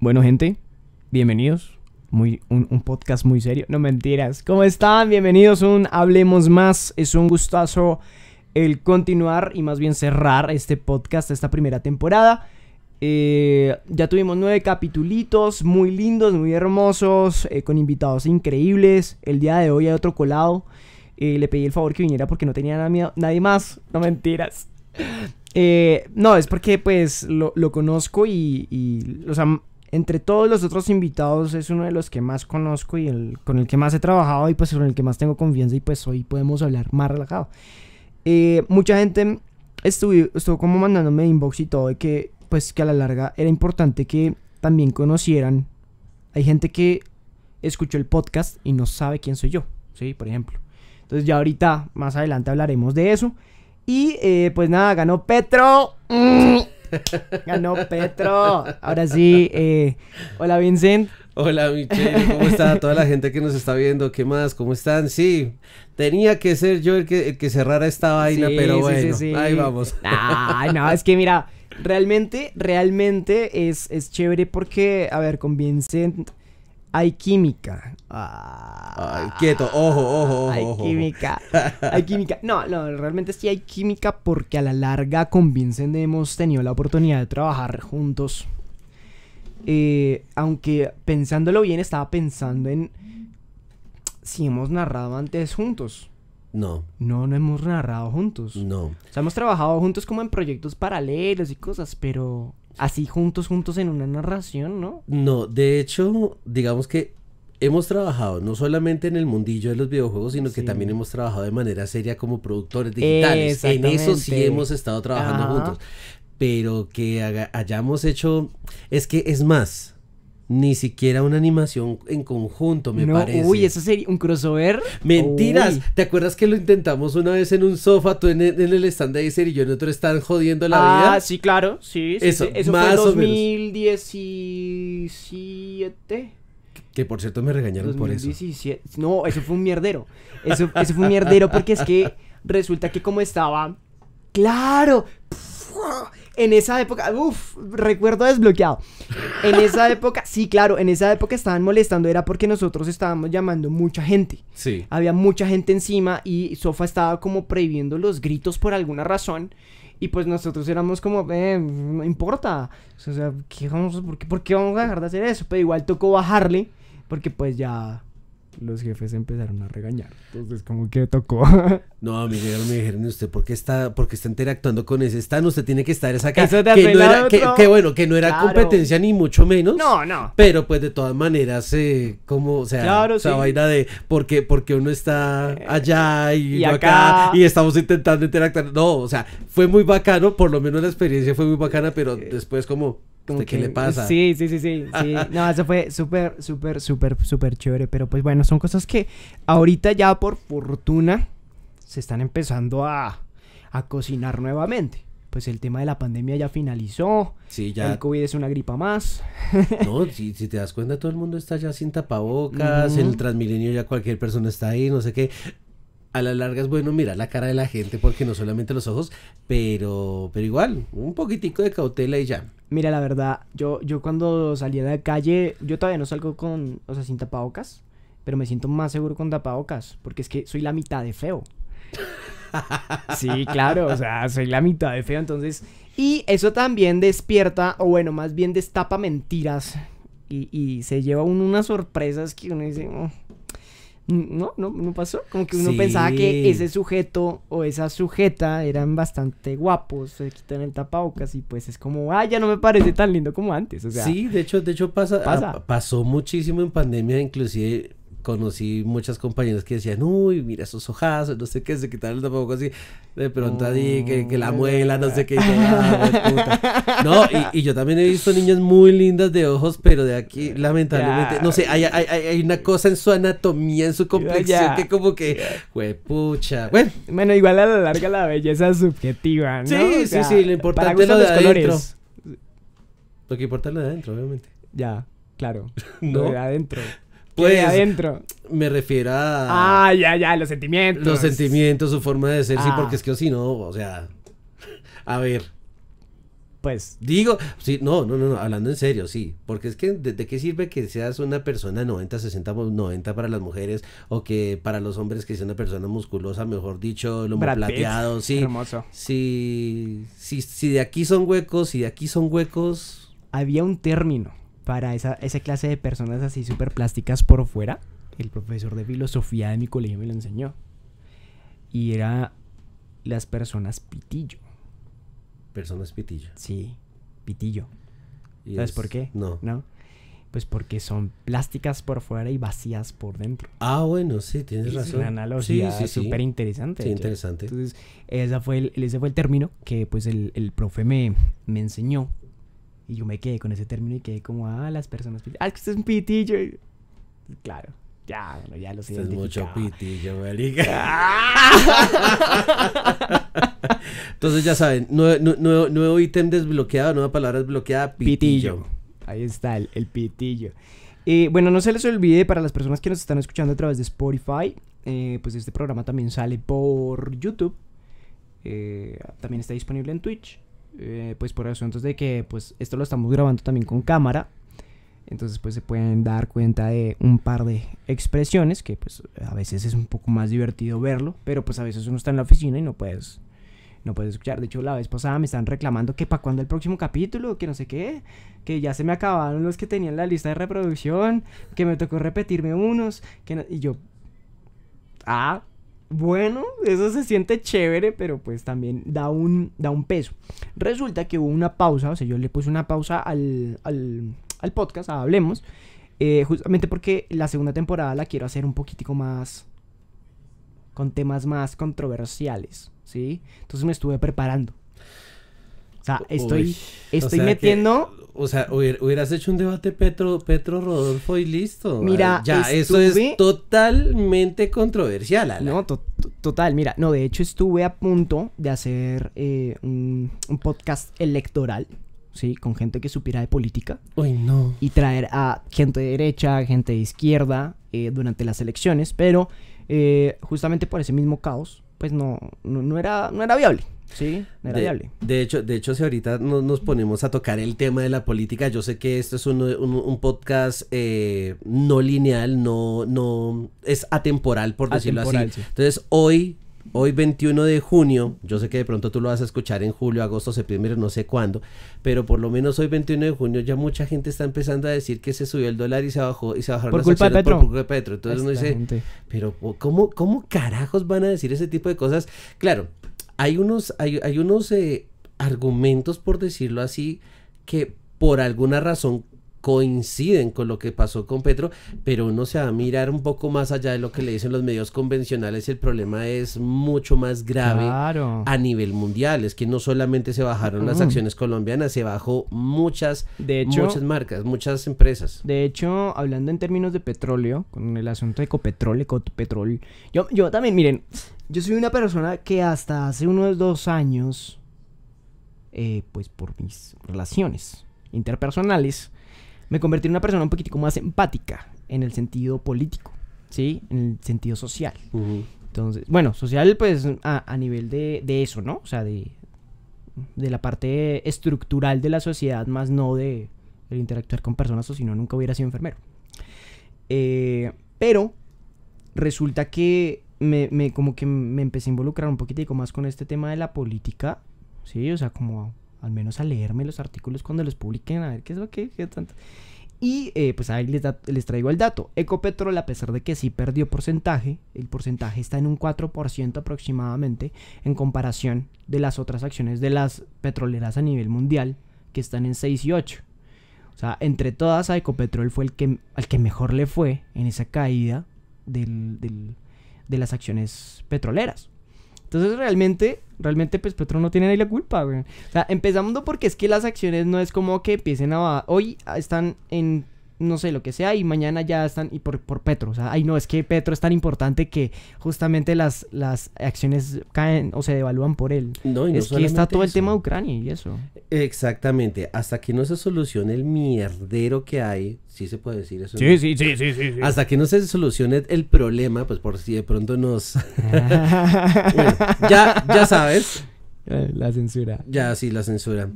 Bueno, gente, bienvenidos. Muy, un, podcast muy serio. No mentiras. ¿Cómo están? Bienvenidos a un Hablemos Más. Es un gustazo el continuar y más bien cerrar este podcast, esta primera temporada. Eh, ya tuvimos nueve capitulitos muy lindos, muy hermosos, eh, con invitados increíbles. El día de hoy hay otro colado. Eh, le pedí el favor que viniera porque no tenía miedo. nadie más. No mentiras. no, es porque pues lo, conozco y, entre todos los otros invitados es uno de los que más conozco y con el que más he trabajado y pues con el que más tengo confianza y pues hoy podemos hablar más relajado. Eh, mucha gente estuvo, estuvo como mandándome inbox y todo de que pues que a la larga era importante que también conocieran. Hay gente que escuchó el podcast y no sabe quién soy yo, ¿sí? Por ejemplo. Entonces ya ahorita, más adelante hablaremos de eso. Y eh, pues nada, ganó Petro. Ganó Petro. Ahora sí, eh, hola Vincent. Hola Michelle, ¿cómo está toda la gente que nos está viendo? ¿Qué más? ¿Cómo están? Sí, tenía que ser yo el que, el que cerrara esta vaina, pero bueno, ahí vamos. Ay, no, es que mira, realmente, realmente es, es chévere porque, a ver, con Vincent hay química. Ay, quieto, ojo, ojo, Hay química. Hay química. No, no, realmente sí hay química porque a la larga con Vincent hemos tenido la oportunidad de trabajar juntos. Eh, aunque pensándolo bien, estaba pensando en si hemos narrado antes juntos. No. No, no hemos narrado juntos. No. O sea, hemos trabajado juntos como en proyectos paralelos y cosas, pero así juntos, juntos en una narración, ¿no? No, de hecho, digamos que hemos trabajado no solamente en el mundillo de los videojuegos, sino que también hemos trabajado de manera seria como productores digitales. En eso sí hemos estado trabajando juntos. Pero que hayamos hecho, es que es más, ni siquiera una animación en conjunto, me parece. Uy, eso sería un crossover. Mentiras. ¿Te acuerdas que lo intentamos una vez en un sofá, tú en el, stand de Acer y yo en otro están jodiendo la vida? Ah, sí, claro. Sí, sí eso, más fue en 2017. Que por cierto me regañaron por eso. No, eso fue un mierdero. Eso, eso fue un mierdero porque es que resulta que como estaba. Claro en esa época, uff, recuerdo desbloqueado. En esa época, sí, claro, en esa época estaban molestando, era porque nosotros estábamos llamando mucha gente. Sí. Había mucha gente encima y Sofa estaba como prohibiendo los gritos por alguna razón. Y pues nosotros éramos como, eh, no importa. O sea, ¿qué vamos, por, qué, ¿por qué vamos a dejar de hacer eso? Pero igual tocó bajarle, porque pues ya los jefes empezaron a regañar. Entonces, como que tocó. no, a mí me dijeron, ¿usted por qué, está, por está interactuando con ese stand? Usted tiene que estar esa casa. Que, bueno, que no era competencia ni mucho menos. No, no. Pero pues de todas maneras, eh, como, o sea, claro, esa vaina de porque, porque uno está eh, allá y, acá. y estamos intentando interactuar. No, o sea, fue muy bacano, por lo menos la experiencia fue muy bacana, pero después como le pasa? Sí, sí, sí, sí, no, eso fue súper, súper, súper, súper chévere. Pero pues bueno, son cosas que ahorita ya por fortuna se están empezando a, cocinar nuevamente pues el tema de la pandemia ya finalizó. Sí, ya. El COVID es una gripa más. No, si, te das cuenta, todo el mundo está ya sin tapabocas, el Transmilenio ya cualquier persona está ahí, no sé qué a la larga es bueno mirar la cara de la gente porque no solamente los ojos, pero, pero igual, un poquitico de cautela y ya. Mira, la verdad, yo, yo cuando salía a la calle, yo todavía no salgo con, o sea, sin tapabocas, pero me siento más seguro con tapabocas, porque es que soy la mitad de feo. sí, claro, o sea, soy la mitad de feo, entonces... Y eso también despierta, o bueno, más bien destapa mentiras y, se lleva unas sorpresas que uno dice... Oh". No, no, no pasó. Como que uno pensaba que ese sujeto o esa sujeta eran bastante guapos, se quitan el tapabocas y pues es como, ah, ya no me parece tan lindo como antes. O sea, sí, de hecho, de hecho pasa, ah, pasó muchísimo en pandemia, inclusive conocí muchas compañeras que decían, uy, mira esos ojazos, no sé qué, se quitaron tampoco así, de pronto a que, la mm. muela, no sé qué. Y ah, No, y, yo también he visto niñas muy lindas de ojos, pero de aquí, lamentablemente, no sé, hay, una cosa en su anatomía, en su complexión, que como que, huepucha. Bueno. bueno, igual a la larga la belleza es subjetiva, ¿no? Sí, sí, sí, lo importante es lo de los Colores. Lo que importa es lo de adentro, obviamente. Ya, claro. ¿No? Lo de adentro. Pues, adentro. Me refiero a. Ah, ya, ya, los sentimientos. Los sentimientos, su forma de ser, sí, ah. porque es que o si no, o sea. A ver. Pues. Digo, sí, no, no, no, hablando en serio, sí. Porque es que, ¿de, qué sirve que seas una persona 90, 60, 90 para las mujeres? O que para los hombres que sea una persona musculosa, mejor dicho, lo plateado, sí. Hermoso. Si, sí, si de aquí son huecos, si de aquí son huecos. Había un término para esa, clase de personas así súper plásticas por fuera, el profesor de filosofía de mi colegio me lo enseñó. Y era las personas pitillo. Personas pitillo. Sí, pitillo. ¿Sabes por qué? No. No. Pues porque son plásticas por fuera y vacías por dentro. Ah, bueno, sí, tienes razón. Es una analogía súper interesante. Sí, interesante. Entonces, esa fue el, ese fue el término que pues el, profe me, me enseñó y yo me quedé con ese término y quedé como, ah, las personas Ah, es que usted es un pitillo. Claro, ya, bueno, ya lo sé. es mucho pitillo, Entonces ya saben, nuevo, ítem desbloqueado, nueva palabra desbloqueada, pitillo. Ahí está, el, pitillo. Eh, bueno, no se les olvide para las personas que nos están escuchando a través de Spotify, eh, pues este programa también sale por YouTube. Eh, también está disponible en Twitch. Eh, pues por asuntos de que pues esto lo estamos grabando también con cámara. Entonces pues se pueden dar cuenta de un par de expresiones que pues a veces es un poco más divertido verlo, pero pues a veces uno está en la oficina y no puedes no puedes escuchar. De hecho, la vez pasada me están reclamando que para cuando el próximo capítulo, que no sé qué, que ya se me acabaron los que tenían la lista de reproducción, que me tocó repetirme unos, que y yo ah, bueno, eso se siente chévere, pero pues también da un, da un peso. Resulta que hubo una pausa, o sea, yo le puse una pausa al, al, podcast, Hablemos, eh, justamente porque la segunda temporada la quiero hacer un poquitico más con temas más controversiales, ¿sí? Entonces me estuve preparando. O sea, estoy, estoy metiendo o sea, hubieras hecho un debate Petro, Petro Rodolfo y listo. Mira, ah, ya, eso es totalmente controversial. No, total, mira, no, de hecho estuve a punto de hacer eh, un, podcast electoral, ¿sí? Con gente que supiera de política. Uy, no. Y traer a gente de derecha, gente de izquierda eh, durante las elecciones, pero eh, justamente por ese mismo caos, pues no, no, era, no era viable. Sí, de, hecho, de hecho, si ahorita no, nos ponemos a tocar el tema de la política, yo sé que esto es un, podcast eh, no lineal, no, no, es atemporal, por decirlo así. Entonces, hoy hoy 21 de junio, yo sé que de pronto tú lo vas a escuchar en julio, agosto, septiembre, no sé cuándo, pero por lo menos hoy 21 de junio ya mucha gente está empezando a decir que se subió el dólar y se bajó y se bajaron por culpa de Petro. por culpa de Petro. Entonces no dice, pero ¿cómo, ¿cómo carajos van a decir ese tipo de cosas? Claro, hay unos, hay, unos eh, argumentos, por decirlo así, que por alguna razón coinciden con lo que pasó con Petro, pero uno se va a mirar un poco más allá de lo que le dicen los medios convencionales, el problema es mucho más grave a nivel mundial, es que no solamente se bajaron las mm. acciones colombianas, se bajó muchas, de muchas marcas, muchas empresas. De hecho, hablando en términos de petróleo, con el asunto de Ecopetrol, Ecopetrol, yo, yo también, miren, yo soy una persona que hasta hace unos dos años, eh, pues por mis relaciones interpersonales, me convertí en una persona un poquitico más empática en el sentido político, ¿sí? En el sentido social. Entonces, bueno, social pues a, nivel de, eso, ¿no? O sea, de, de la parte estructural de la sociedad, más no de interactuar con personas, o si no, nunca hubiera sido enfermero. Eh, pero resulta que me, me, como que me empecé a involucrar un poquitico más con este tema de la política, ¿sí? O sea, como al menos a leerme los artículos cuando los publiquen, a ver qué es lo que... Qué tanto. Y eh, pues ahí les, les, traigo el dato. Ecopetrol, a pesar de que sí perdió porcentaje, el porcentaje está en un 4% aproximadamente en comparación de las otras acciones de las petroleras a nivel mundial, que están en 6 y 8. O sea, entre todas a Ecopetrol fue el que, al que mejor le fue en esa caída del de las acciones petroleras. Entonces realmente, realmente pues Petro no tiene ahí la culpa, güey. O sea, empezando porque es que las acciones no es como que empiecen a... Hoy están en no sé, lo que sea, y mañana ya están, y por, por Petro, o sea, ay no, es que Petro es tan importante que justamente las, las acciones caen o se devalúan por él. No, y es que está todo el tema de Ucrania y eso. Exactamente, hasta que no se solucione el mierdero que hay, sí se puede decir eso. Sí, sí, sí, sí, sí, Hasta que no se solucione el problema, pues por si de pronto nos... ya, ya sabes. Eh, la censura. Ya, sí, la censura.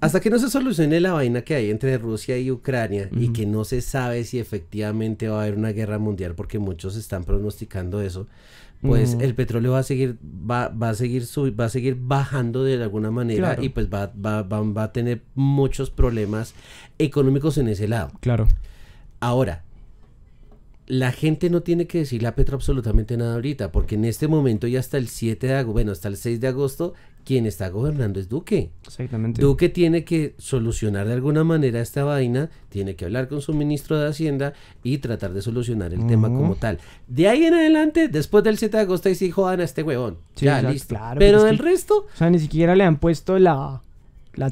Hasta que no se solucione la vaina que hay entre Rusia y Ucrania y que no se sabe si efectivamente va a haber una guerra mundial porque muchos están pronosticando eso, pues el petróleo va a seguir va, a seguir va a seguir bajando de alguna manera y pues va, va, a tener muchos problemas económicos en ese lado. Claro. Ahora, la gente no tiene que decirle a Petro absolutamente nada ahorita, porque en este momento y hasta el 7 de agosto, bueno, hasta el 6 de agosto quien está gobernando es Duque. Exactamente. Duque tiene que solucionar de alguna manera esta vaina, tiene que hablar con su ministro de Hacienda y tratar de solucionar el tema como tal. De ahí en adelante, después del 7 de agosto, dice, sí jodan este huevón. ya, listo. Claro, pero, el del resto. O sea, ni siquiera le han puesto la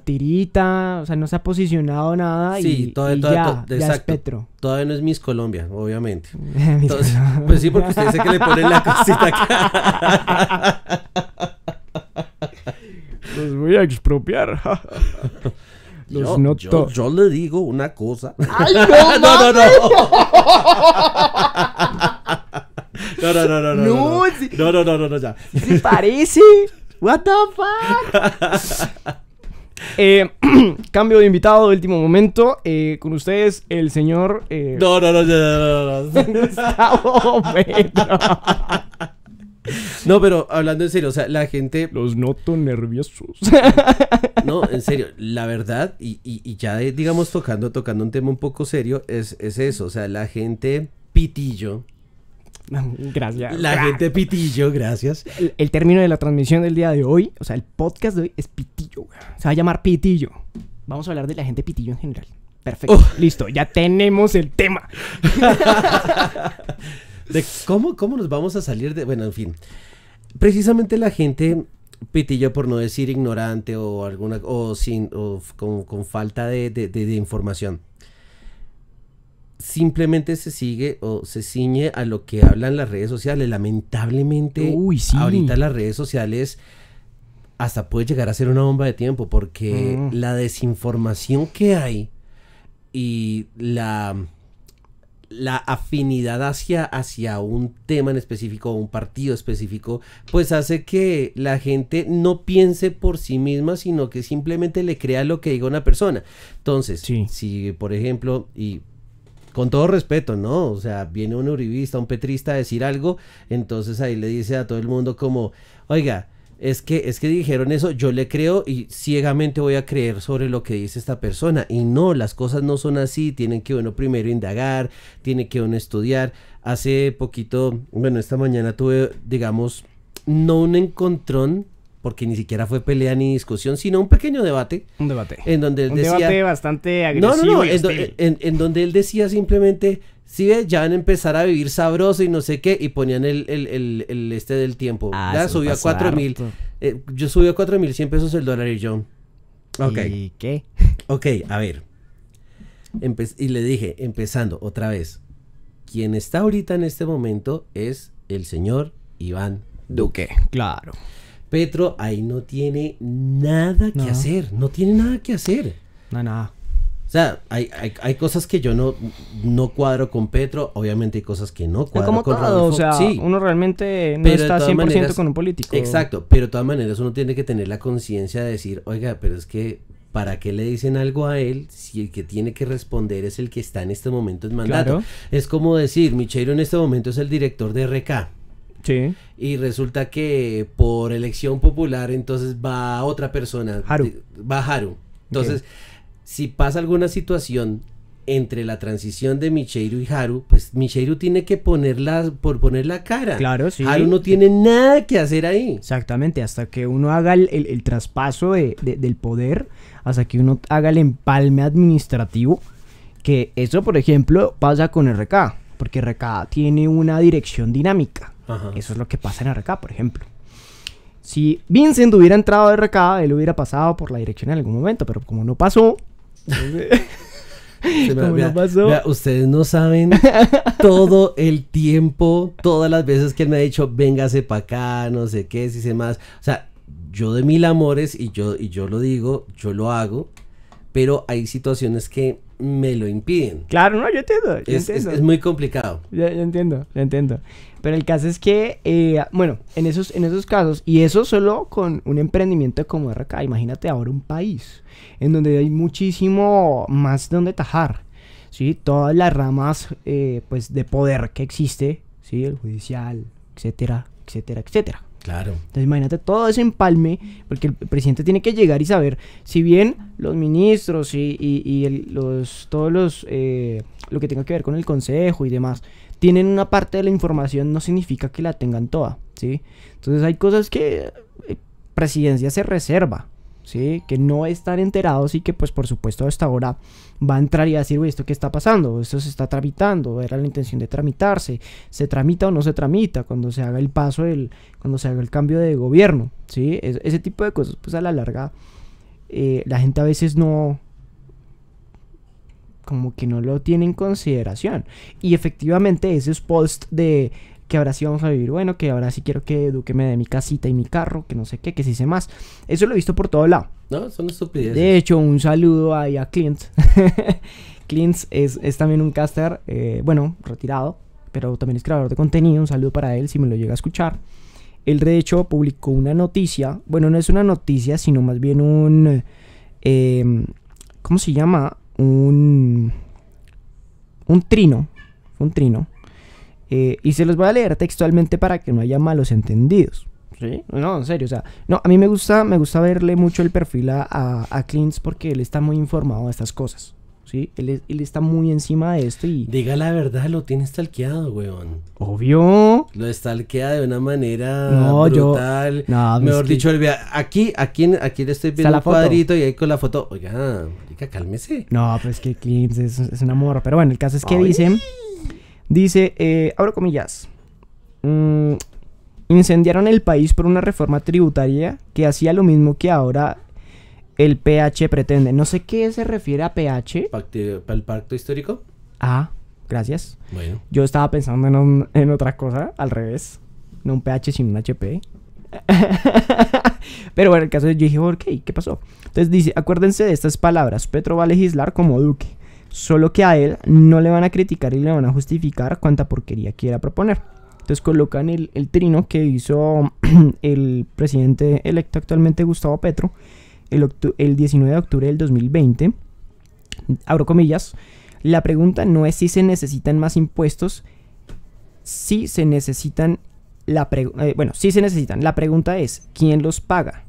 tirita, o sea, no se ha posicionado nada y, todo, ya, Petro. Todavía no es Miss Colombia, obviamente. pues sí, porque usted dice que le ponen la cosita acá. Los voy a expropiar. Los yo, noto. Yo, le digo una cosa. ¡Ay, no, no, no, no. No, no, no, no, no. No, no, no, no, no, parece. What the fuck? Eh, cambio de invitado de último momento. Eh, con ustedes, el señor. Eh, no, no, no, no, no, no. No, pero hablando en serio, o sea, la gente. Los noto nerviosos. No, en serio, la verdad, y, ya digamos tocando, tocando un tema un poco serio, es, eso. O sea, la gente pitillo. Gracias. La gente pitillo, gracias. El, término de la transmisión del día de hoy, o sea, el podcast de hoy es pitillo. Se va a llamar pitillo. Vamos a hablar de la gente pitillo en general. Perfecto. Oh. Listo, ya tenemos el tema. cómo, cómo nos vamos a salir de... Bueno, en fin. Precisamente la gente pitillo por no decir ignorante o alguna o sin con, falta de, de, información simplemente se sigue o se ciñe a lo que hablan las redes sociales lamentablemente ahorita las redes sociales hasta puede llegar a ser una bomba de tiempo porque mm. la desinformación que hay y la la afinidad hacia, hacia un tema en específico un partido específico, pues hace que la gente no piense por sí misma, sino que simplemente le crea lo que diga una persona. Entonces, si por ejemplo, y con todo respeto, ¿no? O sea, viene un uribista, un petrista a decir algo, entonces ahí le dice a todo el mundo como, oiga, es que, es que dijeron eso, yo le creo y ciegamente voy a creer sobre lo que dice esta persona. Y no, las cosas no son así, tienen que uno primero indagar, tiene que uno estudiar. Hace poquito, bueno, esta mañana tuve, digamos, no un encontrón, porque ni siquiera fue pelea ni discusión, sino un pequeño debate. Un debate. En donde decía... debate bastante agresivo. No, no, no, en donde él decía simplemente si ¿Sí ya van a empezar a vivir sabroso y no sé qué, y ponían el, el, el, este del tiempo. Ah, ya subió a 4 mil. Eh, yo subió a 4 mil 100 pesos el dólar y yo. Ok. ¿Y qué? Ok, a ver. y le dije, empezando otra vez. Quien está ahorita en este momento es el señor Iván Duque. Claro. Petro ahí no tiene nada que hacer, no tiene nada que hacer. No, nada. O sea, hay, hay, cosas que yo no, no cuadro con Petro, obviamente hay cosas que no cuadro con Rodolfo. O sea, uno realmente no está 100% con un político. Exacto, pero de todas maneras uno tiene que tener la conciencia de decir, oiga, pero es que ¿para qué le dicen algo a él si el que tiene que responder es el que está en este momento en mandato? Es como decir, Michero en este momento es el director de RK. Sí. Y resulta que por elección popular entonces va otra persona. Haru. Va Haru. Entonces, si pasa alguna situación entre la transición de Micheiro y Haru, pues Michiru tiene que ponerla por poner la cara. Claro, sí. Haru no tiene nada que hacer ahí. Exactamente, hasta que uno haga el, traspaso del poder, hasta que uno haga el empalme administrativo, que eso, por ejemplo, pasa con RK, porque RK tiene una dirección dinámica. Eso es lo que pasa en RK, por ejemplo. Si Vincent hubiera entrado de RK, él hubiera pasado por la dirección en algún momento, pero como no pasó, ustedes no saben todo el tiempo, todas las veces que él me ha dicho, véngase para acá, no sé qué, si se más. O sea, yo de mil amores, y yo, y yo lo digo, yo lo hago, pero hay situaciones que me lo impiden. Claro, no, yo entiendo. es, muy complicado. Yo, entiendo, yo entiendo. Pero el caso es que, eh, bueno, en esos, en esos casos, y eso solo con un emprendimiento como RK, imagínate ahora un país en donde hay muchísimo más donde tajar, ¿sí? Todas las ramas, eh, pues, de poder que existe, ¿sí? El judicial, etcétera, etcétera, etcétera. Claro. Entonces imagínate todo ese empalme, porque el presidente tiene que llegar y saber, si bien los ministros y, y, los, todos los, eh, lo que tenga que ver con el consejo y demás, tienen una parte de la información, no significa que la tengan toda, ¿sí? Entonces hay cosas que eh, presidencia se reserva, que no están enterados y que pues por supuesto hasta ahora va a entrar y a decir, ¿esto qué está pasando? ¿Esto se está tramitando? ¿Era la intención de tramitarse? ¿Se tramita o no se tramita cuando se haga el paso, cuando se haga el cambio de gobierno? ¿sí? ese tipo de cosas pues a la larga eh, la gente a veces no, como que no lo tiene en consideración. Y efectivamente esos posts de que ahora sí vamos a vivir bueno, que ahora sí quiero que Duque me mi casita y mi carro, que no sé qué, que si hice más. Eso lo he visto por todo lado. No, son estupideces. De hecho, un saludo ahí a Clint. Clint es, también un caster, eh, bueno, retirado, pero también es creador de contenido. Un saludo para él si me lo llega a escuchar. Él de hecho publicó una noticia, bueno, no es una noticia, sino más bien un... Em, ¿Cómo se llama? Un... Un trino. Un trino eh, y se los voy a leer textualmente para que no haya malos entendidos. ¿Sí? No, en serio, o sea, no, a mí me gusta, me gusta verle mucho el perfil a, a, porque él está muy informado de estas cosas. ¿sí? Él, está muy encima de esto y... Diga la verdad, lo tiene stalkeado, weón. Obvio. Lo stalkea de una manera no, Yo... Mejor dicho el dicho, aquí, aquí, aquí le estoy viendo un cuadrito y ahí con la foto... Oiga, cálmese. No, pues que Clint es, es, un amor. Pero bueno, el caso es que dicen... Dice, eh, abro comillas. Mm, incendiaron el país por una reforma tributaria que hacía lo mismo que ahora el PH pretende. No sé qué se refiere a PH. ¿El pacto histórico? Ah, gracias. Bueno. Yo estaba pensando en, otra cosa, al revés. No un PH, sino un HP. Pero bueno, el caso de yo dije, ok, ¿qué pasó? Entonces dice, acuérdense de estas palabras, Petro va a legislar como Duque. Solo que a él no le van a criticar y le van a justificar cuánta porquería quiera proponer. Entonces colocan el, trino que hizo el presidente electo actualmente Gustavo Petro el, 19 de octubre del 2020. Abro comillas. La pregunta no es si se necesitan más impuestos, si se necesitan la eh, bueno, si se necesitan. La pregunta es, ¿quién los paga?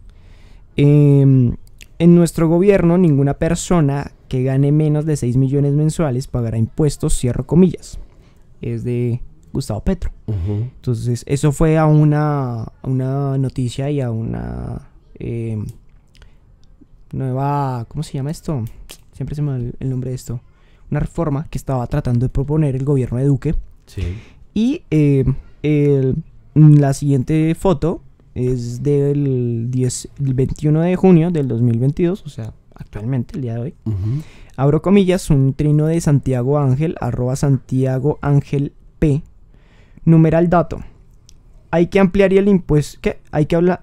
Em, en nuestro gobierno ninguna persona que gane menos de 6 millones mensuales pagará impuestos, cierro comillas. Es de Gustavo Petro. Entonces, eso fue a una, una noticia y a una eh, nueva. ¿Cómo se llama esto? Siempre se me da el, nombre de esto. Una reforma que estaba tratando de proponer el gobierno de Duque. Sí. Y eh, la siguiente foto es del 10, 21 de junio del 2022, o sea, actualmente, el día de hoy. Abro comillas, un trino de Santiago Ángel, arroba Santiago Ángel P. Numeral dato. Hay que ampliar el impuesto. ¿Qué? Hay que hablar.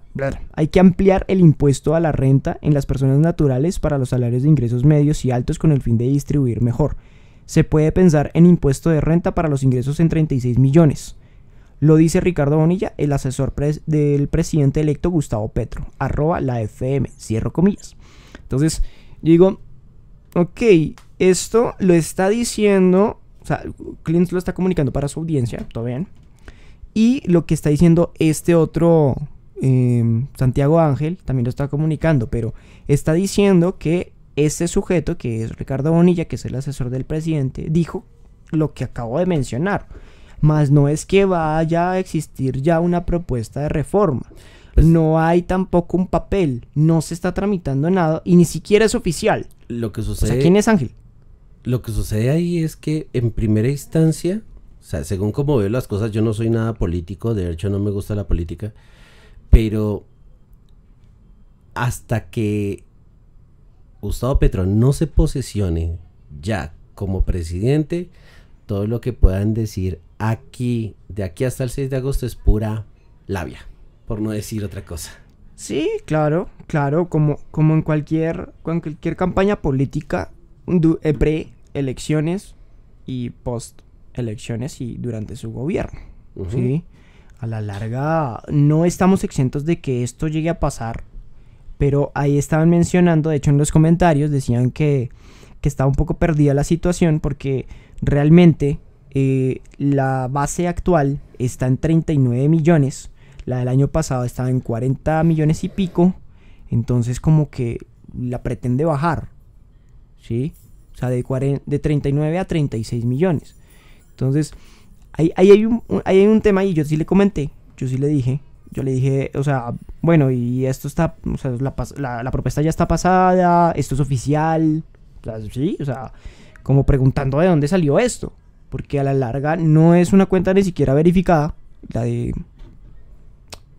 Hay que ampliar el impuesto a la renta en las personas naturales para los salarios de ingresos medios y altos con el fin de distribuir mejor. Se puede pensar en impuesto de renta para los ingresos en 36 millones. Lo dice Ricardo Bonilla, el asesor del presidente electo Gustavo Petro, arroba la FM, cierro comillas. Entonces, digo, ok, esto lo está diciendo, o sea, Clint lo está comunicando para su audiencia, todo bien. Y lo que está diciendo este otro em, Santiago Ángel también lo está comunicando, pero está diciendo que este sujeto, que es Ricardo Bonilla, que es el asesor del presidente, dijo lo que acabo de mencionar. Más no es que vaya a existir ya una propuesta de reforma. Pues, no hay tampoco un papel, no se está tramitando nada y ni siquiera es oficial. Lo que sucede. ¿quién es Ángel? Lo que sucede ahí es que en primera instancia, o sea, según como veo las cosas, yo no soy nada político, de hecho no me gusta la política, pero hasta que Gustavo Petro no se posesione ya como presidente, todo lo que puedan decir aquí, de aquí hasta el 6 de agosto, es pura labia por no decir otra cosa. Sí, claro, claro, como, como en cualquier, cualquier campaña política, eh, pre-elecciones y post-elecciones y durante su gobierno. A la larga, no estamos exentos de que esto llegue a pasar, pero ahí estaban mencionando, de hecho en los comentarios decían que, que estaba un poco perdida la situación porque realmente eh, la base actual está en 39 millones la del año pasado estaba en 40 millones y pico. Entonces como que la pretende bajar. ¿Sí? O sea, de, 40, de 39 a 36 millones. Entonces, ahí, hay un, hay un tema y yo sí le comenté, yo sí le dije, yo le dije, o sea, bueno, y esto está, o sea, la, propuesta ya está pasada, esto es oficial, sí, o sea, como preguntando de dónde salió esto, porque a la larga no es una cuenta ni siquiera verificada, la de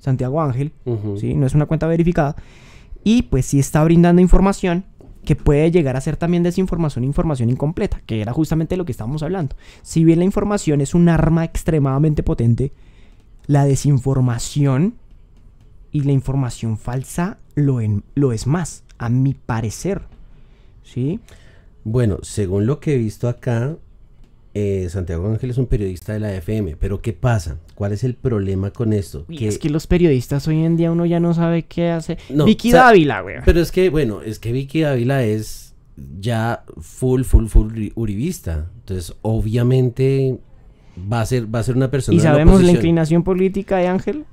Santiago Ángel, ¿sí? No es una cuenta verificada. Y pues sí está brindando información que puede llegar a ser también desinformación, información incompleta, que era justamente lo que estábamos hablando. Si bien la información es un arma extremadamente potente, la desinformación y la información falsa lo, en, lo es más, a mi parecer. ¿Sí? Bueno, según lo que he visto acá, eh, Santiago Ángel es un periodista de la FM, pero ¿qué pasa? ¿Cuál es el problema con esto? Es que los periodistas hoy en día uno ya no sabe qué hace. Vicky Dávila, güey. Pero es que, bueno, es que Vicky Dávila es ya full, full, full uribista. Entonces, obviamente va a ser, va a ser una persona. ¿Y sabemos la, inclinación política de Ángel?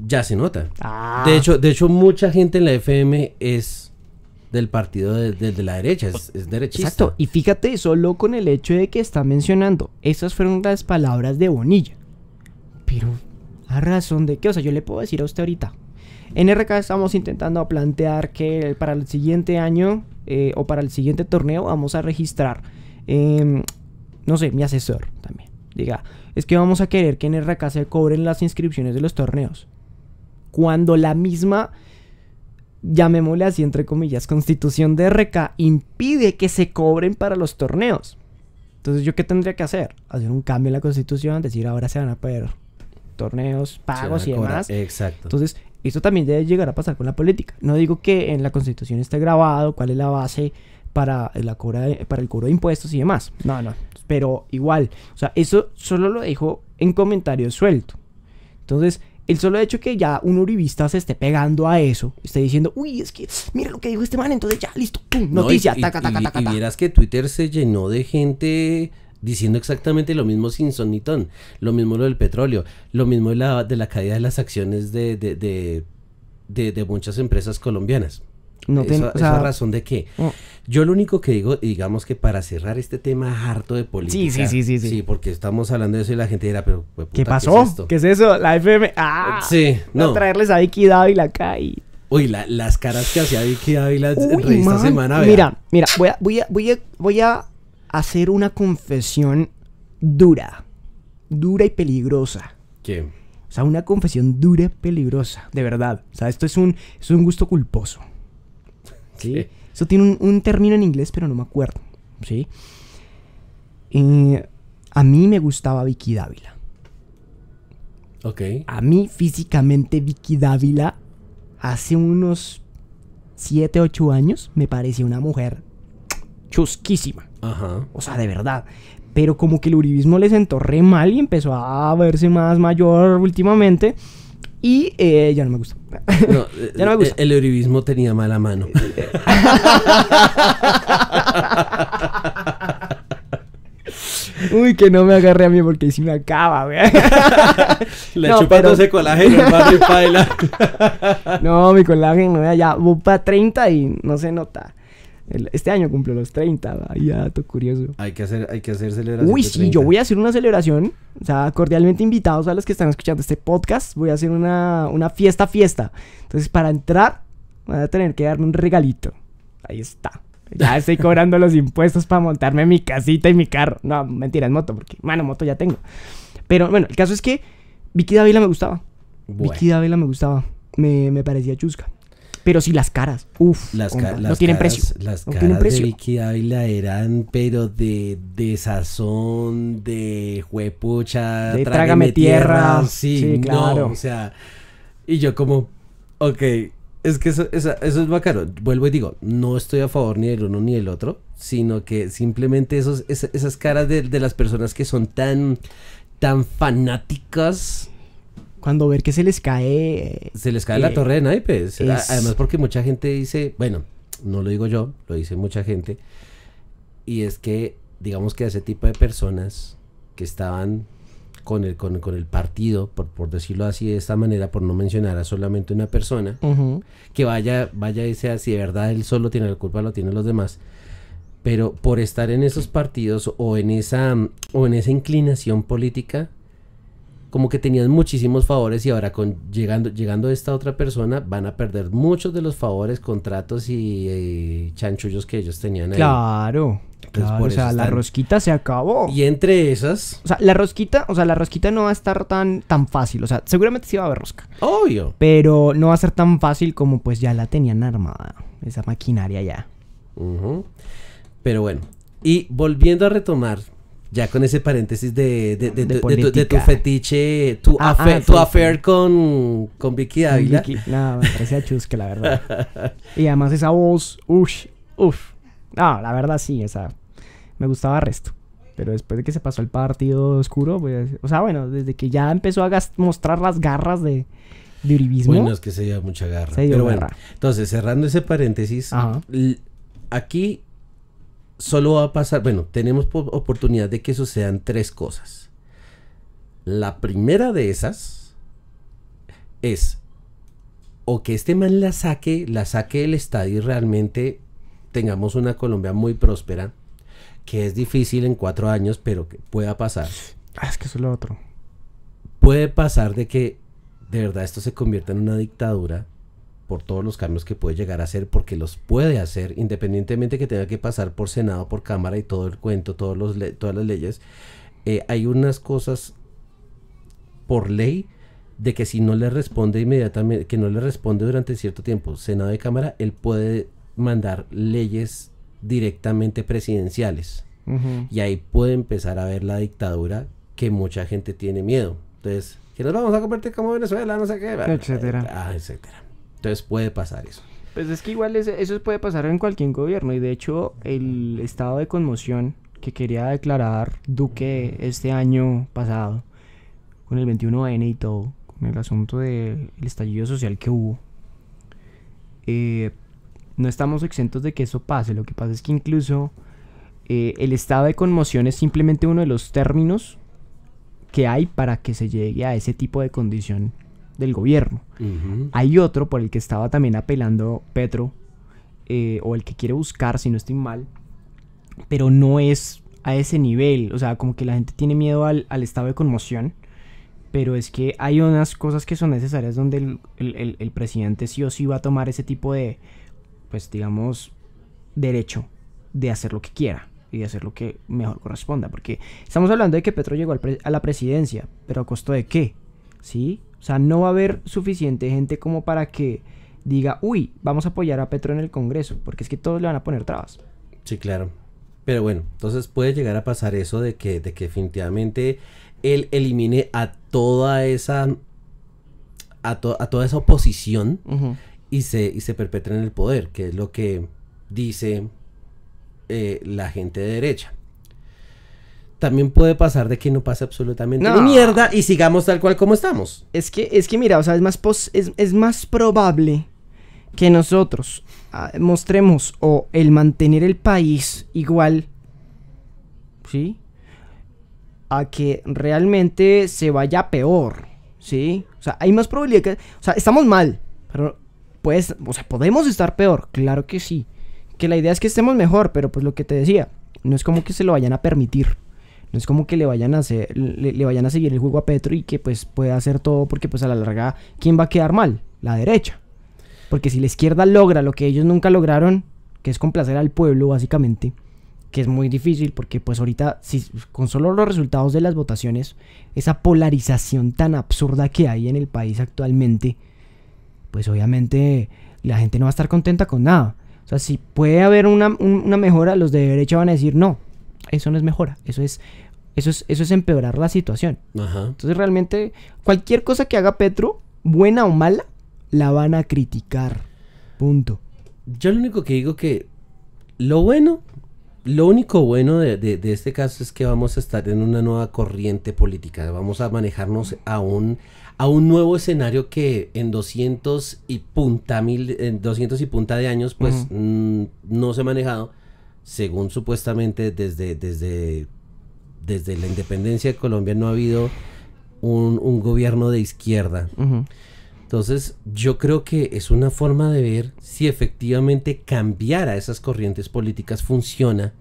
Ya se nota. Ah. De hecho, de hecho, mucha gente en la FM es del partido de, la derecha, es, es, Exacto, y fíjate solo con el hecho de que está mencionando, esas fueron las palabras de Bonilla. Pero, ¿a razón de qué? O sea, yo le puedo decir a usted ahorita. En RK estamos intentando plantear que para el siguiente año eh, o para el siguiente torneo vamos a registrar, em, no sé, mi asesor también. Diga, es que vamos a querer que en RK se cobren las inscripciones de los torneos. Cuando la misma llamémosle así entre comillas, constitución de RK impide que se cobren para los torneos. Entonces, ¿yo qué tendría que hacer? Hacer un cambio en la constitución, decir ahora se van a poder torneos, pagos y demás. Exacto. Entonces, esto también debe llegar a pasar con la política. No digo que en la constitución esté grabado cuál es la base para, la para el cobro de impuestos y demás. No, no. Pero igual, o sea, eso solo lo dejo en comentarios suelto. Entonces, el solo hecho que ya un uribista se esté pegando a eso, esté diciendo, uy, es que mira lo que dijo este man, entonces ya, listo, pum, noticia, taca, taca, vieras que Twitter se llenó de gente diciendo exactamente lo mismo sin sonitón, lo mismo lo del petróleo, lo mismo de la, caída de las acciones de, de, de muchas empresas colombianas. No tengo esa, razón de qué. Yo lo único que digo, digamos que para cerrar este tema harto de política. Sí, sí, sí, sí. Sí, porque estamos hablando de eso y la gente dirá, pero pues, ¿qué pasó? ¿qué es, eso? La FM. Ah, sí, no. traerles a Vicky Dávila acá y... Uy, las caras que hacía Vicky Dávila en Semana. Mira, mira, voy a, voy, a, voy, a, voy a hacer una confesión dura. Dura y peligrosa. ¿Qué? O sea, una confesión dura y peligrosa, de verdad. O sea, esto es un, es un gusto culposo. Eso tiene un, término en inglés, pero no me acuerdo, ¿sí? Eh, a mí me gustaba Vicky Dávila. Ok. A mí físicamente Vicky Dávila hace unos 7, 8 años me parecía una mujer chusquísima. Ajá. O sea, de verdad. Pero como que el uribismo les entorré mal y empezó a verse más mayor últimamente. Y eh, ya no me gusta. Eh, ya no me gusta. El, euribismo tenía mala mano. Uy, que no me agarre a mí porque si me acaba, güey. La no, se pero... colágeno, paila. no, mi colágeno, ya va 30 y no se nota este año cumple los 30, vaya, dato curioso. Hay que hacer, hay que hacer celebración. Uy, sí, yo voy a hacer una celebración. O sea, cordialmente invitados a los que están escuchando este podcast. Voy a hacer una, una fiesta, fiesta. Entonces, para entrar, Voy a tener que darme un regalito. Ahí está. Ya estoy cobrando los impuestos para montarme mi casita y mi carro. No, mentira, es moto, porque, mano, moto ya tengo. Pero bueno, el caso es que Vicky Dávila me gustaba. Vicky Dávila me gustaba. Me, me parecía chusca. Pero sí las caras. Uf, las, no tienen precio. Las caras de Vicky Ávila eran, pero de sazón, de sazón, de trágame, trágame tierra. Sí, claro. o sea, y yo como, ok, es que eso, eso, eso es bacano. Vuelvo y digo, no estoy a favor ni del uno ni del otro, sino que simplemente esos, esas, caras de, de las personas que son tan, tan fanáticas cuando ver que se les cae... Se les cae la eh, torre de naipes. Además porque mucha gente dice, bueno, no lo digo yo, lo dice mucha gente, y es que digamos que ese tipo de personas que estaban con el, con, con el partido, por, por, decirlo así de esta manera, por no mencionar a solamente una persona, que vaya, vaya y sea, si de verdad él solo tiene la culpa, lo tienen los demás. Pero por estar en esos partidos o en esa, o en esa inclinación política, como que tenían muchísimos favores y ahora con, llegando, llegando esta otra persona van a perder muchos de los favores, contratos y, eh, chanchullos que ellos tenían ahí. Claro. o sea, la rosquita se acabó. Y entre esas. O sea, la rosquita, o sea, la rosquita no va a estar tan, tan fácil. O sea, seguramente sí va a haber rosca. Obvio. Pero no va a ser tan fácil como pues ya la tenían armada. Esa maquinaria ya. Pero bueno. Y volviendo a retomar ya con ese paréntesis de, tu, fetiche, tu, ah, affair, ah, con, con Vicky Ávila. Vicky, no, me parecía chusque, la verdad. y además esa voz, uff, uff. No, la verdad sí, esa me gustaba resto. Pero después de que se pasó el partido oscuro, pues, o sea, bueno, desde que ya empezó a mostrar las garras de, uribismo. Bueno, es que se dio mucha garra. Se dio pero bueno, entonces cerrando ese paréntesis, aquí solo va a pasar, bueno, tenemos oportunidad de que sucedan tres cosas. La primera de esas es o que este man la saque, la saque del estadio y realmente tengamos una Colombia muy próspera, que es difícil en cuatro años, pero que pueda pasar. Ah, es que eso es lo otro. Puede pasar de que de verdad esto se convierta en una dictadura por todos los cambios que puede llegar a hacer, porque los puede hacer, independientemente que tenga que pasar por Senado, por Cámara y todo el cuento, todos los todas las leyes, eh, hay unas cosas por ley de que si no le responde inmediatamente, que no le responde durante cierto tiempo Senado y Cámara, él puede mandar leyes directamente presidenciales. Y ahí puede empezar a ver la dictadura que mucha gente tiene miedo. Entonces, que nos vamos a convertir como Venezuela, no sé qué, etcétera. Eh, ah, etcétera. Entonces puede pasar eso. Pues es que igual eso puede pasar en cualquier gobierno y de hecho el estado de conmoción que quería declarar Duque este año pasado con el 21N y todo, con el asunto del estallido social que hubo, eh, no estamos exentos de que eso pase. Lo que pasa es que incluso eh, el estado de conmoción es simplemente uno de los términos que hay para que se llegue a ese tipo de condición del gobierno. Hay otro por el que estaba también apelando Petro, eh, o el que quiere buscar, si no estoy mal, pero no es a ese nivel, o sea, como que la gente tiene miedo al, estado de conmoción, pero es que hay unas cosas que son necesarias donde el, el presidente sí o sí va a tomar ese tipo de, pues digamos, derecho de hacer lo que quiera y de hacer lo que mejor corresponda. Porque estamos hablando de que Petro llegó a la presidencia, pero a costo de qué? ¿Sí? O sea, no va a haber suficiente gente como para que diga, uy, vamos a apoyar a Petro en el Congreso, porque es que todos le van a poner trabas. Sí, claro. Pero bueno, entonces puede llegar a pasar eso de que, de que definitivamente él elimine a toda esa a, a toda esa oposición y se y se perpetre en el poder, que es lo que dice eh, la gente de derecha también puede pasar de que no pase absolutamente ni mierda y sigamos tal cual como estamos. Es que, es que mira, o sea, es más, es, más probable que nosotros ah, mostremos o el mantener el país igual, ¿sí? A que realmente se vaya peor, ¿sí? O sea, hay más probabilidad que... O sea, estamos mal, pero pues, o sea, podemos estar peor, claro que sí. Que la idea es que estemos mejor, pero pues lo que te decía, no es como que se lo vayan a permitir. No es como que le vayan a hacer, le, vayan a seguir el juego a Petro y que pues pueda hacer todo porque pues a la larga, ¿quién va a quedar mal? La derecha. Porque si la izquierda logra lo que ellos nunca lograron, que es complacer al pueblo básicamente, que es muy difícil porque pues ahorita si, con solo los resultados de las votaciones, esa polarización tan absurda que hay en el país actualmente, pues obviamente la gente no va a estar contenta con nada. O sea, si puede haber una mejora, los de derecha van a decir no, eso no es mejora, eso es, eso es, eso es empeorar la situación. Entonces realmente cualquier cosa que haga Petro, buena o mala, la van a criticar. Punto. Yo lo único que digo que lo bueno, lo único bueno de, este caso es que vamos a estar en una nueva corriente política, vamos a manejarnos a un, a un nuevo escenario que en 200 y punta mil, en 200 y punta de años, pues mm, no se ha manejado según supuestamente desde, desde, desde la independencia de Colombia no ha habido un, un gobierno de izquierda. Entonces, yo creo que es una forma de ver si efectivamente cambiar a esas corrientes políticas funciona.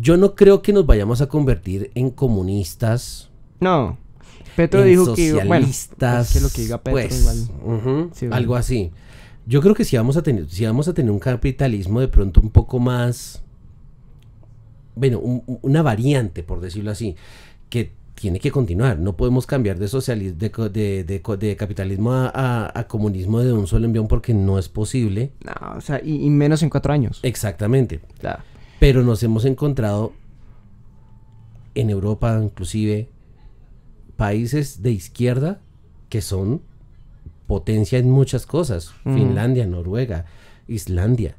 Yo no creo que nos vayamos a convertir en comunistas. No. Petro dijo que bueno, pues, lo que pues, algo así. Yo creo que si vamos a tener, si vamos a tener un capitalismo de pronto un poco más, bueno, una variante, por decirlo así, que tiene que continuar. No podemos cambiar de socialismo, de, capitalismo a, comunismo de un solo envión porque no es posible. No, o sea, y, menos en cuatro años. Exactamente. Pero nos hemos encontrado en Europa, inclusive, países de izquierda que son potencia en muchas cosas. Finlandia, Noruega, Islandia,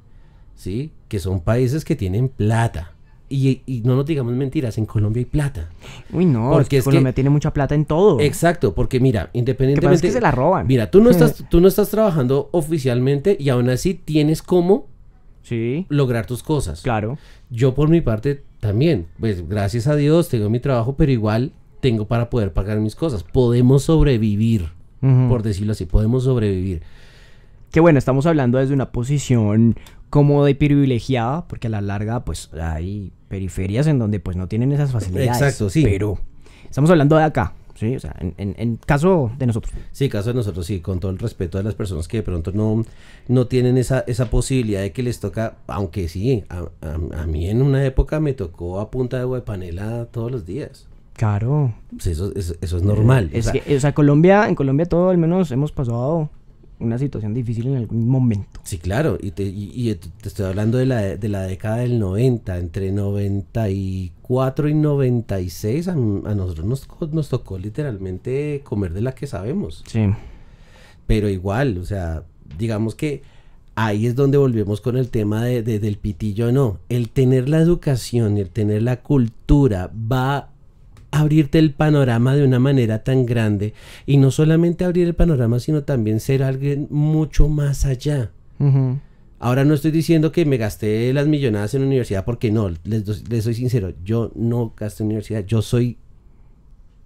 ¿sí? Que son países que tienen plata. Y, no nos digamos mentiras, en Colombia hay plata. Uy, no, porque Colombia tiene mucha plata en todo. Exacto, porque mira, independientemente. la roban. Mira, tú no estás, tú no estás trabajando oficialmente y aún así tienes cómo sí. lograr tus cosas. Claro. Yo por mi parte también, pues gracias a Dios tengo mi trabajo, pero igual tengo para poder pagar mis cosas. Podemos sobrevivir por decirlo así, podemos sobrevivir. Que bueno, estamos hablando desde una posición cómoda y privilegiada, porque a la larga pues hay periferias en donde pues no tienen esas facilidades. Exacto, sí. Pero estamos hablando de acá, ¿sí? O sea, en, caso de nosotros. Sí, caso de nosotros, sí, con todo el respeto de las personas que de pronto no, no tienen esa, esa posibilidad de que les toca, aunque sí, a, mí en una época me tocó a punta de agua de todos los días. Claro. eso, es normal. Es o, sea, o sea, Colombia, en Colombia todo al menos hemos pasado una situación difícil en algún momento. Sí, claro, y te, estoy hablando de la, década del 90, entre 94 y 96 a, nosotros nos, nos, tocó literalmente comer de la que sabemos. Sí. Pero igual, o sea, digamos que ahí es donde volvemos con el tema del pitillo, no. El tener la educación, el tener la cultura va abrirte el panorama de una manera tan grande y no solamente abrir el panorama, sino también ser alguien mucho más allá. Ahora no estoy diciendo que me gasté las millonadas en la universidad, porque no, les, soy sincero, yo no gasté en universidad, yo soy,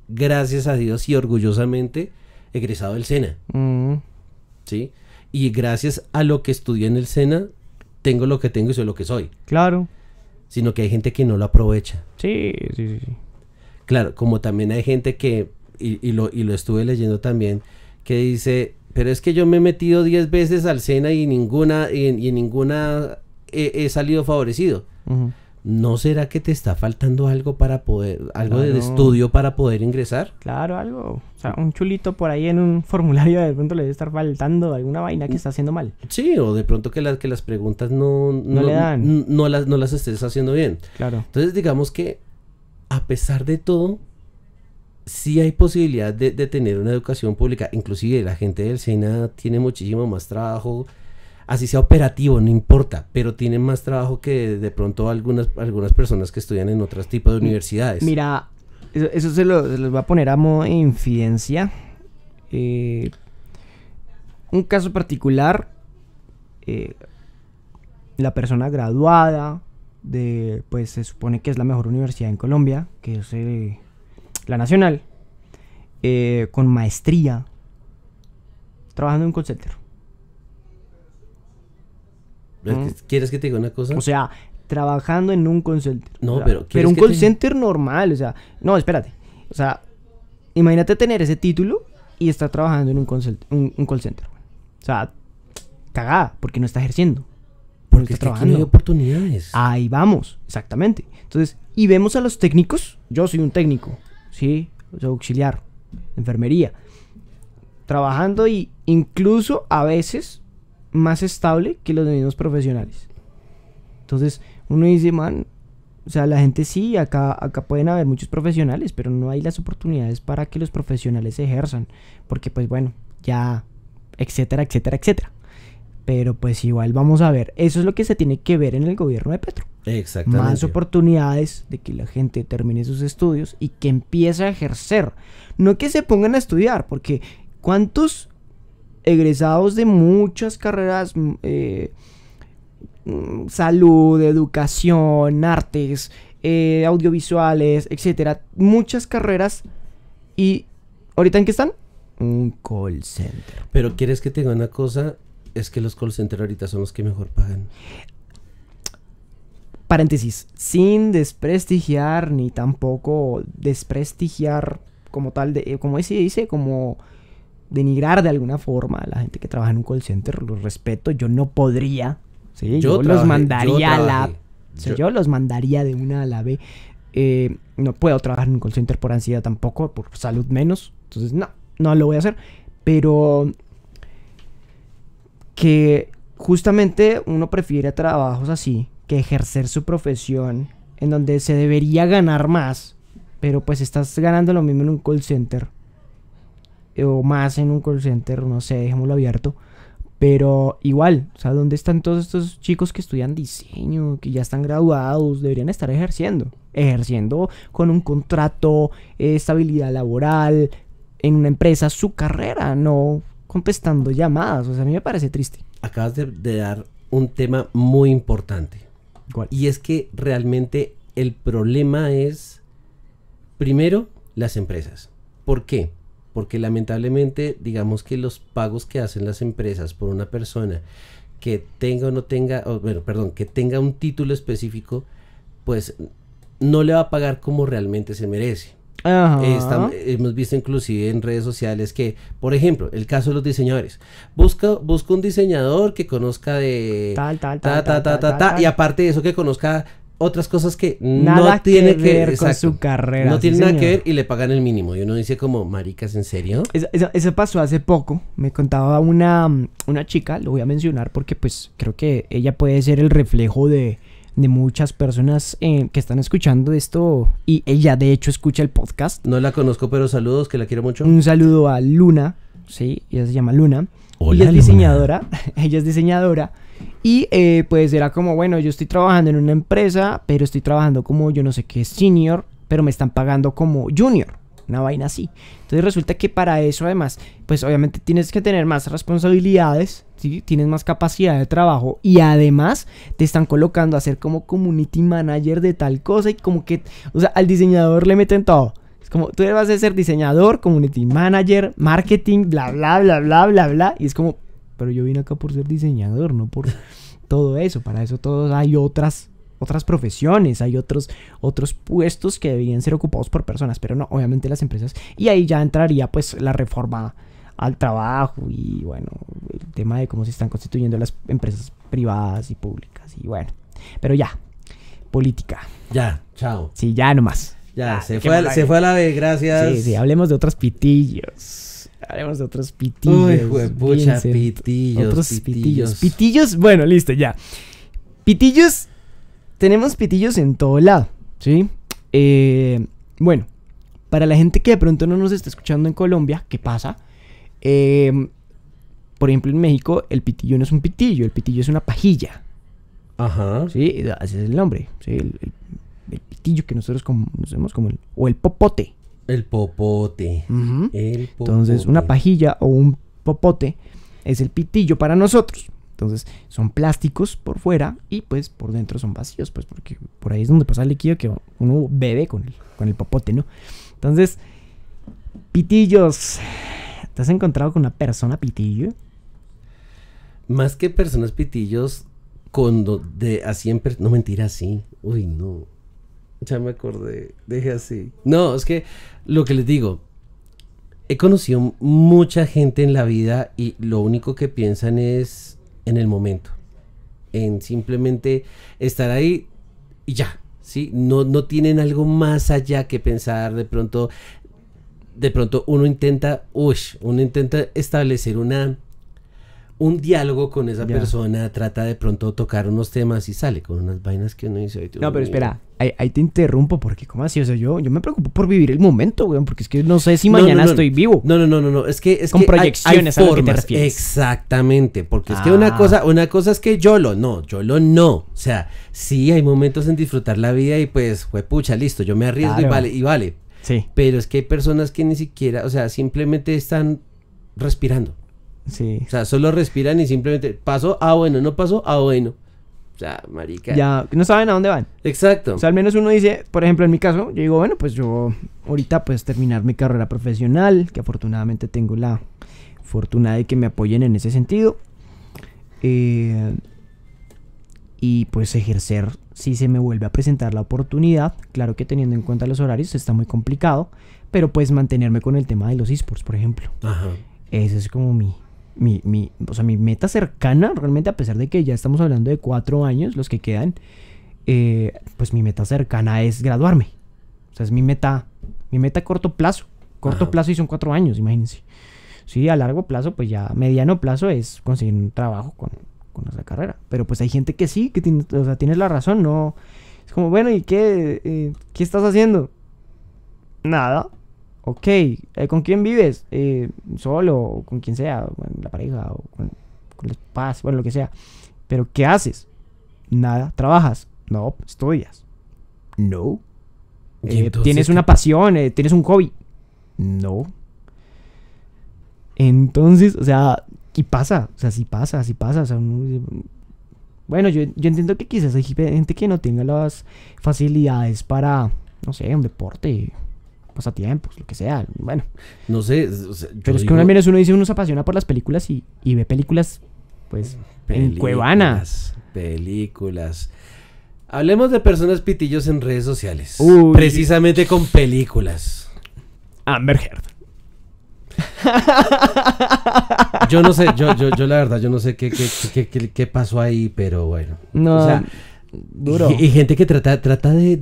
gracias a Dios y orgullosamente, egresado del SENA. Mm. ¿Sí? Y gracias a lo que estudié en el SENA, tengo lo que tengo y soy lo que soy. Claro. Sino que hay gente que no lo aprovecha. Sí, sí, sí. Claro, como también hay gente que, y, lo, y lo estuve leyendo también, que dice, pero es que yo me he metido 10 veces al SENA y ninguna, y, ninguna he, salido favorecido. ¿No será que te está faltando algo para poder, algo de estudio para poder ingresar? Claro, algo. O sea, un chulito por ahí en un formulario de pronto le debe estar faltando alguna vaina que mm. está haciendo mal. Sí, o de pronto que, las que las preguntas no, no, No las, no las estés haciendo bien. Claro. Entonces digamos que a pesar de todo, sí hay posibilidad de, tener una educación pública. Inclusive la gente del SENA tiene muchísimo más trabajo. Así sea operativo, no importa, pero tienen más trabajo que de pronto algunas, algunas personas que estudian en otros tipos de universidades. Mira, eso, se, lo, los va a poner a modo de infidencia. Eh, un caso particular, eh, la persona graduada, de, pues se supone que es la mejor universidad en Colombia, que es eh, la nacional, eh, con maestría, trabajando en un call center. ¿Mm? ¿Quieres que te diga una cosa? O sea, trabajando en un call center. No, pero... Pero un call center normal, o sea, no, espérate. O sea, imagínate tener ese título y estar trabajando en un un call center. O sea, cagada, porque no está ejerciendo. Porque trabajando. hay oportunidades. Ahí vamos, exactamente. Entonces, y vemos a los técnicos. Yo soy un técnico, ¿sí? Soy auxiliar, enfermería. Trabajando y incluso a veces más estable que los mismos profesionales. Entonces, uno dice, man, o sea, la gente sí, acá, acá pueden haber muchos profesionales, pero no hay las oportunidades para que los profesionales se ejerzan. Porque, pues bueno, ya, etcétera, etcétera, etcétera. Pero pues igual vamos a ver. Eso es lo que se tiene que ver en el gobierno de Petro. Exactamente. Más oportunidades de que la gente termine sus estudios y que empiece a ejercer. No que se pongan a estudiar, porque ¿cuántos egresados de muchas carreras, mm, eh, mm, salud, educación, artes, eh, audiovisuales, etcétera, muchas carreras y ahorita en qué están? Un call center. Pero quieres que tenga una cosa, es que los call centers ahorita son los que mejor pagan. Paréntesis, sin desprestigiar ni tampoco desprestigiar como tal, de, eh, como se dice, como denigrar de alguna forma a la gente que trabaja en un call center, los respeto, yo no podría, yo, los mandaría a la... yo... los mandaría de una a la B. Eh, no puedo trabajar en un call center por ansiedad tampoco, por salud menos. Entonces, no, no lo voy a hacer. Pero que justamente uno prefiere trabajos así que ejercer su profesión en donde se debería ganar más, pero pues estás ganando lo mismo en un call center eh, o más en un call center, no sé, dejémoslo abierto. Pero igual, o sea, ¿dónde están todos estos chicos que estudian diseño, que ya están graduados? Deberían estar ejerciendo. Ejerciendo con un contrato, eh, estabilidad laboral, en una empresa, su carrera, no contestando llamadas. O sea, a mí me parece triste. Acabas de, dar un tema muy importante. Y es que realmente el problema es, primero, las empresas. ¿Por qué? Porque lamentablemente, digamos que los pagos que hacen las empresas por una persona que tenga o no tenga, bueno, perdón, que tenga un título específico, pues no le va a pagar como realmente se merece. Ajá. hemos visto inclusive en redes sociales que, por ejemplo, el caso de los diseñadores. Busca, busca un diseñador que conozca de tal, tal, tal, ta, ta, ta, ta, y aparte de eso que conozca otras cosas que nada no tiene que ver con su carrera. No tiene nada que ver y le pagan el mínimo. Y uno dice como, maricas, ¿en serio? Eso, pasó hace poco. Me contaba una, una chica, lo voy a mencionar porque pues creo que ella puede ser el reflejo de de muchas personas eh, que están escuchando esto y ella de hecho escucha el podcast. No la conozco, pero saludos, que la quiero mucho. Un saludo a Luna, sí, ella se llama Luna. Hola, es diseñadora, ella es diseñadora. Y eh, pues era como, bueno, yo estoy trabajando en una empresa, pero estoy trabajando como yo no sé qué senior, pero me están pagando como junior una vaina así. Entonces resulta que para eso además, pues obviamente tienes que tener más responsabilidades, tienes más capacidad de trabajo y además te están colocando a ser como community manager de tal cosa y como que, o sea, al diseñador le meten todo. Es como, tú vas a ser diseñador, community manager, marketing, bla, bla, bla, bla, bla, bla. Y es como, pero yo vine acá por ser diseñador, no por todo eso. Para eso todos hay otras otras profesiones, hay otros, otros puestos que deberían ser ocupados por personas, pero no, obviamente las empresas. Y ahí ya entraría pues la reforma al trabajo y bueno, el tema de cómo se están constituyendo las empresas privadas y públicas y bueno, pero ya, política. Ya, chao. Sí, ya nomás. Ya, se, fue a, la vez, gracias. Sí, sí, hablemos de otros pitillos. Hablemos de otros pitillos. Uy, pitillos. Otros pitillos. Pitillos, bueno, listo, ya. Pitillos tenemos pitillos en todo lado, ¿sí? Eh, bueno, para la gente que de pronto no nos está escuchando en Colombia, ¿qué pasa? Eh, por ejemplo, en México el pitillo no es un pitillo, el pitillo es una pajilla. Ajá. Sí, Así es el nombre, ¿sí? El, pitillo que nosotros conocemos como el... o el popote. El popote. el popote. Entonces, una pajilla o un popote es el pitillo para nosotros. Entonces son plásticos por fuera y pues por dentro son vacíos, pues porque por ahí es donde pasa el líquido que uno bebe con el, con el popote, ¿no? Entonces, pitillos. ¿Te has encontrado con una persona pitillo? Más que personas pitillos, cuando de así en no mentira así. Uy, no. Ya me acordé, dejé así. No, es que lo que les digo, he conocido mucha gente en la vida y lo único que piensan es en el momento, en simplemente estar ahí y ya, ¿sí? No, no tienen algo más allá que pensar de pronto. De pronto uno intenta, uy, uno intenta establecer una, un diálogo con esa persona, trata de pronto tocar unos temas y sale con unas vainas que uno dice. No, pero espera, Ahí, te interrumpo, porque ¿cómo así? O sea, yo, yo me preocupo por vivir el momento, weón, porque es que no sé si mañana estoy vivo. No, no, no, no, no, es que es Con proyecciones a lo que te Exactamente, porque es que una ah. cosa, una cosa es que yo lo no, yo lo no. O sea, sí hay momentos en disfrutar la vida y pues, fue pucha, listo, yo me arriesgo y vale, y vale. Sí. Pero es que hay personas que ni siquiera, o sea, simplemente están respirando. Sí. O sea, solo respiran y simplemente pasó, ah bueno, no pasó, ah bueno. O sea, marica. Ya, no saben a dónde van. Exacto. O sea, al menos uno dice, por ejemplo, en mi caso, yo digo, bueno, pues yo ahorita pues terminar mi carrera profesional, que afortunadamente tengo la fortuna de que me apoyen en ese sentido. Eh, y pues ejercer si se me vuelve a presentar la oportunidad. Claro que teniendo en cuenta los horarios está muy complicado, pero pues mantenerme con el tema de los esports, por ejemplo. Ajá. Ese es como mi, mi, o sea, mi meta cercana, realmente a pesar de que ya estamos hablando de cuatro años, los que quedan, eh, pues mi meta cercana es graduarme. O sea, es mi meta, mi meta a corto plazo. Corto plazo y son cuatro años, imagínense. Sí, a largo plazo, pues ya mediano plazo es conseguir un trabajo con, con esa carrera. Pero pues hay gente que sí, que tiene, tienes la razón, no. Es como, bueno, ¿y qué, eh, qué estás haciendo? Nada ok, eh, ¿con quién vives? Eh, solo, con quien sea, con la pareja, o con, los padres? bueno, lo que sea. Pero ¿qué haces? Nada, trabajas. No, estudias. No. Eh, ¿Tienes una pasión? ¿Tienes un hobby? No. Entonces, o sea, y pasa, o sea, sí pasa, sí pasa. bueno, yo, yo entiendo que quizás hay gente que no tenga las facilidades para, no sé, un deporte, pasatiempos, lo que sea, bueno. No sé. pero es que uno al menos uno dice, uno se apasiona por las películas y, ve películas, pues, películas, cuevanas. Películas. Hablemos de personas pitillos en redes sociales. Precisamente con películas. Amber Heard. yo no sé, yo, la verdad, yo no sé qué, qué, pasó ahí, pero bueno. No. O sea, duro. Y, gente que trata, trata de,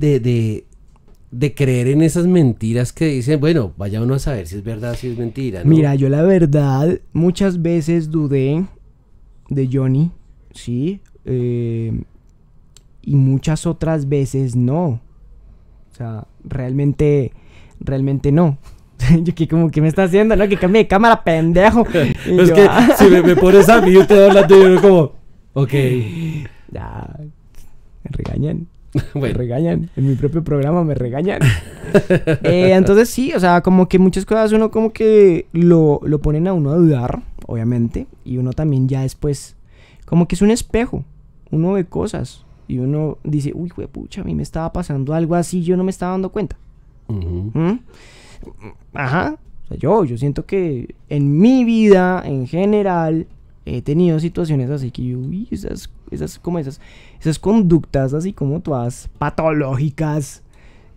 de creer en esas mentiras que dicen, bueno, vaya uno a saber si es verdad, si es mentira. Mira, yo la verdad muchas veces dudé de Johnny, ¿sí? Eh, y muchas otras veces no. O sea, realmente, realmente no. yo que como que me está haciendo, ¿no? Que cambie de cámara, pendejo. es que ah. si me, pones a mí, yo te doy yo como, ok. Ya, me regañan. Me regañan. En mi propio programa me regañan. Eh, entonces sí, o sea, como que muchas cosas uno como que lo, ponen a uno a dudar, obviamente. Y uno también ya después, como que es un espejo. Uno ve cosas y uno dice, uy, güey, pucha, a mí me estaba pasando algo así, yo no me estaba dando cuenta. ¿Mm? Ajá. O sea, yo, yo siento que en mi vida en general he tenido situaciones así que yo, uy, esas, esas, como esas, esas conductas así como todas patológicas,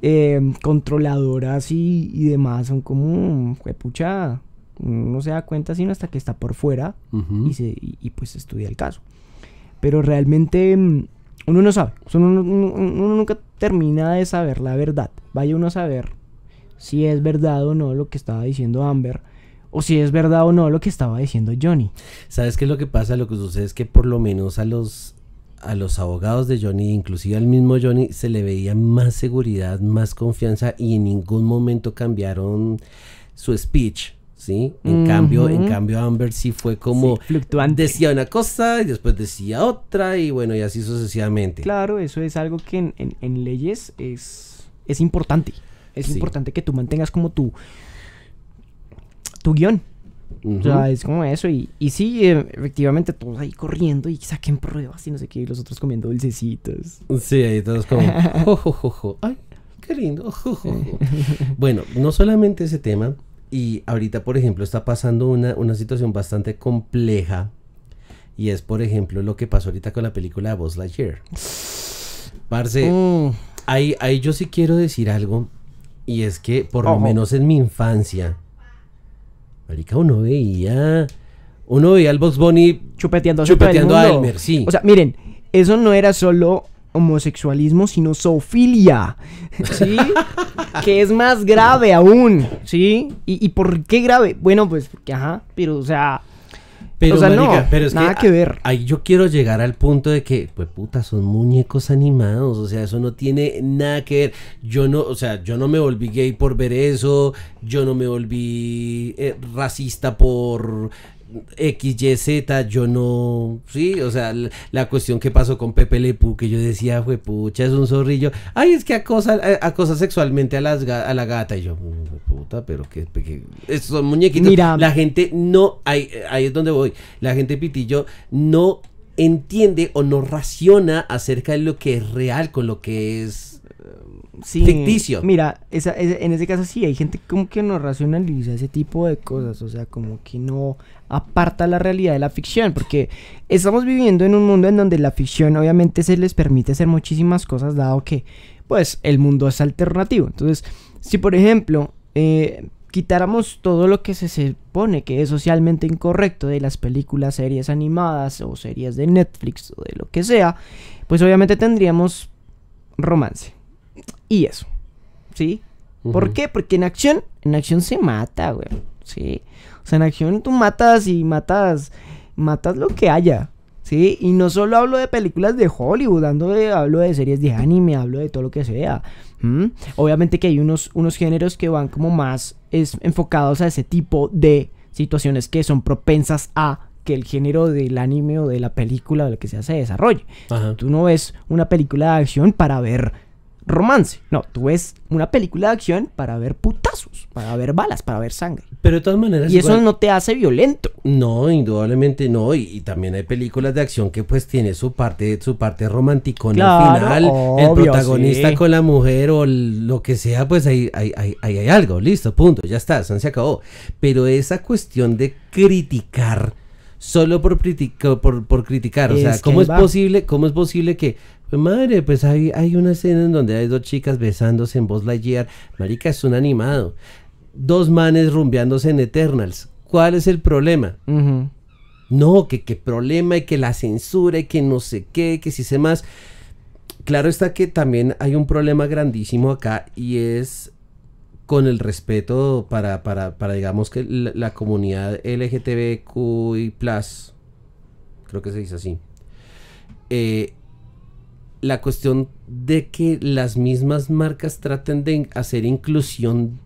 em, controladoras y, demás, son como, pucha, no se da cuenta sino hasta que está por fuera y, y, pues estudia el caso. Pero realmente em, uno no sabe, uno nunca termina de saber la verdad, vaya uno a saber si es verdad o no lo que estaba diciendo Amber o si es verdad o no lo que estaba diciendo Johnny. ¿Sabes qué es lo que pasa? Lo que sucede es que por lo menos a los a los abogados de Johnny, inclusive al mismo Johnny, se le veía más seguridad, más confianza y en ningún momento cambiaron su speech. ¿Sí? En cambio, en cambio Amber sí fue como decía una cosa y después decía otra y bueno, y así sucesivamente. Claro, eso es algo que en, leyes es, es importante. Es importante que tú mantengas como tu, guión. O sea, es como eso. Y, y sí, eh, efectivamente, todos ahí corriendo y saquen pruebas y no sé qué. Y los otros comiendo dulcecitos. Sí, ahí todos como. Oh, jo, Ay, qué lindo. Oh, bueno, no solamente ese tema. Y ahorita, por ejemplo, está pasando una, una situación bastante compleja. Y es, por ejemplo, lo que pasó ahorita con la película voz Lightyear. Parce, mm. ahí, ahí yo sí quiero decir algo. Y es que, por lo menos en mi infancia Marica, uno veía. Uno veía al Box Bunny chupeteando, a Elmer, sí. O sea, miren, eso no era solo homosexualismo, sino zoofilia, ¿sí? que es más grave aún, ¿sí? ¿Y, ¿Y, por qué grave? Bueno, pues porque, ajá, pero, o sea, pero, o sea, no, es nada que, ver. Ahí yo quiero llegar al punto de que, pues puta, son muñecos animados, o sea, eso no tiene nada que ver. Yo no, o sea, yo no me volví gay por ver eso, yo no me volví eh, racista por X, Y, Z, yo no, sí, o sea, la, cuestión que pasó con Pepe Lepu, que yo decía, fue pucha, es un zorrillo, ay, es que acosa, eh, sexualmente a, las, a la gata, y yo, mm, puta, pero que, que muñequitos, Mira. la gente no, hay ahí es donde voy, la gente pitillo no entiende o no raciona acerca de lo que es real con lo que es ficticio. Mira, en ese caso sí, hay gente como que no racionaliza ese tipo de cosas, o sea, como que no aparta la realidad de la ficción, porque estamos viviendo en un mundo en donde la ficción obviamente se les permite hacer muchísimas cosas, dado que, pues, el mundo es alternativo. Entonces, si por ejemplo, eh, quitáramos todo lo que se supone que es socialmente incorrecto de las películas, series animadas o series de Netflix o de lo que sea, pues obviamente tendríamos romance. Y eso. ¿Sí? ¿Por qué? Porque en acción, en acción se mata, güey. ¿Sí? O sea, en acción tú matas y matas, matas lo que haya. ¿Sí? Y no solo hablo de películas de Hollywood, ando hablo de series de anime, hablo de todo lo que sea. Obviamente que hay unos, unos géneros que van como más enfocados a ese tipo de situaciones que son propensas a que el género del anime o de la película o lo que sea se desarrolle. Tú no ves una película de acción para ver romance. No, tú ves una película de acción para ver putazos, para ver balas, para ver sangre. Pero de todas maneras. Y eso no te hace violento. No, indudablemente no. Y, también hay películas de acción que pues tiene su parte, su parte romántica en el final. el protagonista con la mujer o lo que sea, pues ahí hay, algo. Listo, punto. Ya está, se acabó. Pero esa cuestión de criticar solo por, criticar. o sea, ¿cómo es, posible, ¿cómo es posible que madre, pues hay, hay una escena en donde hay dos chicas besándose en la Lightyear. Marica, es un animado. Dos manes rumbeándose en Eternals. ¿Cuál es el problema? No, que qué problema y que la censura y que no sé qué, que si se más. Claro está que también hay un problema grandísimo acá y es con el respeto para, para, digamos que la, comunidad LGTBQI+, creo que se dice así. Eh, la cuestión de que las mismas marcas traten de hacer inclusión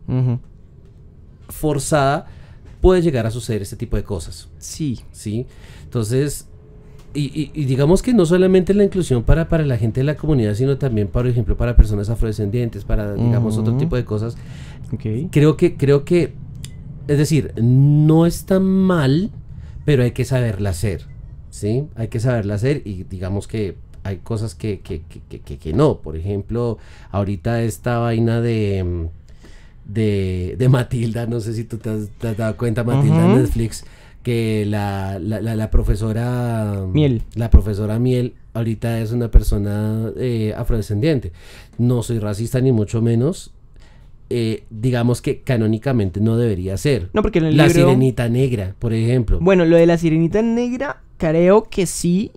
forzada puede llegar a suceder este tipo de cosas. Sí. Sí. Entonces, y, digamos que no solamente la inclusión para, para la gente de la comunidad, sino también, por ejemplo, para personas afrodescendientes, para, digamos, otro tipo de cosas. Creo que, creo que, es decir, no está mal, pero hay que saberla hacer. ¿Sí? Hay que saberla hacer y digamos que hay cosas que, que, no. Por ejemplo, ahorita esta vaina de, mm, de, Matilda, no sé si tú te has, dado cuenta, Matilda en Netflix, que la, profesora mm, Miel. La profesora Miel ahorita es una persona eh, afrodescendiente. No soy racista ni mucho menos. Eh, digamos que canónicamente no debería ser. No, porque en el La sirenita negra, por ejemplo. Bueno, lo de la sirenita negra creo que sí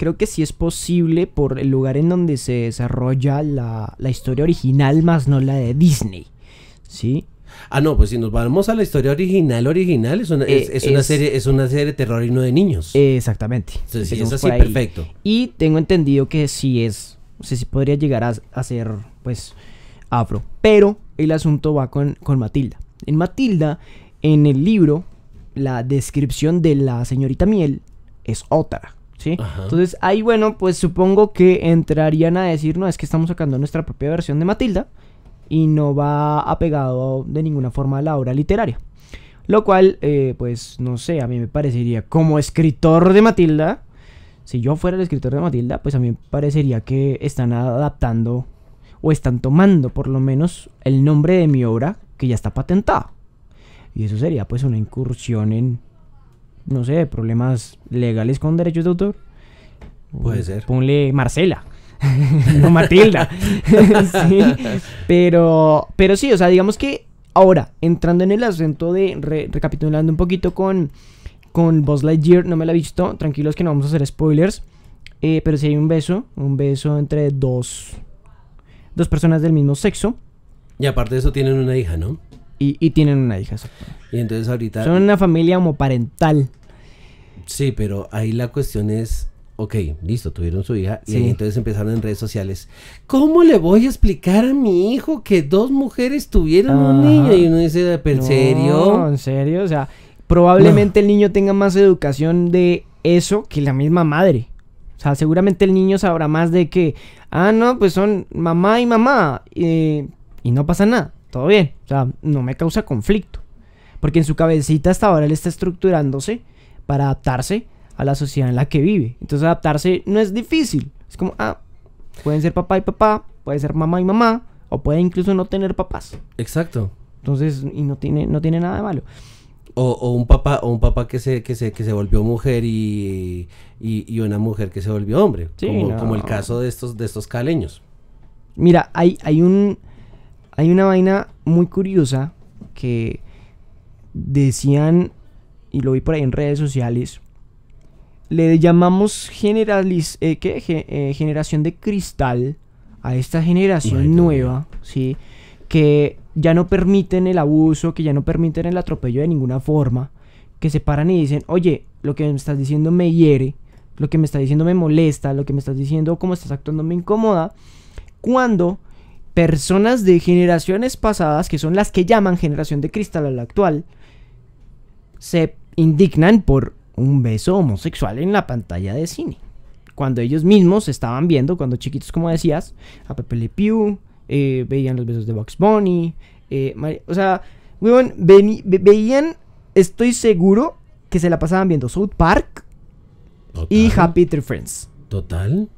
creo que sí es posible por el lugar en donde se desarrolla la, historia original, más no la de Disney. ¿Sí? Ah, no, pues si nos vamos a la historia original, original, es una, eh, serie, es una serie de terror y no de niños. Exactamente. Entonces, sí, es así, perfecto. Y tengo entendido que sí es, no sé si podría llegar a, ser, pues, afro. Pero el asunto va con, con Matilda. En Matilda, en el libro, la descripción de la señorita Miel es otra. Entonces ahí, bueno, pues supongo que entrarían a decir, no, es que estamos sacando nuestra propia versión de Matilda y no va apegado de ninguna forma a la obra literaria. Lo cual, eh, pues no sé, a mí me parecería como escritor de Matilda, si yo fuera el escritor de Matilda, pues a mí me parecería que están adaptando o están tomando por lo menos el nombre de mi obra que ya está patentada. Y eso sería pues una incursión en no sé, problemas legales con derechos de autor. Puede ser. Ponle Marcela. no Matilda. pero, pero sí, o sea, digamos que ahora, entrando en el acento de recapitulando un poquito con, con Buzz Lightyear, no me la he visto, tranquilos que no vamos a hacer spoilers. Eh, pero sí hay un beso, un beso entre dos, dos personas del mismo sexo. Y aparte de eso tienen una hija, ¿no? Y, tienen una hija. Y entonces ahorita... Son una familia homoparental. Sí, pero ahí la cuestión es, ok, listo, tuvieron su hija y entonces empezaron en redes sociales. ¿Cómo le voy a explicar a mi hijo que dos mujeres tuvieron un niño? Y uno dice, ¿en serio? No, en serio, o sea, probablemente el niño tenga más educación de eso que la misma madre. O sea, seguramente el niño sabrá más de que, ah, no, pues son mamá y mamá, eh, y no pasa nada todo bien, o sea, no me causa conflicto. Porque en su cabecita hasta ahora él está estructurándose para adaptarse a la sociedad en la que vive. Entonces adaptarse no es difícil. Es como, ah, pueden ser papá y papá, puede ser mamá y mamá, o puede incluso no tener papás. Exacto. Entonces, y no tiene, no tiene nada de malo. O, un papá, o un papá que se, que se, que se volvió mujer y, y, y una mujer que se volvió hombre. como, el caso de estos, de estos caleños. Mira, hay, hay un hay una vaina muy curiosa que decían, y lo vi por ahí en redes sociales, le llamamos eh, ¿qué? Eh, generación de cristal a esta generación nueva, ¿sí? que ya no permiten el abuso, que ya no permiten el atropello de ninguna forma, que se paran y dicen, oye, lo que me estás diciendo me hiere, lo que me estás diciendo me molesta, lo que me estás diciendo, cómo estás actuando me incomoda, cuando personas de generaciones pasadas, que son las que llaman generación de cristal a la actual, se indignan por un beso homosexual en la pantalla de cine. Cuando ellos mismos estaban viendo, cuando chiquitos, como decías, a Pepe Le Pew, eh, veían los besos de Box Bunny, eh, o sea, veían, estoy seguro que se la pasaban viendo South Park y Happy Tree Friends. Total.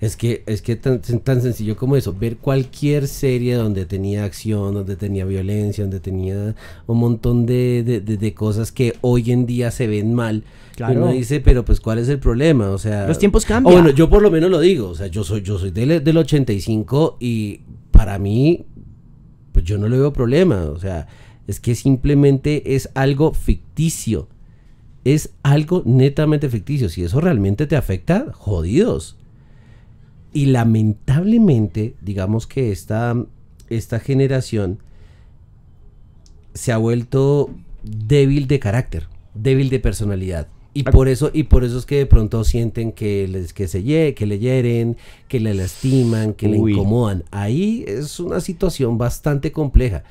Es que es que tan, sencillo como eso, ver cualquier serie donde tenía acción, donde tenía violencia, donde tenía un montón de, cosas que hoy en día se ven mal. Uno dice, pero pues cuál es el problema, o sea... Los tiempos cambian. bueno, yo por lo menos lo digo, o sea, yo soy, yo soy del, del 85 y para mí, pues yo no le veo problema, o sea, es que simplemente es algo ficticio. Es algo netamente ficticio. Si eso realmente te afecta, jodidos. Y lamentablemente, digamos que esta, esta generación se ha vuelto débil de carácter, débil de personalidad. Y por eso, y por eso es que de pronto sienten que les que se lle que le hieren, que le lastiman, que le incomodan. Ahí es una situación bastante compleja.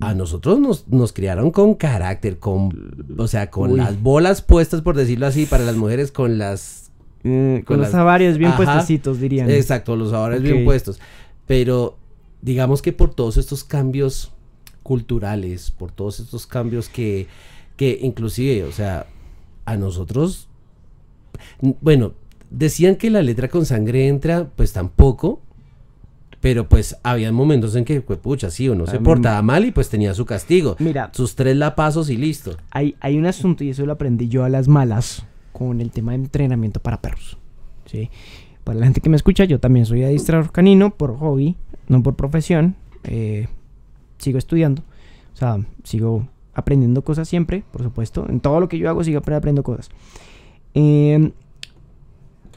A nosotros nos, nos criaron con carácter, con o sea, con las bolas puestas, por decirlo así, para las mujeres, con las Mm, con, los las... bien puestos dirían. Exacto, los sabarios bien puestos. Pero digamos que por todos estos cambios culturales, por todos estos cambios que, que inclusive, o sea, a nosotros, bueno, decían que la letra con sangre entra, pues tampoco, pero pues había momentos en que, pues, pucha, sí, uno se portaba mal y pues tenía su castigo. Mira. Sus tres lapazos y listo. Hay, hay un asunto, y eso lo aprendí yo a las malas con el tema de entrenamiento para perros. Para la gente que me escucha, yo también soy adiestrador canino por hobby, no por profesión. Eh, sigo estudiando, o sea, sigo aprendiendo cosas siempre, por supuesto. En todo lo que yo hago sigo aprendiendo cosas. Em,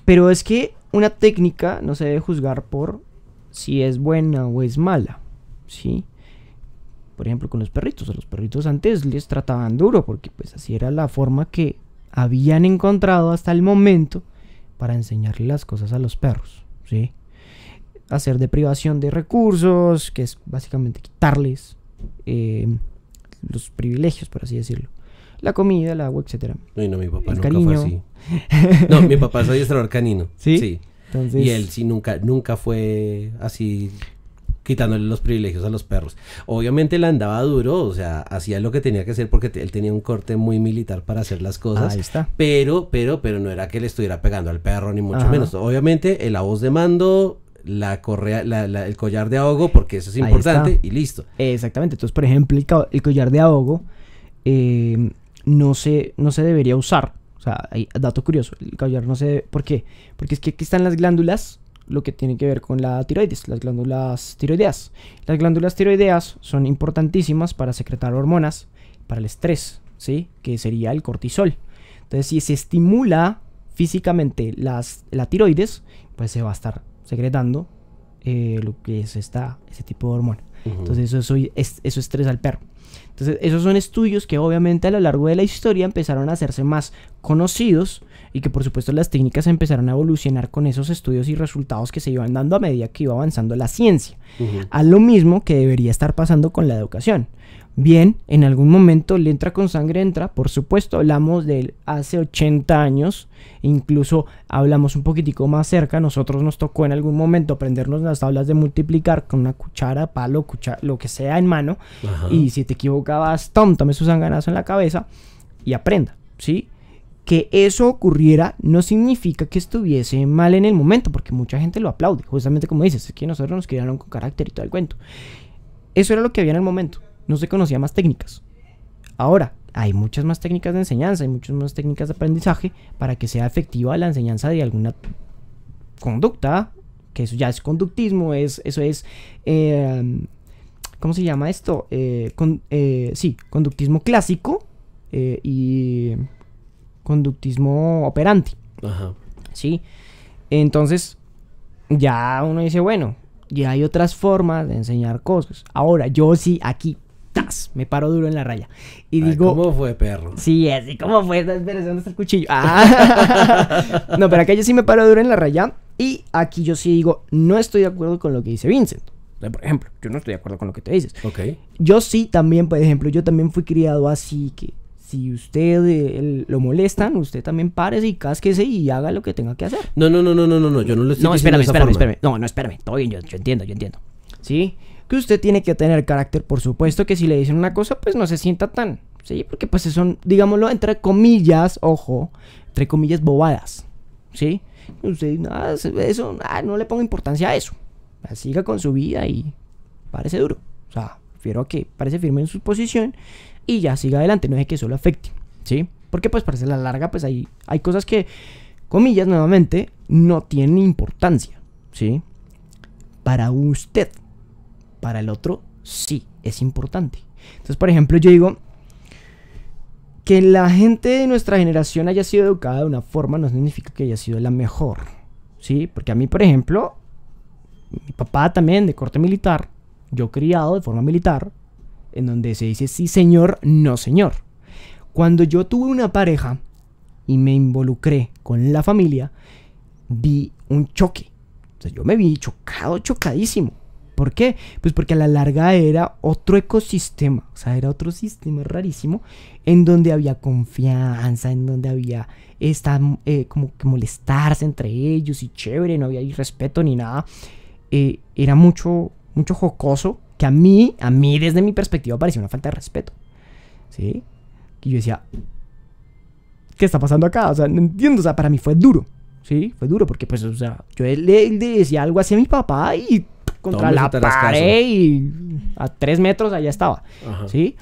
pero es que una técnica no se debe juzgar por si es buena o es mala, ¿sí? Por ejemplo, con los perritos. A los perritos antes les trataban duro porque pues así era la forma que habían encontrado hasta el momento para enseñarle las cosas a los perros, ¿sí? Hacer deprivación de recursos, que es básicamente quitarles eh, los privilegios, por así decirlo. La comida, el agua, etcétera. No, mi papá nunca fue así. No, mi papá es adiestrador canino. ¿Sí? sí. Y él sí nunca, nunca fue así quitándole los privilegios a los perros. Obviamente la andaba duro, o sea, hacía lo que tenía que hacer porque él tenía un corte muy militar para hacer las cosas. Ahí está. Pero, pero, pero no era que le estuviera pegando al perro, ni mucho menos. Obviamente, eh, la voz de mando, la correa, el collar de ahogo, porque eso es importante, y listo. Exactamente. Entonces, por ejemplo, el, collar de ahogo em, no, se, no se debería usar. O sea, hay, dato curioso, el collar no se... Debe, ¿Por qué? Porque es que aquí están las glándulas lo que tiene que ver con la tiroides, las glándulas tiroideas. Las glándulas tiroideas son importantísimas para secretar hormonas para el estrés, ¿sí? Que sería el cortisol. Entonces, si se estimula físicamente las, la tiroides, pues se va a estar secretando eh, lo que es esta, este tipo de hormona. Entonces, eso, eso, eso al perro. Entonces, esos son estudios que obviamente a lo largo de la historia empezaron a hacerse más conocidos y que por supuesto las técnicas empezaron a evolucionar con esos estudios y resultados que se iban dando a medida que iba avanzando la ciencia. A lo mismo que debería estar pasando con la educación. Bien, en algún momento le entra con sangre, entra, por supuesto, hablamos de hace 80 años, incluso hablamos un poquitico más cerca, nosotros nos tocó en algún momento aprendernos las tablas de multiplicar con una cuchara, palo, cuchara, lo que sea en mano, y si te equivocabas, tom, sus su sanganazo en la cabeza y aprenda, ¿sí? que eso ocurriera no significa que estuviese mal en el momento, porque mucha gente lo aplaude, justamente como dices, es que nosotros nos criaron con carácter y todo el cuento. Eso era lo que había en el momento no se conocía más técnicas. Ahora, hay muchas más técnicas de enseñanza, hay muchas más técnicas de aprendizaje para que sea efectiva la enseñanza de alguna conducta, que eso ya es conductismo, es, eso es... Em, ¿Cómo se llama esto? Eh, eh, sí, conductismo clásico eh, y conductismo operante. Ajá. ¿Sí? Entonces, ya uno dice, bueno, Ya hay otras formas de enseñar cosas. Ahora, yo sí, aquí, me paro duro en la raya. Y digo. ¿Cómo fue, perro? Sí, así, ¿cómo fue? Espera, ¿dónde está el cuchillo? Ah. no, pero acá sí me paro duro en la raya. Y aquí yo sí digo, no estoy de acuerdo con lo que dice Vincent. Por ejemplo, yo no estoy de acuerdo con lo que te dices. Ok. Yo sí también, por ejemplo, yo también fui criado así que si usted eh, lo molestan, usted también párese y cásquese y haga lo que tenga que hacer. No, no, no, no, no, no, yo no lo estoy No, espérame, espérame, espérame. No, no, espérame. Todo bien, yo entiendo, yo entiendo. ¿Sí? que usted tiene que tener carácter, por supuesto que si le dicen una cosa, pues no se sienta tan, ¿sí? Porque pues son, digámoslo, entre comillas, ojo, entre comillas, bobadas, ¿sí? Usted, nada, eso, ah, no le ponga importancia a eso. Siga con su vida y parece duro. O sea, prefiero que parece firme en su posición y ya siga adelante, no es que solo afecte, ¿sí? Porque pues parece la larga, pues hay, hay cosas que, comillas nuevamente, no tienen importancia, ¿sí? Para usted, para el otro sí es importante. Entonces, por ejemplo, yo digo que la gente de nuestra generación haya sido educada de una forma no significa que haya sido la mejor, ¿sí? Porque a mí, por ejemplo, mi papá también de corte militar, yo criado de forma militar, en donde se dice sí señor, no señor. Cuando yo tuve una pareja y me involucré con la familia, vi un choque. O sea, yo me vi chocado, chocadísimo. ¿Por qué? Pues porque a la larga era otro ecosistema, o sea, era otro sistema rarísimo, en donde había confianza, en donde había esta, eh, como que molestarse entre ellos y chévere, no había respeto ni nada. Eh, era mucho, mucho jocoso, que a mí, a mí desde mi perspectiva parecía una falta de respeto. ¿Sí? Que yo decía, ¿qué está pasando acá? O sea, no entiendo, o sea, para mí fue duro. Sí, fue duro porque pues, o sea, yo le, le decía algo así a mi papá y contra la pared y a tres metros allá estaba, ¿sí?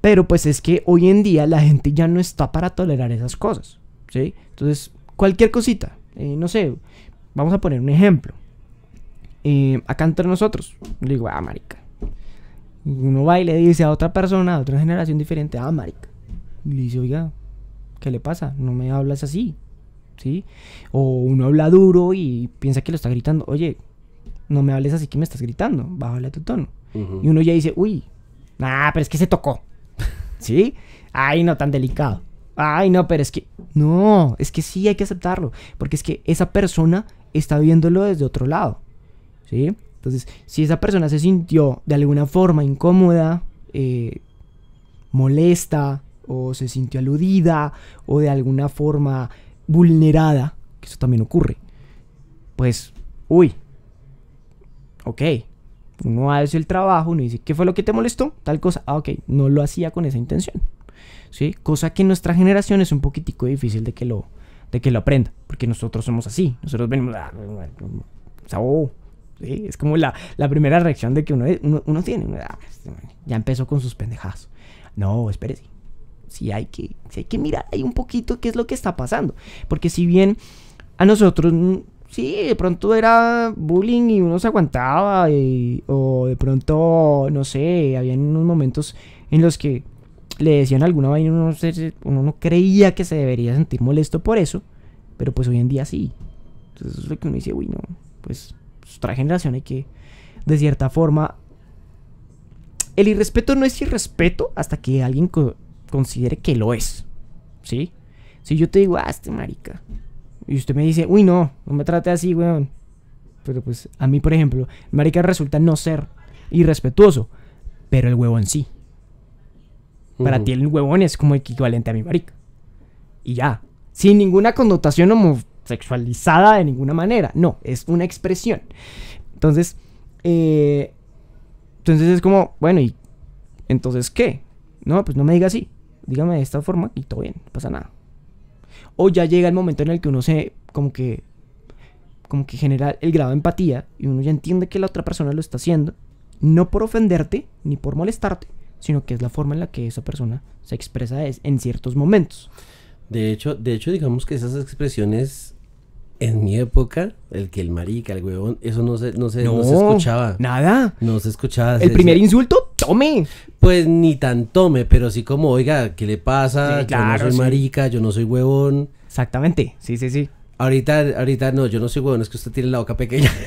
Pero pues es que hoy en día la gente ya no está para tolerar esas cosas, ¿sí? Entonces, cualquier cosita, eh, no sé, vamos a poner un ejemplo. Eh, acá entre nosotros, digo, ah, marica. Uno va y le dice a otra persona, a otra generación diferente, ah, marica. Y le dice, oiga, ¿qué le pasa? No me hablas así, ¿sí? O uno habla duro y piensa que lo está gritando, oye, no me hables así que me estás gritando, bájale a tu tono. Y uno ya dice, uy, ah, pero es que se tocó. ¿Sí? Ay, no, tan delicado. Ay, no, pero es que, no, es que sí hay que aceptarlo, porque es que esa persona está viéndolo desde otro lado. ¿Sí? Entonces, si esa persona se sintió de alguna forma incómoda, eh, molesta, o se sintió aludida, o de alguna forma vulnerada, que eso también ocurre, pues, uy, ok, uno hace el trabajo, no dice, ¿qué fue lo que te molestó? Tal cosa. Ah, ok, no lo hacía con esa intención. ¿Sí? Cosa que en nuestra generación es un poquitico difícil de que lo, de que lo aprenda, porque nosotros somos así. Nosotros venimos, ah, Es como la, primera reacción de que uno, eh, uno, tiene. Ah, este ya empezó con sus pendejadas. No, espérese. Si hay, que, hay que mirar ahí un poquito qué es lo que está pasando. Porque si bien a nosotros sí, de pronto era bullying y uno se aguantaba, y, o de pronto, no sé, habían unos momentos en los que le decían alguna vaina, uno, uno no creía que se debería sentir molesto por eso, pero pues hoy en día sí. Entonces eso es lo que uno dice, uy, no, pues, pues otra generación hay que, de cierta forma, el irrespeto no es irrespeto hasta que alguien considere que lo es, ¿sí? Si yo te digo, ah, este marica, y usted me dice, uy, no, no me trate así, weón. Pero pues a mí, por ejemplo, marica resulta no ser irrespetuoso, pero el huevón sí. Para ti el huevón es como equivalente a mi marica. Y ya, sin ninguna connotación homosexualizada de ninguna manera, no, es una expresión. Entonces, eh, entonces es como, bueno, ¿y entonces qué? No, pues no me diga así, dígame de esta forma y todo bien, pasa nada o ya llega el momento en el que uno se como que como que genera el grado de empatía y uno ya entiende que la otra persona lo está haciendo, no por ofenderte ni por molestarte, sino que es la forma en la que esa persona se expresa en ciertos momentos. De hecho, de hecho digamos que esas expresiones en mi época, el que el marica, el huevón, eso no se, no no, escuchaba. Nada. No se escuchaba. el primer insulto, pues ni tan tome, pero así como, oiga, ¿qué le pasa? claro, yo no soy marica, yo no soy huevón. Exactamente, sí, sí, sí. Ahorita, ahorita no, yo no soy huevón, es que usted tiene la boca pequeña.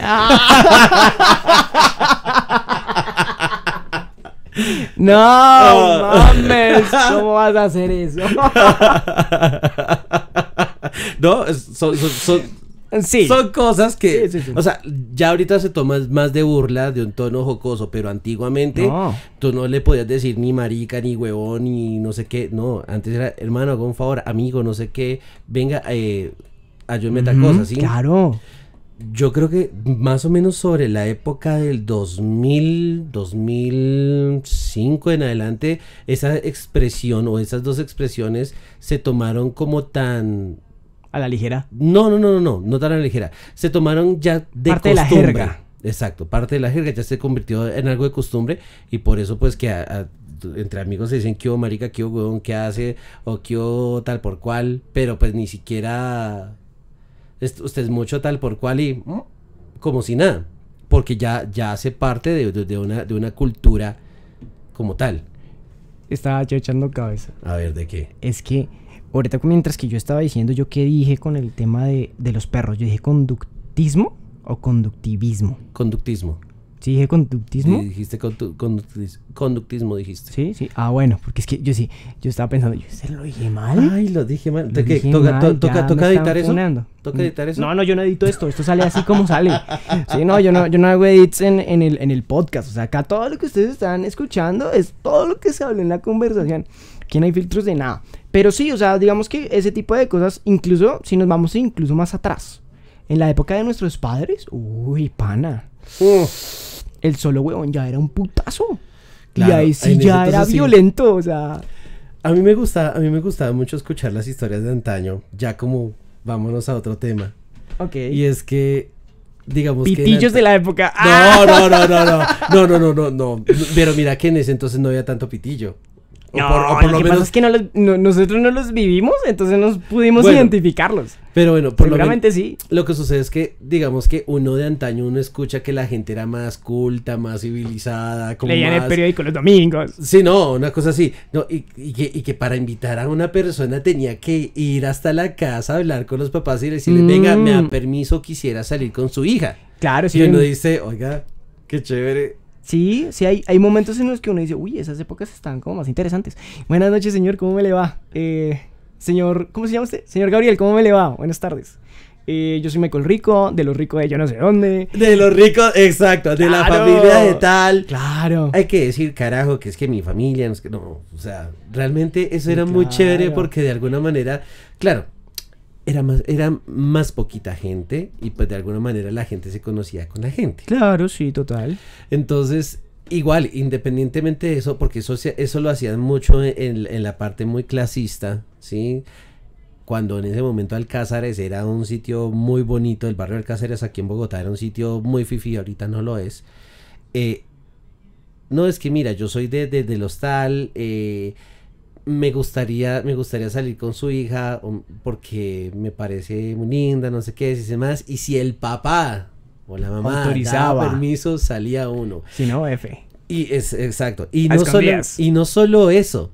Ah. no, ah. mames, ¿cómo vas a hacer eso? no, son, son, son son cosas que. O sea, ya ahorita se toma más de burla, de un tono jocoso, pero antiguamente tú no le podías decir ni marica, ni huevón, ni no sé qué. No, antes era, hermano, haga un favor, amigo, no sé qué. Venga, eh, ayúdame tal cosa, ¿sí? Claro. Yo creo que más o menos sobre la época del 2000, 2005 en adelante, esa expresión o esas dos expresiones se tomaron como tan a la ligera. No, no, no, no, no, no tan a la ligera. Se tomaron ya de parte de la jerga. Exacto, parte de la jerga ya se convirtió en algo de costumbre y por eso pues que entre amigos se dicen qué o marica, qué o qué hace o qué tal por cual, pero pues ni siquiera usted es mucho tal por cual y mm, como si nada, porque ya, ya hace parte de, de, una, de una cultura como tal. Estaba yo echando cabeza. A ver, ¿de qué? Es que ahorita mientras que yo estaba diciendo, yo qué dije con el tema de, de los perros, yo dije conductismo o conductivismo. Conductismo. ¿Sí dije conductismo? Sí, dijiste conductismo, dijiste. Sí, sí. Ah, bueno, porque es que yo sí, yo estaba pensando, yo se lo dije mal. Ay, lo dije mal. toca, toca, toca editar eso. No, no, yo no edito esto, esto sale así como sale. Sí, no, yo no, yo no hago edits en, en, el, en el podcast. O sea, acá todo lo que ustedes están escuchando es todo lo que se habla en la conversación aquí no hay filtros de nada. Pero sí, o sea, digamos que ese tipo de cosas, incluso si nos vamos incluso más atrás, en la época de nuestros padres, uy, pana. el solo huevón ya era un putazo. y ahí sí ya era violento, o sea. A mí me gusta, a mí me gustaba mucho escuchar las historias de antaño, ya como vámonos a otro tema. Ok. Y es que digamos pitillos de la época. No, ah. no, no, no, no. No, no, no, no, no. Pero mira que en ese entonces no había tanto pitillo no, lo, que pasa es que no nosotros no los vivimos, entonces no pudimos identificarlos. Pero bueno, por sí. Lo que sucede es que, digamos que uno de antaño, uno escucha que la gente era más culta, más civilizada. Como Leían el periódico los domingos. Sí, no, una cosa así. y, que, para invitar a una persona tenía que ir hasta la casa, hablar con los papás y decirle, venga, me da mm. permiso, quisiera salir con su hija. Claro, sí. Y uno dice, oiga, qué chévere Sí, sí, hay, hay momentos en los que uno dice, uy, esas épocas están como más interesantes. Buenas noches, señor, ¿cómo me le va? Eh, señor, ¿cómo se llama usted? Señor Gabriel, ¿cómo me le va? Buenas tardes. Eh, yo soy Michael Rico, de los ricos de yo no sé dónde. De los ricos, exacto, de la familia de tal. Claro. Hay que decir, carajo, que es que mi familia, no, o sea, realmente eso era muy chévere porque de alguna manera, claro, era más, era más poquita gente y pues de alguna manera la gente se conocía con la gente. Claro, sí, total. Entonces, igual, independientemente de eso, porque eso, eso lo hacían mucho e, en, la parte muy clasista, ¿sí? Cuando en ese momento Alcázares era un sitio muy bonito, el barrio Alcázares aquí en Bogotá era un sitio muy fifi, ahorita no lo es. Eh, no, es que mira, yo soy de, los tal... Eh, me gustaría, me gustaría salir con su hija porque me parece muy linda, no sé qué, si más. Y si el papá o la mamá autorizaba daba permiso, salía uno. Si no, F. Y es exacto. Y no, solo, y no solo eso,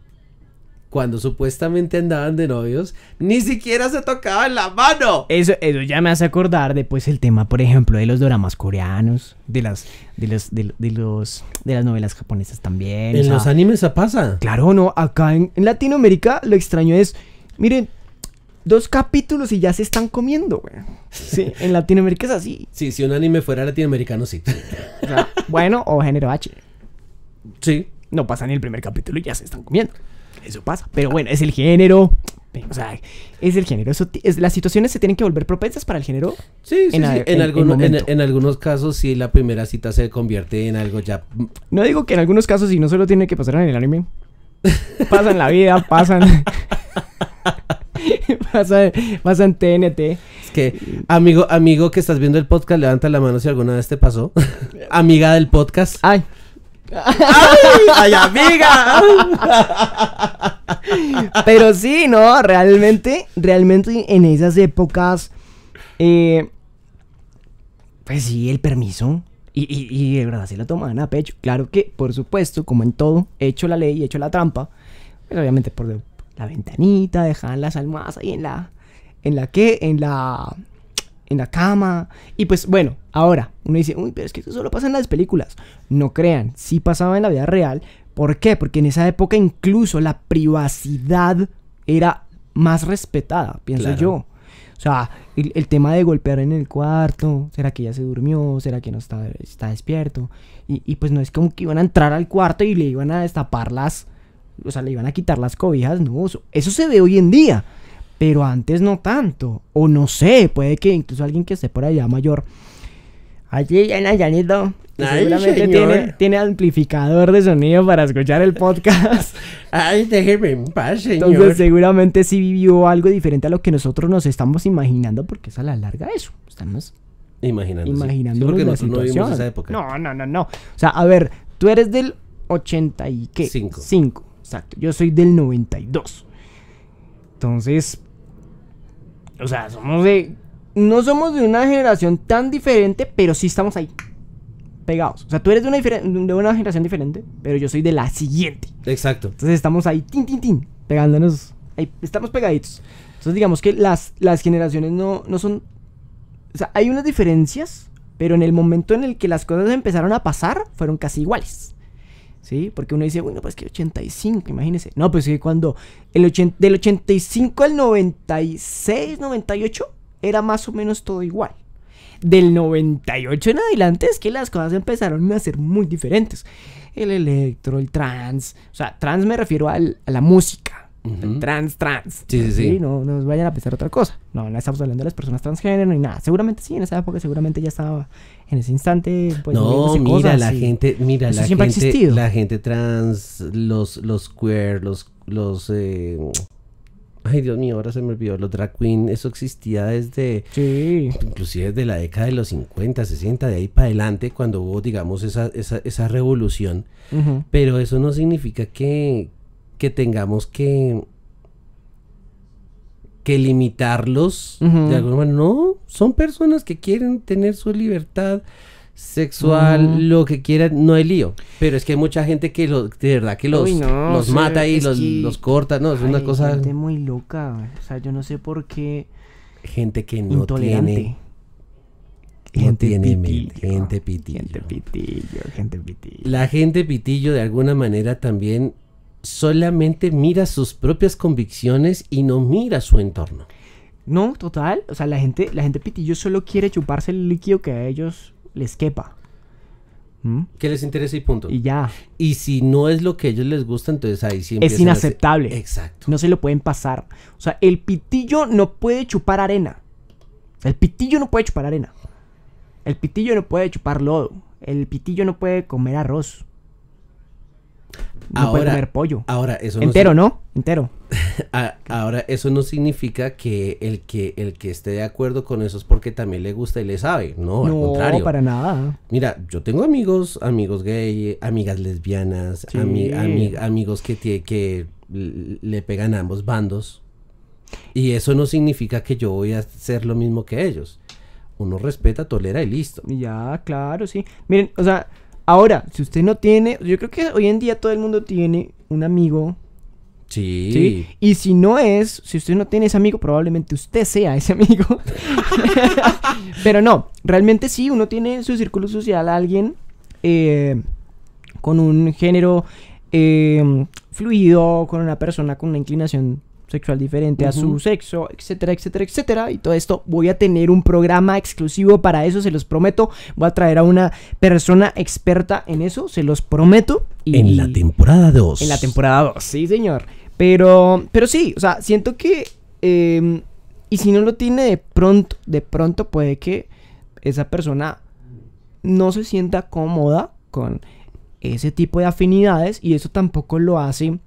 cuando supuestamente andaban de novios, ni siquiera se tocaban la mano. Eso, eso ya me hace acordar después el tema, por ejemplo, de los dramas coreanos, de las, de los, de, los, de las novelas japonesas también. En los animes se pasa. Claro, no. Acá en, Latinoamérica lo extraño es, miren, dos capítulos y ya se están comiendo, güey. Sí, en Latinoamérica es así. Sí, si un anime fuera latinoamericano, sí. bueno, o género H. Sí. No pasa ni el primer capítulo y ya se están comiendo eso pasa. Pero bueno, es el género. O sea, es el género. Eso las situaciones se tienen que volver propensas para el género. Sí, sí, sí. En, algunos, casos sí la primera cita se convierte en algo ya... No digo que en algunos casos, y no solo tiene que pasar en el anime. pasan la vida, pasan... pasan, pasan TNT. Es que, amigo, amigo que estás viendo el podcast, levanta la mano si alguna vez te pasó. Amiga del podcast. Ay, ¡Ay, amiga! Pero sí, no, realmente, realmente en esas épocas, eh, pues sí, el permiso. Y, y, y, de verdad sí lo tomaban a pecho. Claro que, por supuesto, como en todo, hecho la ley, hecho la trampa. pero pues obviamente por la ventanita, dejaban las almohadas ahí en la. ¿En la qué? En la en la cama. Y pues bueno, ahora uno dice, uy, pero es que eso solo pasa en las películas. No crean, sí pasaba en la vida real. ¿Por qué? Porque en esa época incluso la privacidad era más respetada, pienso yo. O sea, el, tema de golpear en el cuarto, ¿será que ya se durmió? ¿Será que no está, está despierto? Y, pues no es como que iban a entrar al cuarto y le iban a destapar las, o sea, le iban a quitar las cobijas, no, eso, eso se ve hoy en día pero antes no tanto. O no sé, puede que incluso alguien que esté por allá mayor. Allí en Janito. Seguramente tiene, tiene, amplificador de sonido para escuchar el podcast. Ay, déjeme en paz, señor. Entonces, seguramente sí vivió algo diferente a lo que nosotros nos estamos imaginando, porque es a la larga eso. Estamos imaginando. Imaginando. porque nosotros situación. no vivimos esa época. No, no, no, no. O sea, a ver, tú eres del 80 y qué? Cinco. 5, exacto. Yo soy del 92. Entonces, o sea, somos de. No somos de una generación tan diferente, pero sí estamos ahí. Pegados. O sea, tú eres de una, de una generación diferente, pero yo soy de la siguiente. Exacto. Entonces estamos ahí, tin, tin, tin, pegándonos. Ahí, estamos pegaditos. Entonces digamos que las, las generaciones no, no son... O sea, hay unas diferencias, pero en el momento en el que las cosas empezaron a pasar, fueron casi iguales. ¿sí? Porque uno dice, bueno, pues que 85, imagínese. No, pues que cuando el del 85 al 96, 98 era más o menos todo igual. Del 98 en adelante es que las cosas empezaron a ser muy diferentes. El electro, el trans, o sea, trans me refiero a la música, Trans, trans. Sí, sí, sí. No nos vayan a pensar otra cosa. No, no estamos hablando de las personas transgénero y nada. Seguramente sí, en esa época seguramente ya estaba en ese instante. Pues, no, mira, la gente, mira, la gente, la gente trans, los, los queer, los, los, eh, Ay, Dios mío, ahora se me olvidó. Los drag queen, eso existía desde. Sí. Inclusive desde la década de los 50, 60, de ahí para adelante, cuando hubo, digamos, esa, esa, revolución. Pero eso no significa que, que tengamos que que limitarlos de alguna manera. No, son personas que quieren tener su libertad sexual, lo que quieran, no hay lío. Pero es que hay mucha gente que lo, de verdad que los, los mata y los, corta, no, es una cosa... Gente muy loca, o sea, yo no sé por qué... Gente que no tiene... Gente, no pitillo, gente pitillo. Gente pitillo, gente pitillo. La gente pitillo de alguna manera también solamente mira sus propias convicciones y no mira su entorno. No, total. O sea, la gente, la gente pitillo solo quiere chuparse el líquido que a ellos les quepa. ¿Mm? Que les interesa y punto. Y ya. Y si no es lo que a ellos les gusta, entonces ahí sí Es inaceptable. Exacto. No se lo pueden pasar. O sea, el pitillo no puede chupar arena. El pitillo no puede chupar arena. El pitillo no puede chupar lodo. El pitillo no puede comer arroz. No ahora, puede comer pollo. Ahora, eso Entero, ¿no? Entero. Ah, ahora, eso no significa que el, que el que esté de acuerdo con eso es porque también le gusta y le sabe. No, al contrario. No, para nada. Mira, yo tengo amigos, amigos gay, amigas lesbianas, amigos que, que le pegan a ambos bandos. Y eso no significa que yo voy a hacer lo mismo que ellos. Uno respeta, tolera y listo. Ya, claro, sí. Miren, o sea, Ahora, si usted no tiene, yo creo que hoy en día todo el mundo tiene un amigo. Sí. sí. Y si no es, si usted no tiene ese amigo, probablemente usted sea ese amigo. Pero no, realmente sí, uno tiene en su círculo social a alguien eh, con un género eh, fluido, con una persona con una inclinación sexual diferente a su sexo, etcétera, etcétera, etcétera. Y todo esto voy a tener un programa exclusivo para eso, se los prometo. Voy a traer a una persona experta en eso, se los prometo. en la temporada 2. En la temporada 2, sí, señor. Pero, pero sí, o sea, siento que... Em, y si no lo tiene de pronto, de pronto puede que esa persona no se sienta cómoda con ese tipo de afinidades y eso tampoco lo hace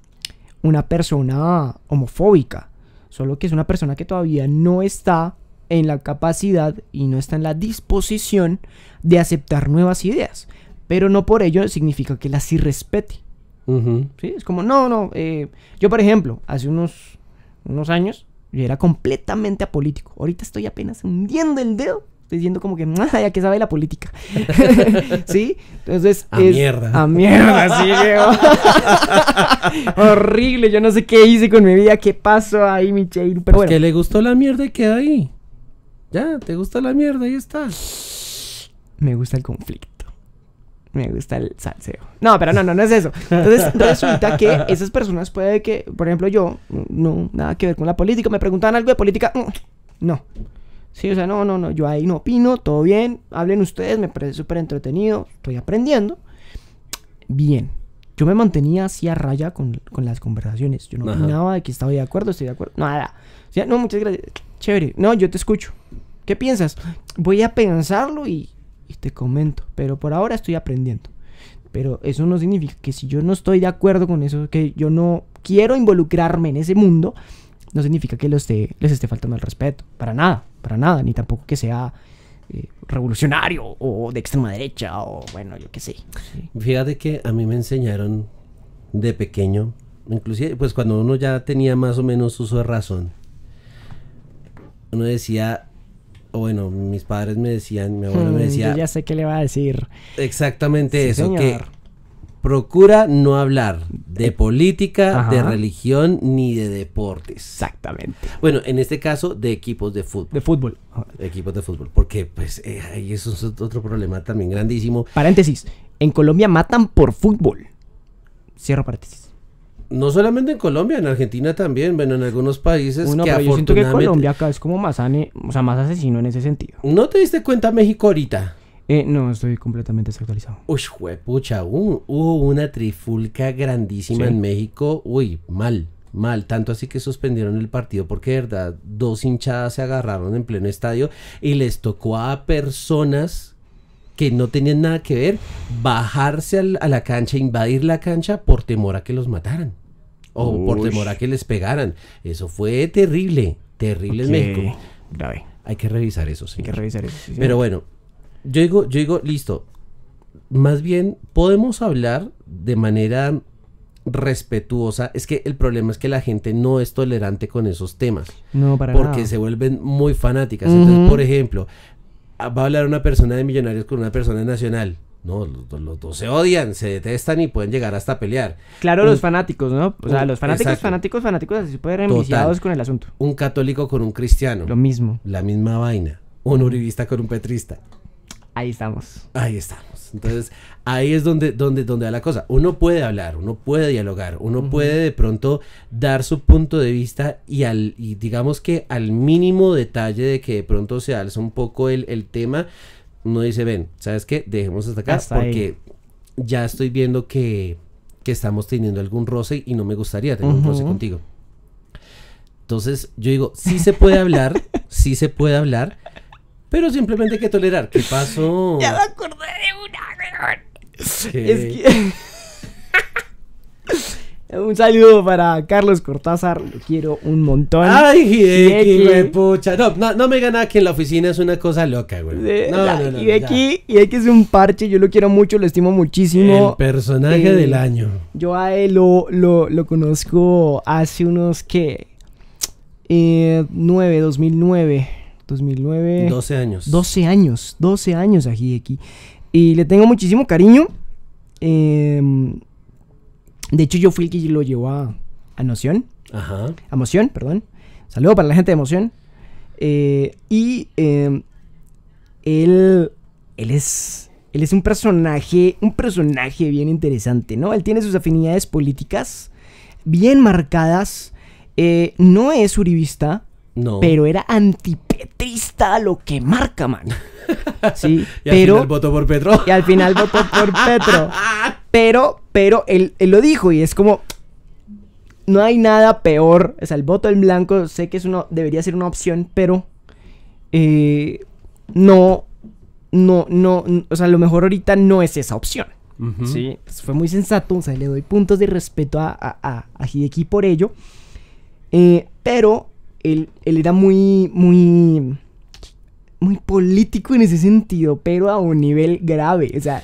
una persona homofóbica, solo que es una persona que todavía no está en la capacidad y no está en la disposición de aceptar nuevas ideas, pero no por ello significa que las irrespete. ¿Sí? Es como, no, no, eh, yo por ejemplo, hace unos, unos años yo era completamente apolítico, ahorita estoy apenas hundiendo el dedo diciendo como que, ah, ya que sabe la política. ¿Sí? Entonces. A mierda. A mierda, sí, Horrible, yo no sé qué hice con mi vida, qué pasó ahí, Michelle? Pero pues que le gustó la mierda y queda ahí. Ya, te gusta la mierda, ahí está. Me gusta el conflicto. Me gusta el salseo. No, pero no, no, no es eso. Entonces resulta que esas personas puede que, por ejemplo, yo, no, nada que ver con la política, me preguntan algo de política, mm, no. Sí, o sea, no, no, no, yo ahí no opino, todo bien, hablen ustedes, me parece súper entretenido, estoy aprendiendo. Bien, yo me mantenía así a raya con, las conversaciones, yo no opinaba de que estaba de acuerdo, estoy de acuerdo, nada. O sea, no, muchas gracias, chévere, no, yo te escucho. ¿Qué piensas? Voy a pensarlo y, te comento, pero por ahora estoy aprendiendo. Pero eso no significa que si yo no estoy de acuerdo con eso, que yo no quiero involucrarme en ese mundo, no significa que les esté faltando el respeto, para nada para nada, ni tampoco que sea eh, revolucionario o de extrema derecha o bueno, yo qué sé. Fíjate que a mí me enseñaron de pequeño, inclusive pues cuando uno ya tenía más o menos uso de razón, uno decía, o bueno, mis padres me decían, mi abuelo me decía... Yo ya sé qué le va a decir. Exactamente eso, que Procura no hablar de eh, política, de religión ni de deportes. Exactamente. Bueno, en este caso de equipos de fútbol. De fútbol. equipos de fútbol, porque pues eh, ahí eso es otro problema también grandísimo. Paréntesis, en Colombia matan por fútbol. Cierro paréntesis no solamente en Colombia, en Argentina también, bueno, en algunos países que yo siento que Colombia acá es como más, sea, más asesino en ese sentido. ¿No te diste cuenta México ahorita? Eh, no, estoy completamente desactualizado. Uy, pucha, hubo una trifulca grandísima en México. Uy, mal, mal. Tanto así que suspendieron el partido porque, de verdad, dos hinchadas se agarraron en pleno estadio y les tocó a personas que no tenían nada que ver bajarse a la cancha, invadir la cancha por temor a que los mataran o por temor a que les pegaran. Eso fue terrible, terrible en México. Hay que revisar eso, sí. Hay que revisar eso. Pero bueno yo digo, yo digo, listo. Más bien, podemos hablar de manera respetuosa. Es que el problema es que la gente no es tolerante con esos temas. No, para Porque se vuelven muy fanáticas. Entonces, por ejemplo, ah, va a hablar una persona de millonarios con una persona nacional. No, los, dos se odian, se detestan y pueden llegar hasta pelear. Claro, los fanáticos, ¿no? O sea, los fanáticos, fanáticos, fanáticos, así pueden enviciados con el asunto. Un católico con un cristiano. Lo mismo. La misma vaina. Un uribista con un petrista ahí estamos. Ahí estamos. Entonces, ahí es donde, donde, donde va la cosa. Uno puede hablar, uno puede dialogar, uno puede de pronto dar su punto de vista y al, y digamos que al mínimo detalle de que de pronto se alza un poco el, tema, uno dice, ven, ¿sabes qué? Dejemos hasta acá porque ya estoy viendo que, estamos teniendo algún roce y no me gustaría tener un roce contigo. Entonces, yo digo, sí se puede hablar, sí se puede hablar, pero simplemente hay que tolerar. ¿Qué pasó? Ya me acordé de una, Es un saludo para Carlos Cortázar, lo quiero un montón. Ay, Hideki, pucha. No, no, me gana que en la oficina es una cosa loca, güey. no no, no, no, Hideki, Hideki es un parche, yo lo quiero mucho, lo estimo muchísimo. El personaje eh, del año. Yo a él lo, lo, conozco hace unos, ¿qué? Eh, 9, 2009. 2009. 12 años. 12 años, 12 años a aquí. Y le tengo muchísimo cariño. Em, de hecho, yo fui el que lo llevó a, Noción. Ajá. A Moción, perdón. Saludo para la gente de Moción. Eh, y em, él, él es, él es un personaje, un personaje bien interesante, ¿no? Él tiene sus afinidades políticas bien marcadas. Eh, no es uribista, no. pero era anti Trista lo que marca, man. Sí, pero, por Petro. Y al final votó por Petro. Pero, pero él, lo dijo y es como, no hay nada peor. O sea, el voto en blanco sé que es uno debería ser una opción, pero eh, no, no, no, o sea, lo mejor ahorita no es esa opción. Sí, pues fue muy sensato, o sea, le doy puntos de respeto a, a, Hideki por ello. Eh, pero él, era muy, muy, muy político en ese sentido, pero a un nivel grave. O sea,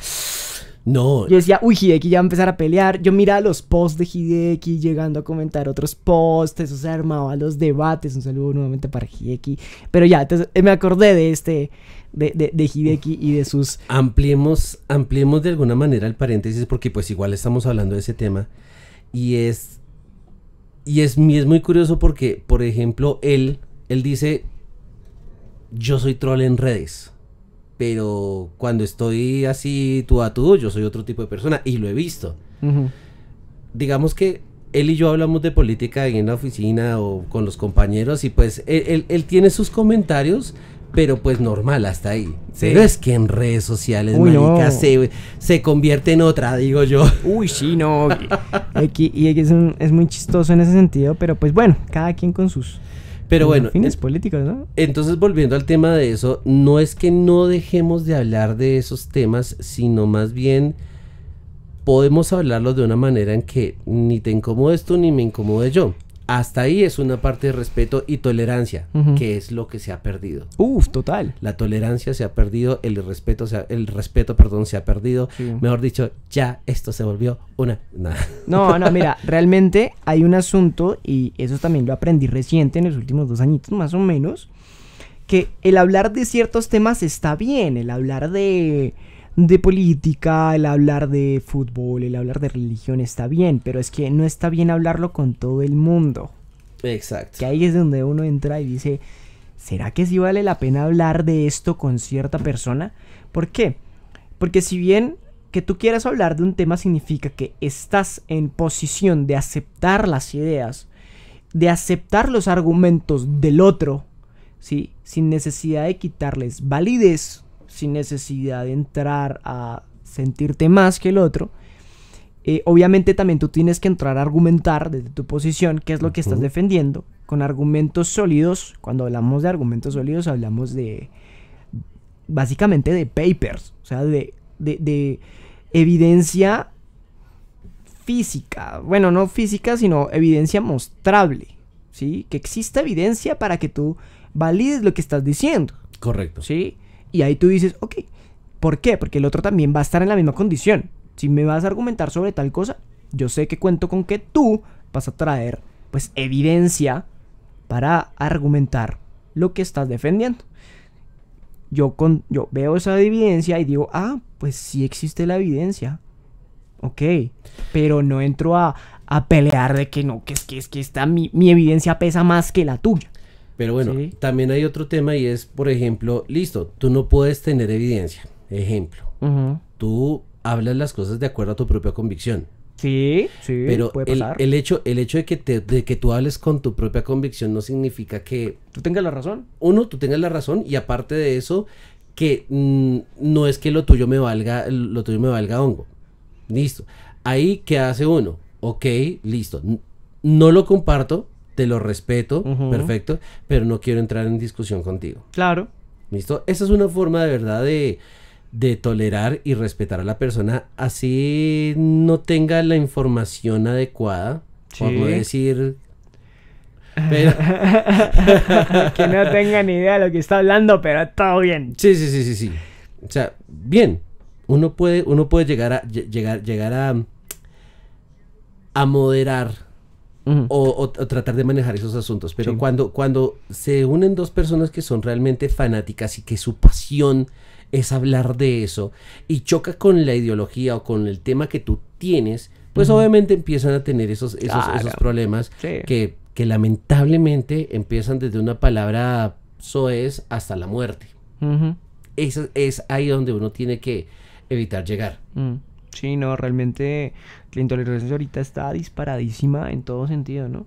no. Yo decía, uy, Hideki ya va a empezar a pelear. Yo miraba los posts de Hideki llegando a comentar otros posts. o sea, armaba los debates. Un saludo nuevamente para Hideki. Pero ya, entonces, eh, me acordé de este. De, de, de Hideki y de sus. Ampliemos, ampliemos de alguna manera el paréntesis, porque pues igual estamos hablando de ese tema. Y es y es, es muy curioso porque, por ejemplo, él, él dice, yo soy troll en redes, pero cuando estoy así tú a tú, yo soy otro tipo de persona y lo he visto. Digamos que él y yo hablamos de política en la oficina o con los compañeros y pues él tiene sus comentarios pero pues normal hasta ahí. Pero es que en redes sociales, Uy, se, se, convierte en otra, digo yo. Uy, sí, no. Aquí, y es, es muy chistoso en ese sentido, pero pues bueno, cada quien con sus... Pero bueno, fines eh, políticos, ¿no? Entonces, volviendo al tema de eso, no es que no dejemos de hablar de esos temas, sino más bien podemos hablarlos de una manera en que ni te incomodes tú ni me incomode yo. Hasta ahí es una parte de respeto y tolerancia, que es lo que se ha perdido. Uf, total. La tolerancia se ha perdido, el respeto, se el respeto, perdón, se ha perdido. Mejor dicho, ya esto se volvió una. No, no, mira, realmente hay un asunto y eso también lo aprendí reciente en los últimos dos añitos, más o menos, que el hablar de ciertos temas está bien, el hablar de de política, el hablar de fútbol, el hablar de religión está bien, pero es que no está bien hablarlo con todo el mundo. Exacto. Que ahí es donde uno entra y dice, ¿será que sí vale la pena hablar de esto con cierta persona? ¿Por qué? Porque si bien que tú quieras hablar de un tema significa que estás en posición de aceptar las ideas, de aceptar los argumentos del otro, ¿sí? sin necesidad de quitarles validez sin necesidad de entrar a sentirte más que el otro. Eh, obviamente también tú tienes que entrar a argumentar desde tu posición qué es lo que estás defendiendo con argumentos sólidos. Cuando hablamos de argumentos sólidos hablamos de básicamente de papers, o sea, de, de, de evidencia física. Bueno, no física, sino evidencia mostrable, ¿sí? Que exista evidencia para que tú valides lo que estás diciendo. Correcto. ¿Sí? Y ahí tú dices, ok, ¿por qué? Porque el otro también va a estar en la misma condición. Si me vas a argumentar sobre tal cosa, yo sé que cuento con que tú vas a traer pues evidencia para argumentar lo que estás defendiendo. Yo, con, yo veo esa evidencia y digo, ah, pues sí existe la evidencia. Ok, pero no entro a, pelear de que no, que es que, es que mi evidencia pesa más que la tuya. Pero bueno, también hay otro tema y es, por ejemplo, listo, tú no puedes tener evidencia. Ejemplo, tú hablas las cosas de acuerdo a tu propia convicción. Sí, sí, pero El, hecho, el hecho de que, te, de que tú hables con tu propia convicción no significa que... Tú tengas la razón. Uno, tú tengas la razón y aparte de eso, que mm, no es que lo tuyo me valga, lo tuyo me valga hongo. Listo. Ahí, ¿qué hace uno? Ok, listo. No lo comparto, te lo respeto, perfecto, pero no quiero entrar en discusión contigo. Claro. ¿Listo? Esa es una forma de verdad de, de tolerar y respetar a la persona, así no tenga la información adecuada, sí. por no decir... que no tenga ni idea de lo que está hablando, pero todo bien. Sí, sí, sí, sí, sí. O sea, bien, uno puede, uno puede llegar a, llegar, llegar a, a moderar o, tratar de manejar esos asuntos. Pero cuando, cuando se unen dos personas que son realmente fanáticas y que su pasión es hablar de eso y choca con la ideología o con el tema que tú tienes, pues obviamente empiezan a tener esos, problemas que, lamentablemente empiezan desde una palabra soez hasta la muerte. Eso es ahí donde uno tiene que evitar llegar. Mm. Sí, no, realmente la intolerancia ahorita está disparadísima en todo sentido, ¿no?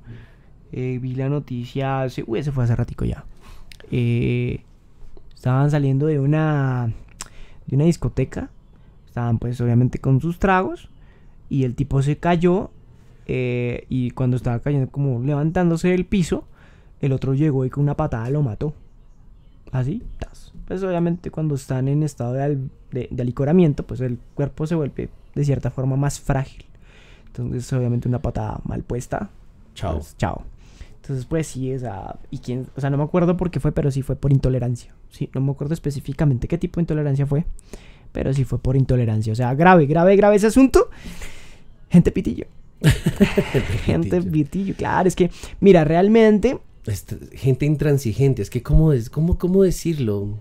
Eh, vi la noticia, uy, se fue hace ratico ya. Eh, estaban saliendo de una, de una discoteca, estaban pues obviamente con sus tragos y el tipo se cayó eh, y cuando estaba cayendo como levantándose del piso, el otro llegó y con una patada lo mató. Así, pues obviamente cuando están en estado de alicoramiento, pues el cuerpo se vuelve de cierta forma más frágil. Entonces, obviamente, una pata mal puesta. Chao. Pues, chao. Entonces, pues sí, esa y quién, o sea, no me acuerdo por qué fue, pero sí fue por intolerancia. Sí, no me acuerdo específicamente qué tipo de intolerancia fue, pero sí fue por intolerancia. O sea, grave, grave, grave ese asunto. Gente pitillo. gente pitillo. claro, es que, mira, realmente. Este, gente intransigente, es que, ¿cómo, es, cómo, ¿cómo decirlo?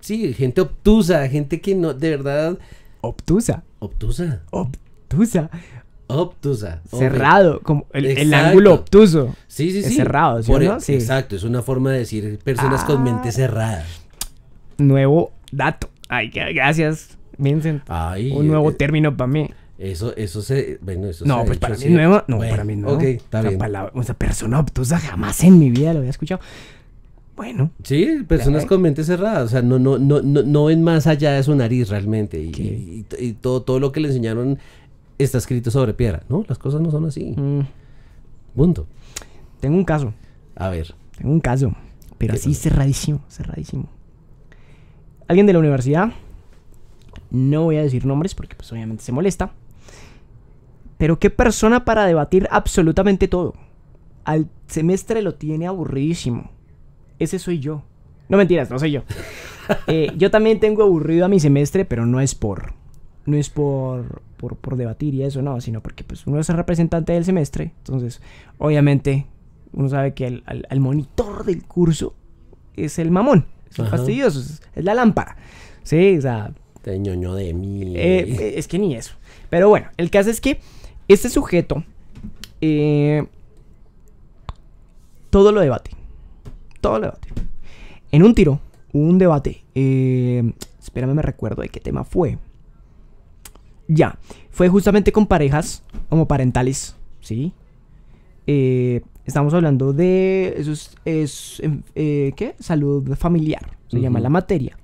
Sí, gente obtusa, gente que no, de verdad. Obtusa. Obtusa. Obtusa obtusa. Cerrado, como el, ángulo obtuso. Sí, sí, sí. Es cerrado, ¿sí, Por e- Exacto, es una forma de decir personas con ah. mente cerrada. Nuevo dato. Ay, gracias, Vincent. Un nuevo eh, término para mí. Eso, eso se. Bueno, eso No, pues para mí, nuevo, no para mí no. Ok, está bien. Palabra, sea, persona obtusa jamás en mi vida lo había escuchado. Bueno. Sí, personas con mente cerrada, o sea, no, no, no, no, ven más allá de su nariz realmente. Y, todo, todo lo que le enseñaron está escrito sobre piedra. No, las cosas no son así. Mm. Punto. Tengo un caso. A ver. Tengo un caso, pero así cerradísimo, cerradísimo. Alguien de la universidad, no voy a decir nombres porque pues obviamente se molesta, pero qué persona para debatir absolutamente todo. Al semestre lo tiene aburridísimo. Ese soy yo. No mentiras, no soy yo. Eh, yo también tengo aburrido a mi semestre, pero no es por no es por, por, debatir y eso, no, sino porque pues, uno es el representante del semestre, entonces obviamente uno sabe que el, monitor del curso es el mamón, es fastidioso, es, la lámpara, ¿sí? O sea... Te ñoño de mil eh, es que ni eso. Pero bueno, el caso es que este sujeto eh, todo lo debate, todo lo debate. En un tiro, un debate, eh, espérame, me recuerdo de qué tema fue. Ya, fue justamente con parejas como parentales, ¿sí? Eh, estamos hablando de. Eso es. Em, eh, ¿Qué? Salud familiar, se llama la materia.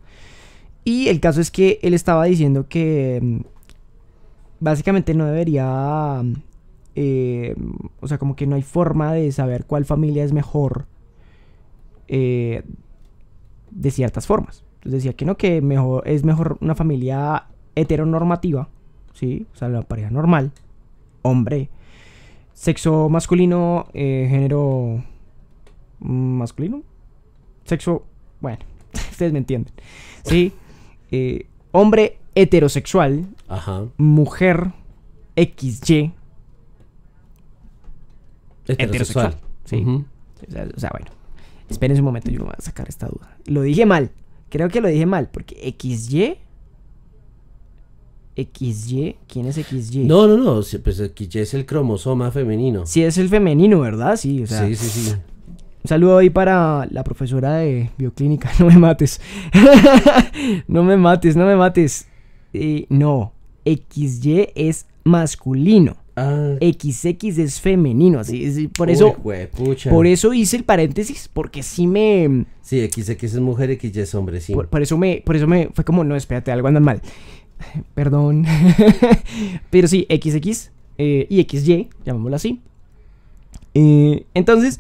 Y el caso es que él estaba diciendo que. Em, básicamente no debería. Em, o sea, como que no hay forma de saber cuál familia es mejor. Eh, de ciertas formas. Entonces decía que no, que mejor, es mejor una familia heteronormativa ¿sí? O sea, la pareja normal, hombre, sexo masculino, eh, género masculino, sexo, bueno, ustedes me entienden, ¿sí? Eh, hombre heterosexual, Ajá. mujer XY, heterosexual, ¿sí? o, sea, bueno, espérense un momento, yo me voy a sacar esta duda. Lo dije mal, creo que lo dije mal, porque XY XY. ¿Quién es XY? No, no, no. Pues XY es el cromosoma femenino. Sí, es el femenino, ¿verdad? Sí, o sea, sí, sí, sí. Un saludo ahí para la profesora de bioclínica. No me mates. no me mates, eh, no me mates. no. XY es masculino. Ah. XX es femenino, así, es. por eso por eso hice el paréntesis porque sí me Sí, XX es mujer, XY es hombre, sí. Por, eso me por eso me fue como no, espérate, algo anda mal. Perdón. Pero sí, XX eh, y XY, llamémoslo así. Eh, entonces,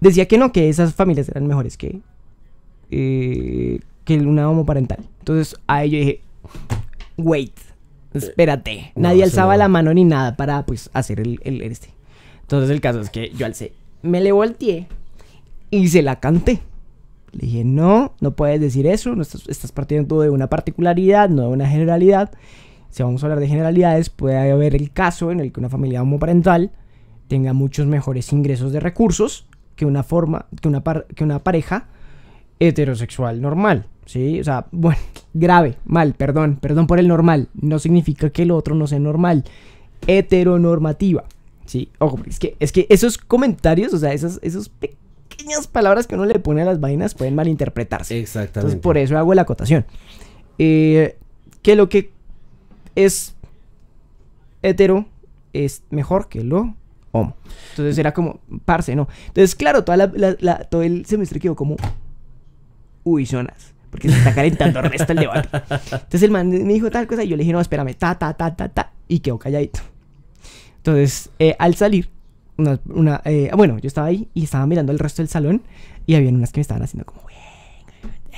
decía que no, que esas familias eran mejores que, eh, que una homoparental. Entonces, a yo dije, wait, espérate. Eh, Nadie alzaba la mano ni nada para, pues, hacer el, este. Entonces, el caso es que yo alcé, me le volteé y se la canté. Le dije, no, no puedes decir eso, no estás, partiendo de una particularidad, no de una generalidad. Si vamos a hablar de generalidades, puede haber el caso en el que una familia homoparental tenga muchos mejores ingresos de recursos que una, forma, que una, que una pareja heterosexual normal. ¿sí? O sea, bueno, grave, mal, perdón, perdón por el normal. No significa que el otro no sea normal. Heteronormativa. Sí, ojo, es que, es que esos comentarios, o sea, esos, esos palabras que uno le pone a las vainas pueden malinterpretarse. Exactamente. Entonces, por eso hago la acotación. Eh, que lo que es hetero es mejor que lo homo. Entonces era como, Parse, ¿no? Entonces, claro, toda todo el semestre quedó como, uy, sonas Porque se está calentando el resto el debate. Entonces el man me dijo tal cosa y yo le dije, no, espérame, ta, ta, ta, ta, ta. Y quedó calladito. Entonces, eh, al salir, una, eh, bueno, yo estaba ahí y estaba mirando el resto del salón y había unas que me estaban haciendo como,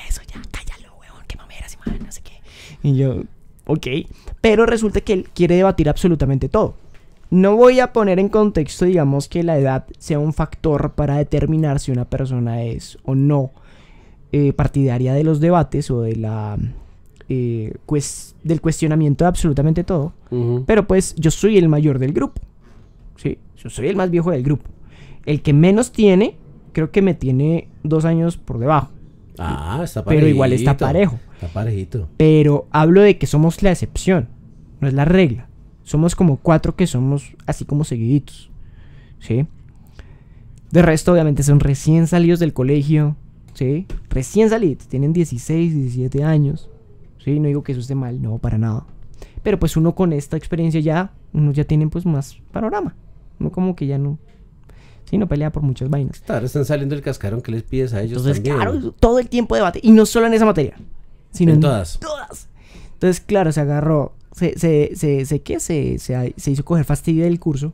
eso ya, cállalo, weón, qué si man, no sé qué. Y yo, ok. Pero resulta que él quiere debatir absolutamente todo. No voy a poner en contexto, digamos, que la edad sea un factor para determinar si una persona es o no eh, partidaria de los debates o de la pues, del cuestionamiento de absolutamente todo. Pero pues yo soy el mayor del grupo. Sí, yo soy el más viejo del grupo. El que menos tiene, creo que me tiene dos años por debajo. Ah, está parejito. Pero igual está parejo. Está parejito. Pero hablo de que somos la excepción, no es la regla. Somos como cuatro que somos así como seguiditos. ¿Sí? De resto, obviamente, son recién salidos del colegio. ¿Sí? Recién salidos. Tienen 16, 17 años. ¿Sí? No digo que eso esté mal, no, para nada. Pero pues uno con esta experiencia ya, uno ya tiene pues más panorama. No como que ya no. Sí, no pelea por muchas vainas. Claro, están saliendo el cascarón que les pides a ellos. Entonces, claro, todo el tiempo debate. Y no solo en esa materia, sino en, todas. Entonces, claro, se agarró. Se, se, se, ¿qué? se, se, hizo coger fastidio del curso,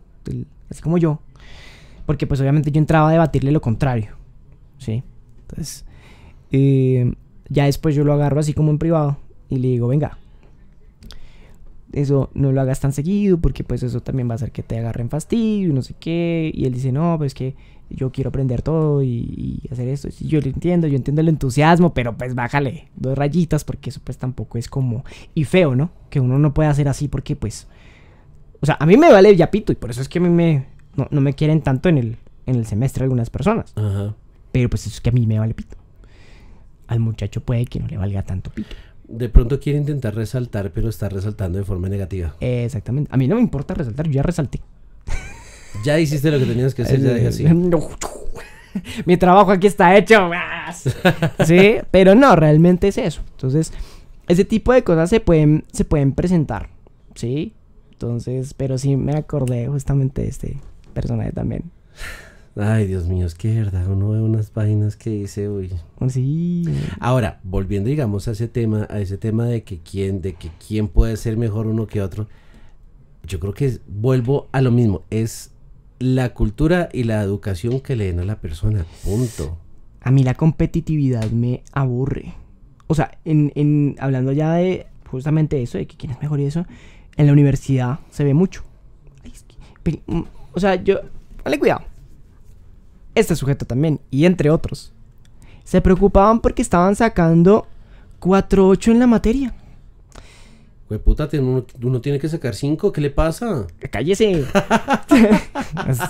así como yo. Porque, pues, obviamente yo entraba a debatirle lo contrario. ¿Sí? Entonces, eh, ya después yo lo agarro así como en privado y le digo, venga, eso no lo hagas tan seguido porque pues eso también va a hacer que te agarren fastidio y no sé qué. Y él dice, no, pues que yo quiero aprender todo y, hacer esto. Y yo lo entiendo, yo entiendo el entusiasmo, pero pues bájale dos rayitas porque eso pues tampoco es como... Y feo, ¿no? Que uno no puede hacer así porque pues... O sea, a mí me vale ya pito y por eso es que a mí me... No, me quieren tanto en el, en el semestre algunas personas. Ajá. Pero pues eso es que a mí me vale pito. Al muchacho puede que no le valga tanto pito de pronto quiere intentar resaltar, pero está resaltando de forma negativa. Exactamente. A mí no me importa resaltar, yo ya resalté. Ya hiciste lo que tenías que hacer, ya dije así. Mi trabajo aquí está hecho. sí, pero no, realmente es eso. Entonces, ese tipo de cosas se pueden, se pueden presentar, ¿sí? Entonces, pero sí me acordé justamente de este personaje también. Ay, Dios mío, es que es verdad uno ve unas páginas que dice, uy. Pues sí. Ahora, volviendo, digamos, a ese tema, a ese tema de que quién, de que quién puede ser mejor uno que otro, yo creo que vuelvo a lo mismo, es la cultura y la educación que le den a la persona, punto. A mí la competitividad me aburre. O sea, en, en hablando ya de justamente eso, de que quién es mejor y eso, en la universidad se ve mucho. Mm, o sea, yo, dale cuidado este sujeto también, y entre otros, se preocupaban porque estaban sacando 4-8 en la materia. Güey, puta, uno, tiene que sacar 5, ¿qué le pasa? ¡Cállese!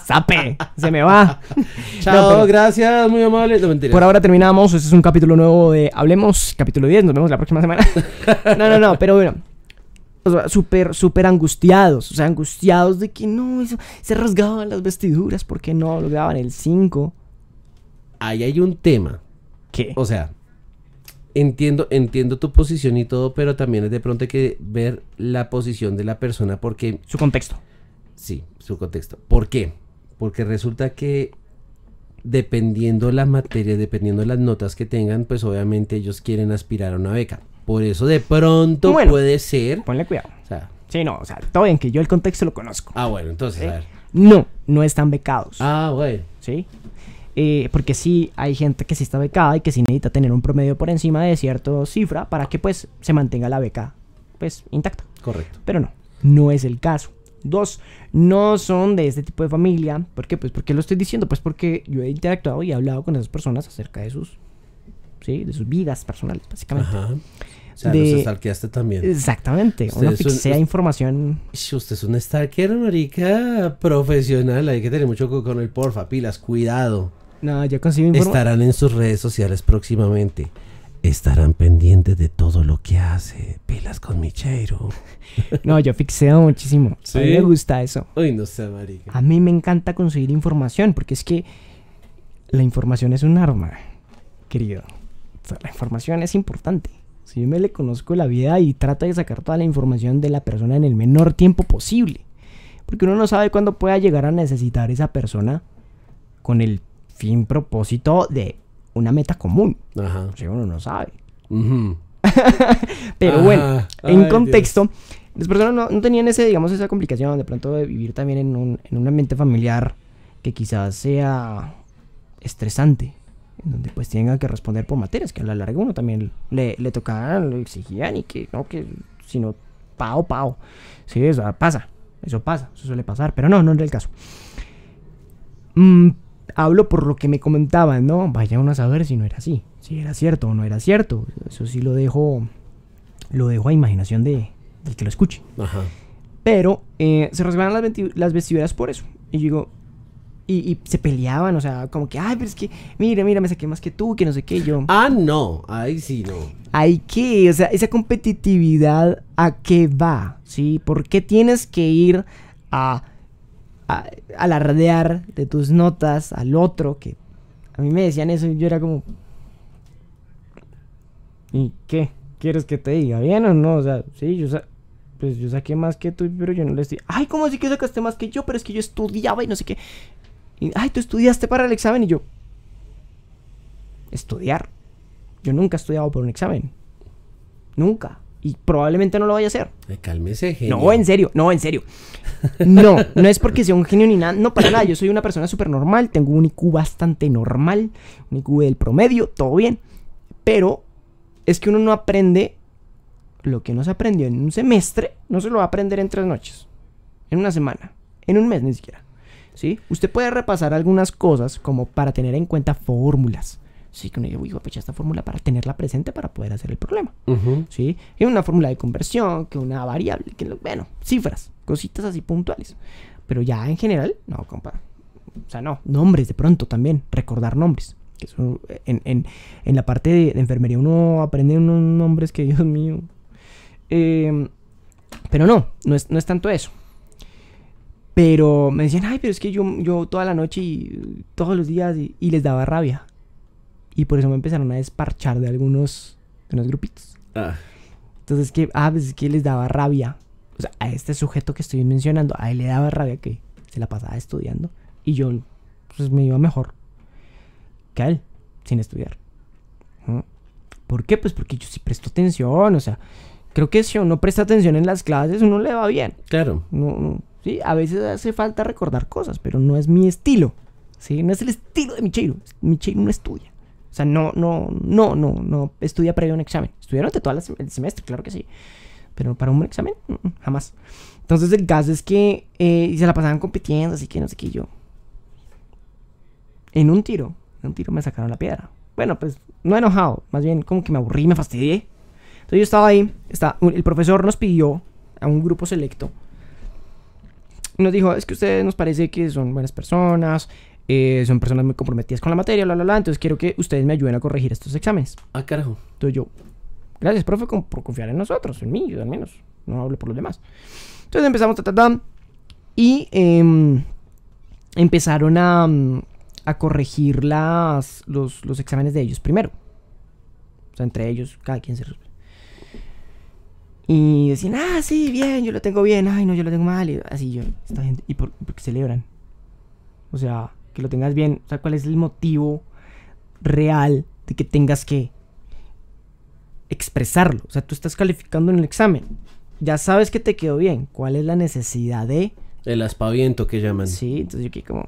¡Sape! ¡Se me va! Chao, gracias, muy amable. Por ahora terminamos, este es un capítulo nuevo de Hablemos, capítulo 10, nos vemos la próxima semana. no, no, no, pero bueno o pues, súper, súper angustiados, o sea, angustiados de que no, se rasgaban las vestiduras, porque no lograban el 5? Ahí hay un tema. ¿Qué? O sea, entiendo, entiendo tu posición y todo, pero también es de pronto hay que ver la posición de la persona porque... Su contexto. Sí, su contexto. ¿Por qué? Porque resulta que dependiendo la materia, dependiendo las notas que tengan, pues obviamente ellos quieren aspirar a una beca. Por eso de pronto puede ser. Ponle cuidado. sí, no, o sea, todo bien, que yo el contexto lo conozco. Ah, bueno, entonces, a ver. No, no están becados. Ah, bueno. Sí. Eh, porque sí hay gente que sí está becada y que sí necesita tener un promedio por encima de cierta cifra para que pues se mantenga la beca pues intacta. Correcto. Pero no, no es el caso. Dos, no son de este tipo de familia. ¿Por qué? Pues porque lo estoy diciendo, pues porque yo he interactuado y he hablado con esas personas acerca de sus ¿sí? De sus vidas personales, básicamente. O sea, los stalkeaste también. Exactamente. Usted uno fixea información. Usted es un stalker, marica, profesional. Hay que tener mucho cuidado con el porfa, pilas, cuidado. No, yo consigo información. Estarán en sus redes sociales próximamente. Estarán pendientes de todo lo que hace. Pilas con michero. no, yo fixeo muchísimo. A mí me gusta eso. Uy, no sé, marica. A mí me encanta conseguir información porque es que la información es un arma, querido la información es importante. Si yo me le conozco la vida y trato de sacar toda la información de la persona en el menor tiempo posible. Porque uno no sabe cuándo pueda llegar a necesitar esa persona con el fin propósito de una meta común. Ajá. uno no sabe. Pero bueno, en contexto, las personas no, tenían ese, digamos, esa complicación de pronto de vivir también en un, en un ambiente familiar que quizás sea estresante donde pues tenga que responder por materias, que a la larga uno también le, le tocaban, le exigían y que no, que sino pao, pao. Sí, eso pasa, eso pasa, eso suele pasar, pero no, no era el caso. Mm, hablo por lo que me comentaban, ¿no? Vaya uno a saber si no era así, si era cierto o no era cierto. Eso sí lo dejo, lo dejo a imaginación de, del que lo escuche. Pero eh, se resguardan las, las vestiduras por eso. Y digo, y, se peleaban, o sea, como que, ay, pero es que, mira, mira, me saqué más que tú, que no sé qué, yo. Ah, no, ay, sí, no. Ay, ¿qué? o sea, esa competitividad, ¿a qué va? ¿Sí? ¿Por qué tienes que ir a, a alardear de tus notas al otro? Que a mí me decían eso y yo era como... ¿Y qué? ¿Quieres que te diga bien o no? O sea, sí, yo... Pues yo saqué más que tú, pero yo no le estoy. Ay, ¿cómo así que sacaste más que yo? Pero es que yo estudiaba y no sé qué ay, tú estudiaste para el examen y yo. Estudiar. Yo nunca he estudiado por un examen. Nunca. Y probablemente no lo vaya a hacer. Eh, cálmese, genio. No, en serio, no, en serio. No, no es porque sea un genio ni nada, no para nada. Yo soy una persona súper normal, tengo un IQ bastante normal, un IQ del promedio, todo bien. Pero es que uno no aprende lo que no se aprendió en un semestre, no se lo va a aprender en tres noches, en una semana, en un mes ni siquiera. ¿sí? Usted puede repasar algunas cosas como para tener en cuenta fórmulas. Sí, que uno dice, uy, esta fórmula para tenerla presente para poder hacer el problema. ¿Sí? una fórmula de conversión, que una variable, que, bueno, cifras, cositas así puntuales. Pero ya en general, no, compa. O sea, no, nombres de pronto también, recordar nombres. en, la parte de, enfermería uno aprende unos nombres que, Dios mío. Em, pero no, no es, no es tanto eso. Pero me decían, ay, pero es que yo, yo toda la noche y todos los días y, les daba rabia. Y por eso me empezaron a desparchar de algunos, de unos grupitos. Ah. Entonces, que, ah, pues es que les daba rabia. O sea, a este sujeto que estoy mencionando, a él le daba rabia que se la pasaba estudiando. Y yo, pues me iba mejor que a él, sin estudiar. ¿Mm? ¿Por qué? Pues porque yo sí presto atención. O sea, creo que si uno presta atención en las clases, uno le va bien. Claro. No, no ¿sí? A veces hace falta recordar cosas, pero no es mi estilo, ¿sí? No es el estilo de Micheiro Micheiro no estudia. O sea, no, no, no, no, no estudia previo a un examen. Estudia durante todo el semestre, claro que sí. Pero para un examen, mm, jamás. Entonces el caso es que eh, y se la pasaban compitiendo, así que no sé qué yo. En un tiro, en un tiro me sacaron la piedra. Bueno, pues no enojado, más bien como que me aburrí, me fastidié. Entonces yo estaba ahí, está, el profesor nos pidió a un grupo selecto nos dijo, es que ustedes nos parece que son buenas personas, eh, son personas muy comprometidas con la materia, bla, bla, bla, entonces quiero que ustedes me ayuden a corregir estos exámenes. Ah, carajo. Entonces yo, gracias, profe, por confiar en nosotros, en mí, al menos, no hablo por los demás. Entonces empezamos, ta, y em, empezaron a, corregir las, los, los exámenes de ellos primero. O sea, entre ellos, cada quien se y decían, ah, sí, bien, yo lo tengo bien, ay, no, yo lo tengo mal. Y así yo, esta gente, ¿y por, celebran? O sea, que lo tengas bien, o sea, ¿cuál es el motivo real de que tengas que expresarlo? O sea, tú estás calificando en el examen, ya sabes que te quedó bien, ¿cuál es la necesidad de... El aspaviento que llaman. Sí, entonces yo aquí como...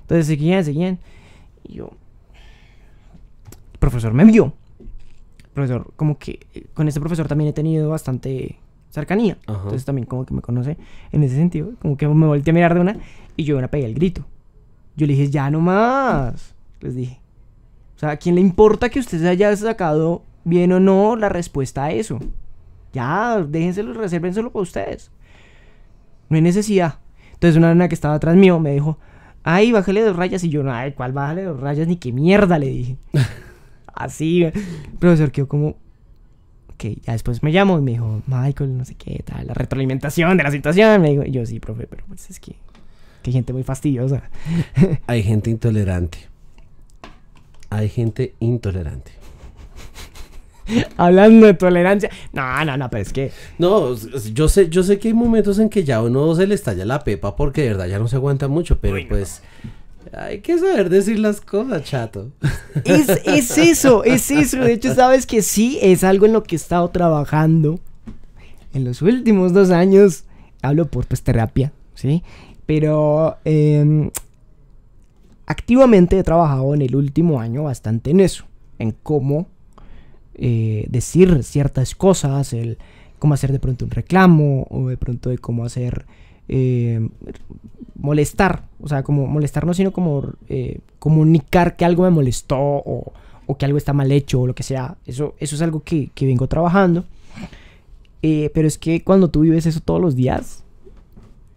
Entonces seguían, seguían. Y yo... profesor me envió profesor, como que eh, con este profesor también he tenido bastante cercanía. Entonces también como que me conoce en ese sentido. Como que me volteé a mirar de una y yo una pegué el grito. Yo le dije, ya no más. Les dije. O sea, ¿a quién le importa que usted se haya sacado bien o no la respuesta a eso? Ya, déjenselo, resérvenselo para ustedes. No hay necesidad. Entonces una nena que estaba atrás mío me dijo, ay, bájale dos rayas. Y yo, ay, ¿cuál bájale dos rayas? Ni qué mierda, le dije. así. El profesor quedó como, ok, ya después me llamó y me dijo, Michael, no sé qué, tal, la retroalimentación de la situación. Me dijo, yo sí, profe, pero pues es que, que gente muy fastidiosa. hay gente intolerante. Hay gente intolerante. Hablando de tolerancia. No, no, no, pero es que. No, yo sé, yo sé que hay momentos en que ya uno se le estalla la pepa porque de verdad ya no se aguanta mucho, pero pues. Hay que saber decir las cosas, chato. Es, eso, es eso. De hecho, sabes que sí, es algo en lo que he estado trabajando en los últimos dos años. Hablo por pues terapia, ¿sí? Pero em, activamente he trabajado en el último año bastante en eso, en cómo eh, decir ciertas cosas, el cómo hacer de pronto un reclamo o de pronto de cómo hacer eh, molestar, o sea, como molestar no, sino como eh, comunicar que algo me molestó o, que algo está mal hecho o lo que sea. Eso, eso es algo que, que vengo trabajando. Eh, pero es que cuando tú vives eso todos los días,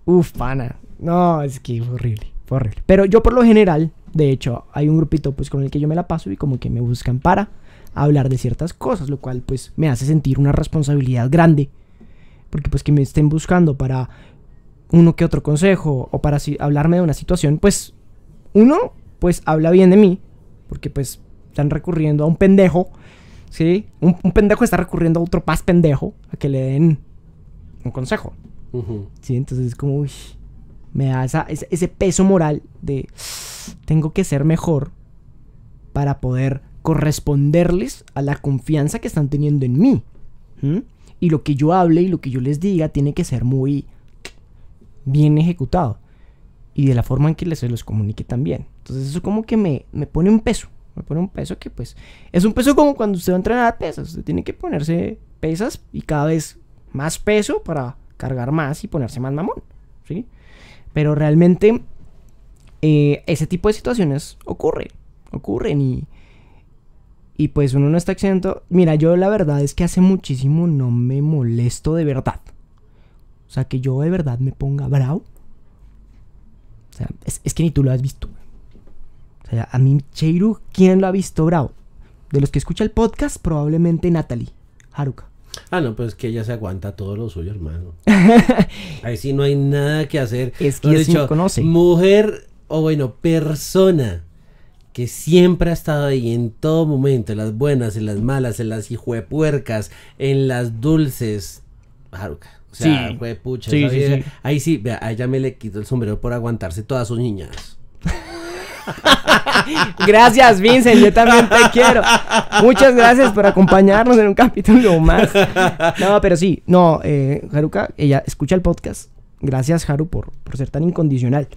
uff, pana, no, es que horrible, horrible. Pero yo por lo general, de hecho, hay un grupito pues con el que yo me la paso y como que me buscan para hablar de ciertas cosas, lo cual pues me hace sentir una responsabilidad grande. Porque pues que me estén buscando para uno que otro consejo o para hablarme de una situación, pues uno, pues habla bien de mí, porque pues están recurriendo a un pendejo, ¿sí? Un, pendejo está recurriendo a otro paz pendejo a que le den un consejo. Sí, entonces es como, me da ese, peso moral de tengo que ser mejor para poder corresponderles a la confianza que están teniendo en mí. Y lo que yo hable y lo que yo les diga tiene que ser muy bien ejecutado y de la forma en que se los comunique también. Entonces eso como que me, pone un peso, me pone un peso que pues es un peso como cuando usted va a entrenar pesas, usted tiene que ponerse pesas y cada vez más peso para cargar más y ponerse más mamón, ¿sí? Pero realmente eh, ese tipo de situaciones ocurren, ocurren y, y pues uno no está exento. Mira, yo la verdad es que hace muchísimo no me molesto de verdad. O sea, que yo de verdad me ponga bravo. O sea, es, que ni tú lo has visto. O sea, a mí Cheiru, ¿quién lo ha visto bravo? De los que escucha el podcast, probablemente Natalie Haruka. Ah, no, pues que ella se aguanta todo lo suyo, hermano. Ahí sí no hay nada que hacer. Es que ella conoce. Mujer, o bueno, persona que siempre ha estado ahí en todo momento, en las buenas, en las malas, en las hijuepuercas, en las dulces. Haruka sí. Fue pucha. Sí, sí, Ahí sí, vea, a ella me le quito el sombrero por aguantarse todas sus niñas. gracias, Vincent. Yo también te quiero. Muchas gracias por acompañarnos en un capítulo más. No, pero sí, no, eh, Haruka, ella escucha el podcast. Gracias, Haru, por, por ser tan incondicional.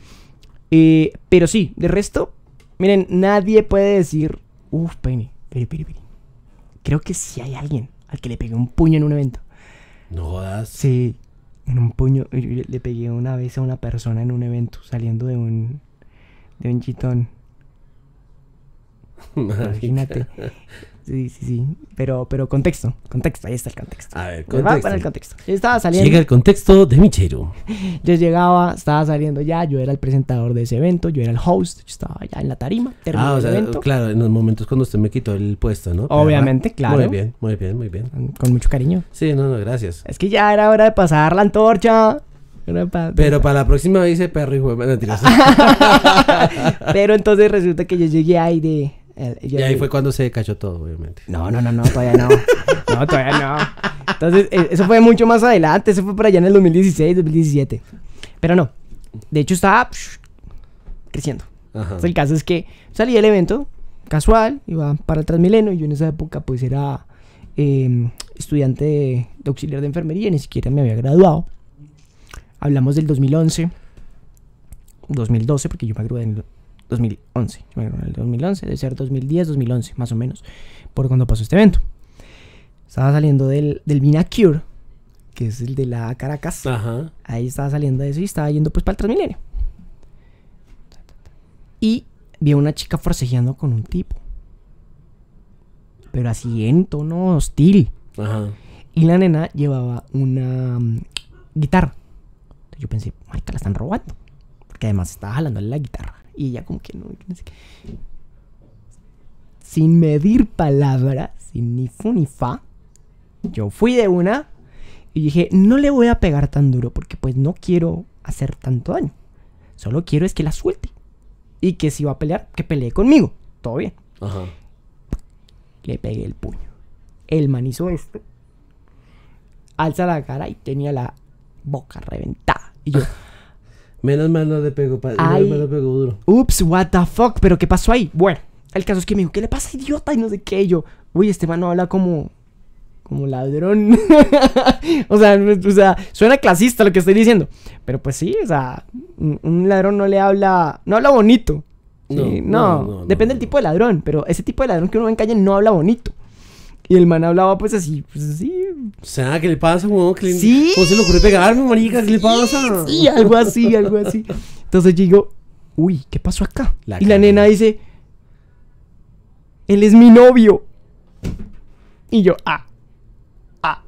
Eh, pero sí, de resto, miren, nadie puede decir, uff, Penny, Creo que sí hay alguien al que le pegué un puño en un evento. No jodas. Sí, en un puño. le pegué una vez a una persona en un evento saliendo de un. de un chitón. Imagínate. Sí, sí, sí. Pero, pero contexto, contexto, ahí está el contexto. A ver, contexto. para el contexto. Yo estaba saliendo. Llega el contexto de Michero Yo llegaba, estaba saliendo ya, yo era el presentador de ese evento, yo era el host, yo estaba ya en la tarima, ah, o sea, Claro, en los momentos cuando usted me quitó el puesto, ¿no? Obviamente, ah, claro. Muy bien, muy bien, muy bien. Con mucho cariño. Sí, no, no, gracias. Es que ya era hora de pasar la antorcha. pero para la próxima dice perro y juega. Pero entonces resulta que yo llegué ahí de, eh, y ahí fue cuando se cayó todo, obviamente. No, no, no, no, todavía no. no, todavía no. Entonces, eh, eso fue mucho más adelante. Eso fue para allá en el 2016, 2017. Pero no. De hecho, estaba creciendo. el caso es que salí del evento casual, iba para el Transmilenio. Y yo en esa época, pues era em, estudiante de, auxiliar de enfermería. Ni siquiera me había graduado. Hablamos del 2011, 2012, porque yo me gradué en el... 2011. Bueno, el 2011, debe ser 2010, 2011, más o menos, por cuando pasó este evento. Estaba saliendo del, del que es el de la Caracas. Ahí estaba saliendo de eso y estaba yendo pues para el Transmilenio. Y vi a una chica forcejeando con un tipo. Pero así en tono hostil. Ajá. Y la nena llevaba una mm, guitarra. Yo pensé, te la están robando. Porque además estaba jalando la guitarra. Y ya como que no, Sin medir palabras, sin ni fu ni fa, yo fui de una y dije, no le voy a pegar tan duro porque pues no quiero hacer tanto daño. Solo quiero es que la suelte. Y que si va a pelear, que pelee conmigo. Todo bien. Le pegué el puño. El man hizo esto. Alza la cara y tenía la boca reventada. Y yo... Menos mal no le pegó, Ay. menos lo pegó duro. Ups, what the fuck, pero ¿qué pasó ahí? Bueno, el caso es que me dijo, ¿qué le pasa, idiota? Y no sé qué, yo, uy, este man no habla como... Como ladrón. Pues, o, sea, suena clasista lo que estoy diciendo. Pero pues sí, o sea, un ladrón no le habla. No habla bonito. no, depende del tipo de ladrón, pero ese tipo de ladrón que uno ve en calle no habla bonito. Y el man hablaba pues así, pues así. O sea, ¿qué le pasa, weón? ¿Sí? ¿Cómo se le ocurre pegarme, marica? ¿Qué le pasa? Sí, algo así, algo así. Entonces yo digo, uy, ¿qué pasó acá? y la nena dice, él es mi novio. Y yo, ah, ah,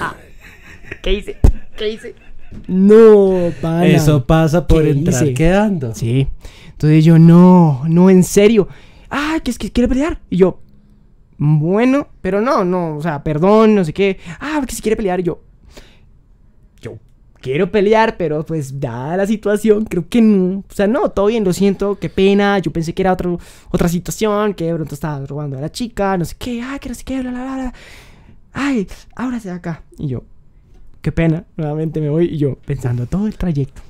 ah. ¿Qué hice? ¿Qué hice? No, pana. Eso pasa por entrar quedando. Sí. Entonces yo, no, no, en serio. Ah, que es que quiere pelear. Y yo, bueno, pero no, no, o sea, perdón, no sé qué. Ah, porque si quiere pelear yo. Yo quiero pelear, pero pues dada la situación, creo que no. O sea, no, todo bien, lo siento, qué pena. Yo pensé que era otro, otra situación, que de pronto estaba robando a la chica, no sé qué, ah, que no sé qué, bla, bla, bla. Ay, ahora se acá. Y yo, qué pena, nuevamente me voy y yo pensando todo el trayecto.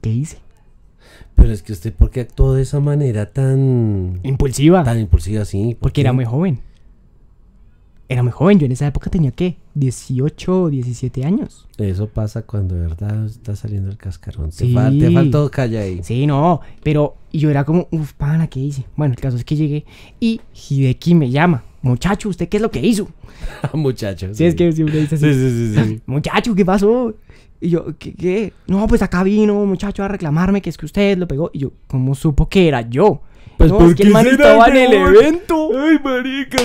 ¿Qué hice? Pero es que usted, ¿por qué actuó de esa manera tan... Impulsiva. Tan impulsiva, sí. Porque era muy joven. Era muy joven, yo en esa época tenía ¿qué? 18 o 17 años. Eso pasa cuando de verdad está saliendo el cascarón. Te, faltó calla ahí. Sí, no, pero yo era como, uff, pana, ¿qué hice? Bueno, el caso es que llegué y Hideki me llama. Muchacho, ¿usted qué es lo que hizo? Muchacho. Sí, es que siempre dice así. Sí, sí, sí, sí. Muchacho, ¿qué pasó? Y yo, ¿qué, No, pues acá vino un muchacho a reclamarme que es que usted lo pegó. Y yo, ¿cómo supo que era yo? Pues porque el en el evento. Ay, marica,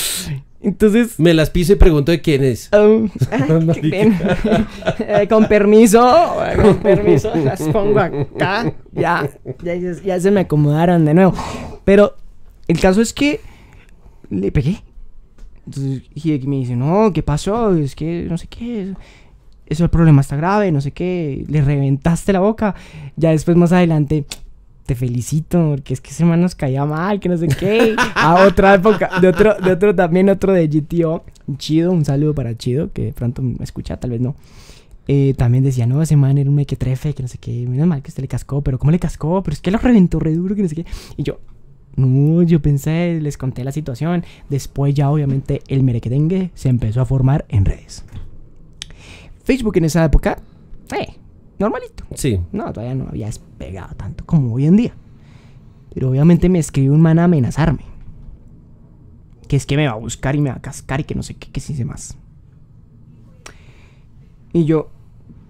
Entonces. Me las piso y pregunto de quién es. Um, eh, con permiso, eh, con permiso, las pongo acá. Ya, ya, se me acomodaron de nuevo. Pero el caso es que le pegué. Entonces me dice, no, ¿qué pasó? Es que no sé qué eso el problema está grave, no sé qué, le reventaste la boca. Ya después más adelante, te felicito, porque es que ese semana nos caía mal, que no sé qué. A otra época, de otro, de otro también, otro de GTO, Chido, un saludo para Chido, que de pronto me escucha, tal vez no. Eh, también decía, no, ese man era un mequetrefe, que no sé qué, menos mal que usted le cascó, pero ¿cómo le cascó? Pero es que lo reventó re duro, que no sé qué. Y yo, no, yo pensé, les conté la situación. Después ya obviamente el merequetengue se empezó a formar en redes. Facebook en esa época, eh, normalito. Sí. No, todavía no había despegado tanto como hoy en día. Pero obviamente me escribió un man a amenazarme. Que es que me va a buscar y me va a cascar y que no sé qué, qué sí sé más. Y yo,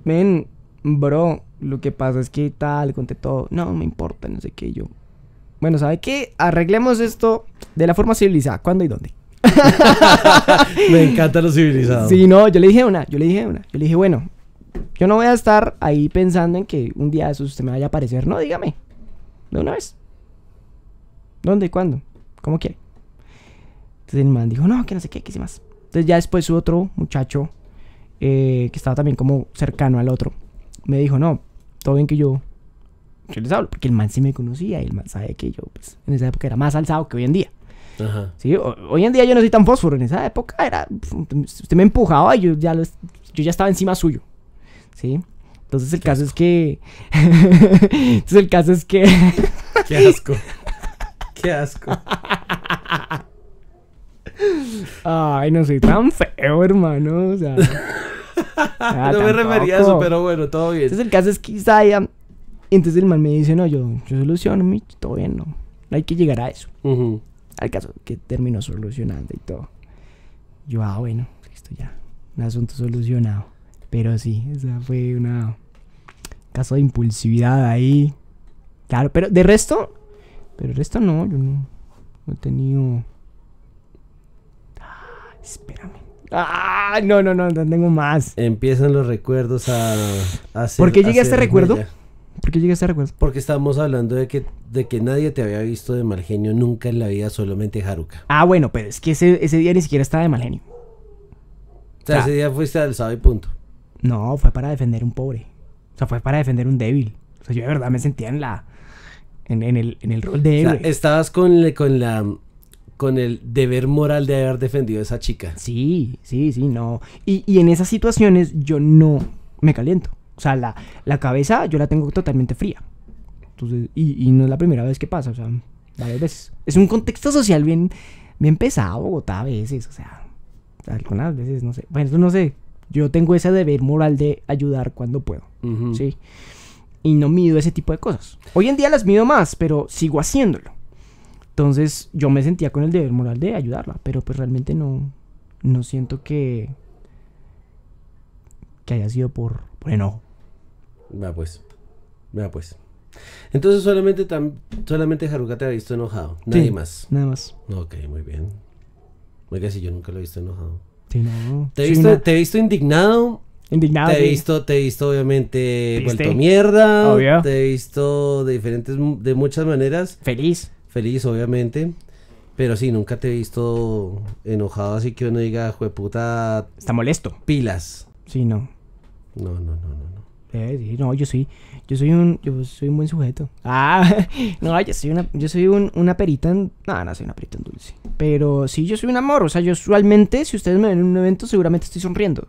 ven, bro, lo que pasa es que tal, conté todo. No, me importa, no sé qué. Yo, bueno, ¿sabe qué? Arreglemos esto de la forma civilizada. ¿Cuándo y dónde? Me encanta lo civilizado. Sí, no, yo le dije una, yo le dije una. Yo le dije, bueno, yo no voy a estar ahí pensando en que un día de eso usted me vaya a aparecer. No, dígame. De una vez. ¿Dónde? ¿Cuándo? ¿Cómo quiere? Entonces el man dijo, no, que no sé qué, que sí más. Entonces ya después otro muchacho, eh, que estaba también como cercano al otro, me dijo, no, todo bien que yo, yo les hablo. Porque el man sí me conocía y el man sabe que yo, pues, en esa época era más alzado que hoy en día. Ajá. ¿sí? hoy en día yo no soy tan fósforo. En esa época era. Usted me empujaba y yo ya, yo ya estaba encima suyo. ¿Sí? Entonces el caso es que. Entonces el caso es que. Qué asco. Qué asco. Ay, no soy tan feo, hermano. O sea. no me refería a eso, pero bueno, todo bien. Entonces el caso es que Isaiah. Entonces el man me dice, no, yo, yo soluciono, todo bien, no. No hay que llegar a eso. Uh al caso, que terminó solucionando y todo. Yo, ah, bueno, esto ya. Un asunto solucionado. Pero sí, esa fue una caso de impulsividad ahí. Claro, pero de resto, pero el resto no, yo no, he tenido. Ah, espérame. Ah, no, no, no, no tengo más. Empiezan los recuerdos a. porque ser, llegué a, este recuerdo? ¿Por qué llegué a Star Porque estábamos hablando de que, de que nadie te había visto de mal genio nunca en la vida, solamente Haruka. Ah, bueno, pero es que ese, ese día ni siquiera estaba de mal genio. O sea, ese día fuiste sábado y punto. No, fue para defender un pobre. O sea, fue para defender un débil. O sea, yo de verdad me sentía en la. En, el, en el, rol de héroe. O sea, estabas con, con la con el deber moral de haber defendido a esa chica. Sí, sí, sí, no. y en esas situaciones yo no me caliento. O sea, la, cabeza yo la tengo totalmente fría. Entonces, y, no es la primera vez que pasa, o sea, varias veces. Es un contexto social bien, bien pesado, a veces, o sea, algunas veces, no sé. Bueno, no sé. Yo tengo ese deber moral de ayudar cuando puedo, ¿sí? Y no mido ese tipo de cosas. Hoy en día las mido más, pero sigo haciéndolo. Entonces, yo me sentía con el deber moral de ayudarla, pero pues realmente no, no siento que, que haya sido por, por enojo. Va pues. Va pues. Entonces solamente tan, solamente Haruka te ha visto enojado. Nadie más. Nada más. Ok, muy bien. Oiga, si yo nunca lo he visto enojado. Te he visto, indignado. Indignado. Te he visto, te he visto obviamente vuelto mierda. Te he visto de diferentes, de muchas maneras. Feliz. Feliz, obviamente. Pero sí, nunca te he visto enojado, así que uno diga, jueputa. Está molesto. Pilas. Sí, no. No, no, no, no. Eh, no, yo soy, yo soy un, yo soy un buen sujeto. Ah, no, yo soy una, yo soy una perita en, no, no soy una perita en dulce. Pero sí, yo soy un amor, o sea, yo usualmente, si ustedes me ven en un evento, seguramente estoy sonriendo.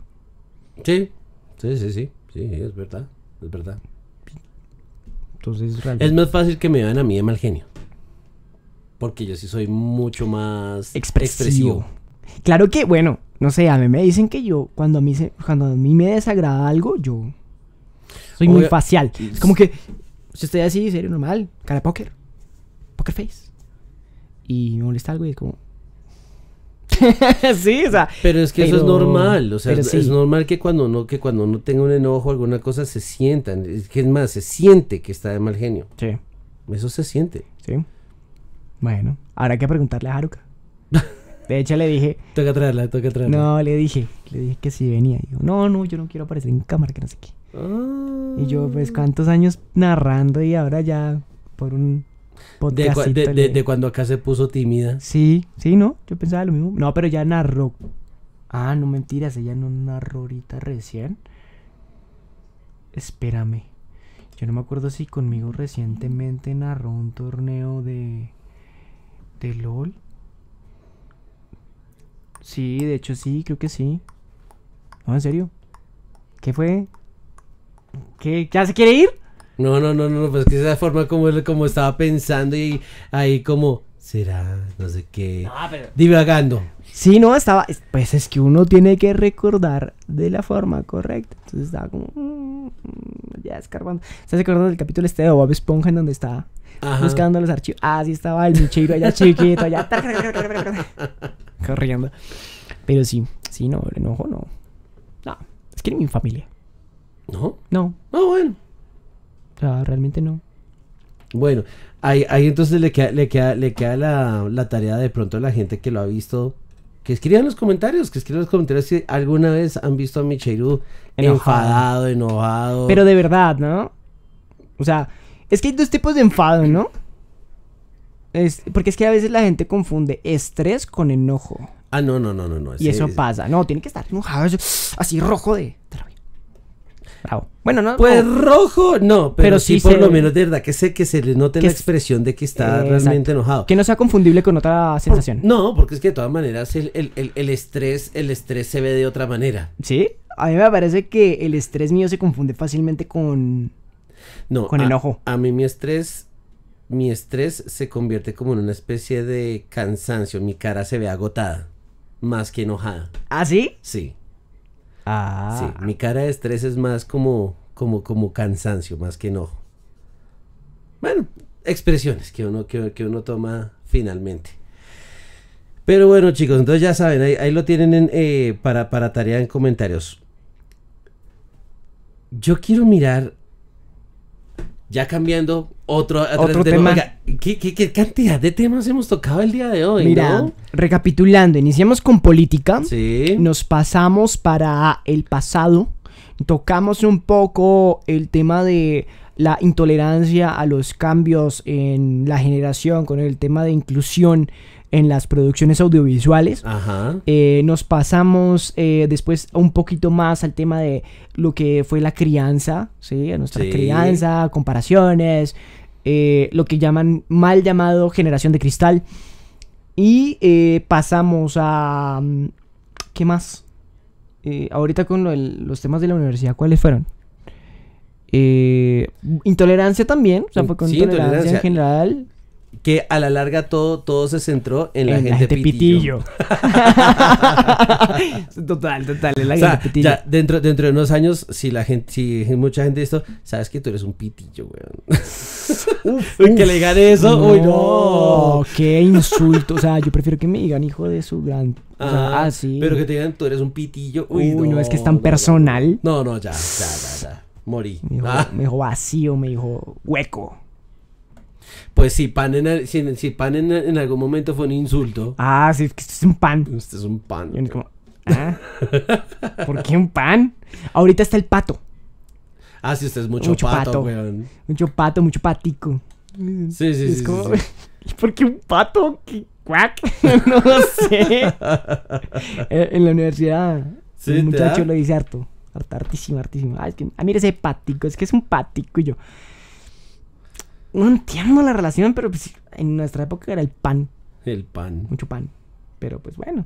Sí, sí, sí, sí, sí, es verdad, es verdad. Entonces, realmente... es más fácil que me vean a mí de mal genio. Porque yo sí soy mucho más expresivo. expresivo. Claro que, bueno, no sé, a mí me dicen que yo, cuando a mí, se, cuando a mí me desagrada algo, yo soy muy facial. Es como que si estoy así, serio, normal, cara de póker, poker face. Y me molesta algo y es como. sí, o sea. Pero es que eso es normal. O sea, es, normal que cuando no, que cuando no tenga un enojo o alguna cosa se sientan. Es que es más, se siente que está de mal genio. Sí. Eso se siente. Sí. Bueno, habrá que preguntarle a Haruka. De hecho, le dije. Toca traerla, toca traerla. No, le dije. Le dije que si venía. yo no, no, yo no quiero aparecer en cámara, que no sé qué. Ah. Y yo, pues, ¿cuántos años narrando y ahora ya por un de, de, cuando acá se puso tímida. Sí, sí, ¿no? Yo pensaba lo mismo. No, pero ya narró. Ah, no mentiras, ella no narró ahorita recién. Espérame. Yo no me acuerdo si conmigo recientemente narró un torneo de. de LOL. Sí, de hecho sí, creo que sí. No, en serio. ¿Qué fue? ¿Qué? ¿Ya se quiere ir? No, no, no, no, pues que esa forma como, como estaba pensando y ahí como, será, no sé qué, Ah, pero... divagando. Sí, no, estaba, pues es que uno tiene que recordar de la forma correcta. Entonces estaba como, mm, mm, ya escarbando. ¿Estás acordando del capítulo este de Bob Esponja en donde estaba buscando los archivos? Ah, sí, estaba el Michiro allá chiquito, allá corriendo. Pero sí, sí, no, el enojo no. No, es que en mi familia. ¿No? No. Ah, bueno. O realmente no. Bueno, ahí, entonces le queda, le queda, la, tarea de pronto a la gente que lo ha visto. Que escriban los comentarios, que escriban los comentarios si alguna vez han visto a Michiru enfadado, enojado. Pero de verdad, ¿no? O sea, es que hay dos tipos de enfado, ¿no? Es, porque es que a veces la gente confunde estrés con enojo. Ah, no, no, no, no. no. Y eso pasa. No, tiene que estar enojado, así rojo de... Bueno, no. Pues rojo, no, pero, sí, por lo menos de verdad que sé que se le note la expresión de que está realmente enojado. Que no sea confundible con otra sensación. No, porque es que de todas maneras el, el, estrés, el estrés se ve de otra manera. ¿Sí? A mí me parece que el estrés mío se confunde fácilmente con, no, con enojo. A mí mi estrés, mi estrés se convierte como en una especie de cansancio. Mi cara se ve agotada, más que enojada. ¿Ah, sí? Sí. Ah. Sí, mi cara de estrés es más como, como, como cansancio, más que enojo. Bueno, expresiones que uno, que, que uno toma finalmente. Pero bueno, chicos, entonces ya saben, ahí, lo tienen eh, para, para tarea en comentarios. Yo quiero mirar, ya cambiando otro, otro tema. ¿Qué, cantidad de temas hemos tocado el día de hoy? Mira, recapitulando, iniciamos con política, nos pasamos para el pasado, tocamos un poco el tema de la intolerancia a los cambios en la generación, con el tema de inclusión en las producciones audiovisuales. Ajá. Eh, nos pasamos eh, después un poquito más al tema de lo que fue la crianza, ¿sí? nuestra crianza, comparaciones, eh, lo que llaman mal llamado generación de cristal. Y eh, pasamos a... Mm, ¿Qué más? Eh, ahorita con los temas de la universidad, ¿cuáles fueron? intolerancia también, o sea, fue intolerancia en general que a la larga todo, todo se centró en la, gente, pitillo. total, total, en la Ya dentro, dentro de unos años, si la gente, si mucha gente esto, sabes que tú eres un pitillo, weón. que le digan eso, uy, no. Qué insulto. O sea, yo prefiero que me digan hijo de su gran. O ah, sí. Pero que te digan tú eres un pitillo. Uy, uy no, es que es tan personal. No, no, ya, ya, ya, ya. Morí. Me ah. me dijo vacío, me dijo hueco. Pues si pan en, pan en, algún momento fue un insulto. Ah, sí, esto es un pan. Esto es un pan. Ah". ¿Por qué un pan? Ahorita está el pato. Ah, sí, usted es mucho, pato, Mucho pato, mucho patico. Sí, sí, sí. ¿por qué un pato? ¿Qué? ¿Cuac? no lo sé. Eh, en la universidad, sí, muchacho lo dice harto. Hartísimo, hartísimo. Ah, ah, mira ese patico, es que es un patico. Y yo, no entiendo la relación, pero pues en nuestra época era el pan. El pan. Mucho pan. Pero pues bueno.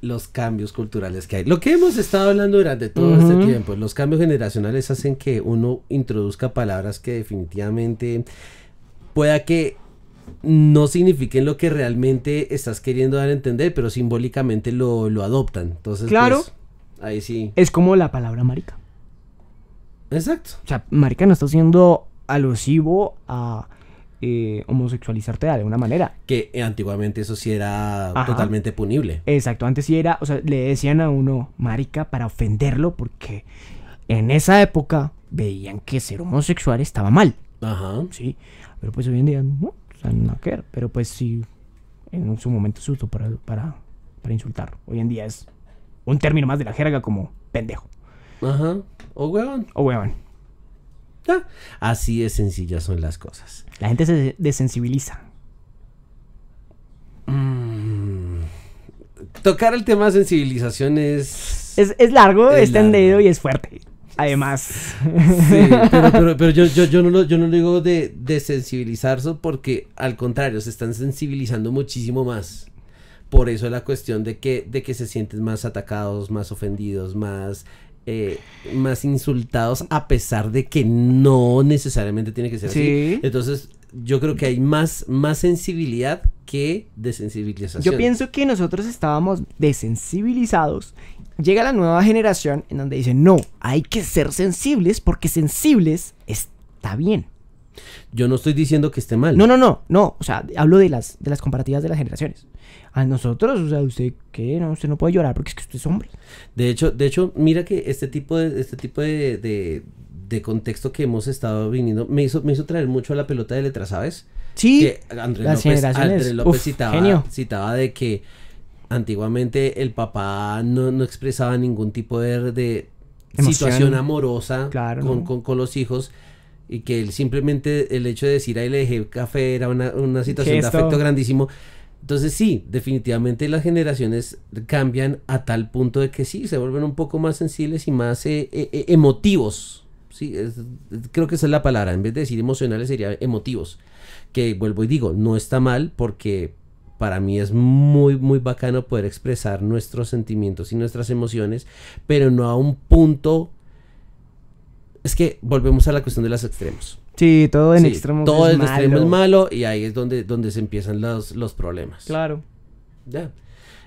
Los cambios culturales que hay. Lo que hemos estado hablando durante todo este tiempo, los cambios generacionales hacen que uno introduzca palabras que definitivamente pueda que no signifiquen lo que realmente estás queriendo dar a entender, pero simbólicamente lo, adoptan. Entonces, claro. Pues, ahí sí. Es como la palabra marica. Exacto. O sea, marica no está siendo alusivo a eh, homosexualizarte de alguna manera. Que eh, antiguamente eso sí era totalmente punible. Exacto, antes sí era, o sea, le decían a uno marica para ofenderlo porque en esa época veían que ser homosexual estaba mal. Ajá. Sí, pero pues hoy en día no, o sea, no quer pero pues sí, en su momento se usó para, para, para insultar. Hoy en día es un término más de la jerga como pendejo. Ajá, o huevón. O huevón así de sencillas son las cosas. La gente se desensibiliza. Mm. Tocar el tema de sensibilización es... Es, largo, es, tendido y es fuerte. Además. Sí, pero, yo, yo, no lo, yo no digo de, de porque al contrario, se están sensibilizando muchísimo más por eso la cuestión de que, de que se sienten más atacados, más ofendidos, más eh, más insultados a pesar de que no necesariamente tiene que ser así. Entonces, yo creo que hay más, más sensibilidad que desensibilización. Yo pienso que nosotros estábamos desensibilizados. Llega la nueva generación en donde dicen, no, hay que ser sensibles porque sensibles está bien. Yo no estoy diciendo que esté mal. No, no, no, no. O sea, hablo de las, de las comparativas de las generaciones a nosotros, o sea, usted ¿qué? no, usted no puede llorar porque es que usted es hombre. De hecho, de hecho, mira que este tipo de, este tipo de, de, contexto que hemos estado viniendo me hizo, me hizo traer mucho a la pelota de letras, ¿sabes? Sí. Que Andrés López, citaba, citaba de que antiguamente el papá no, no expresaba ningún tipo de, de situación amorosa con, con, con los hijos y que él simplemente el hecho de decir ahí le dejé café era una, una situación de afecto grandísimo entonces sí, definitivamente las generaciones cambian a tal punto de que sí, se vuelven un poco más sensibles y más eh, eh, eh, emotivos. Sí, creo que esa es la palabra. En vez de decir emocionales sería emotivos. Que vuelvo y digo, no está mal porque para mí es muy, muy bacano poder expresar nuestros sentimientos y nuestras emociones, pero no a un punto... Es que volvemos a la cuestión de los extremos. Sí, todo en extremo todo en extremo es malo y ahí es donde, donde se empiezan los, los problemas. Claro. Ya.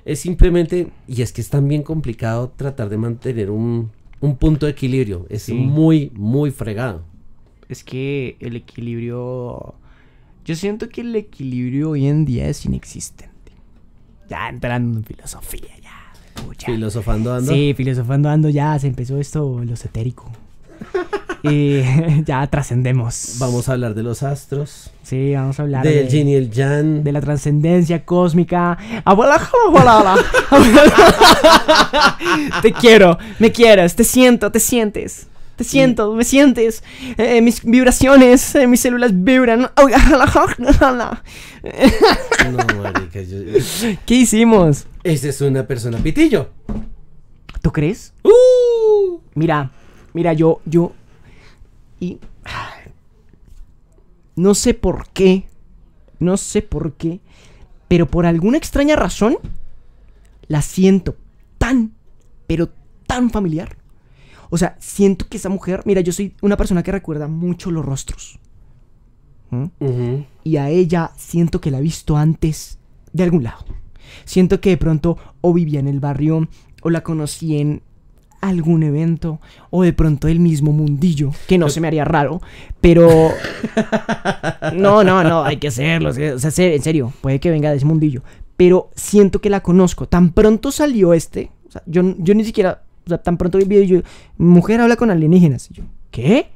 Es simplemente, y es que es también complicado tratar de mantener un, punto de equilibrio. Es muy, muy fregado. Es que el equilibrio. Yo siento que el equilibrio hoy en día es inexistente. Ya entrando en filosofía, ya. Filosofando ando. Sí, filosofando ando ya. Se empezó esto, lo esotérico. y ya trascendemos. Vamos a hablar de los astros. Sí, vamos a hablar del de, y el Jan. De la trascendencia cósmica. Abuela, te quiero, me quieres, te siento, te sientes. Te siento, me sientes. Eh, mis vibraciones, eh, mis células vibran. no, ¿Qué hicimos? Esa es una persona pitillo. ¿Tú crees? Uh. Mira, Mira, yo, yo, y no sé por qué, no sé por qué, pero por alguna extraña razón la siento tan, pero tan familiar. O sea, siento que esa mujer, mira, yo soy una persona que recuerda mucho los rostros. ¿Mm? Y a ella siento que la he visto antes de algún lado. Siento que de pronto o vivía en el barrio, o la conocí en algún evento o de pronto el mismo mundillo, que no se me haría raro, pero no, no, no, hay que hacerlo, o sea, en serio, puede que venga de ese mundillo, pero siento que la conozco. Tan pronto salió este, yo, yo ni siquiera, o sea, tan pronto vi el video y yo, mujer habla con alienígenas, y yo, ¿qué?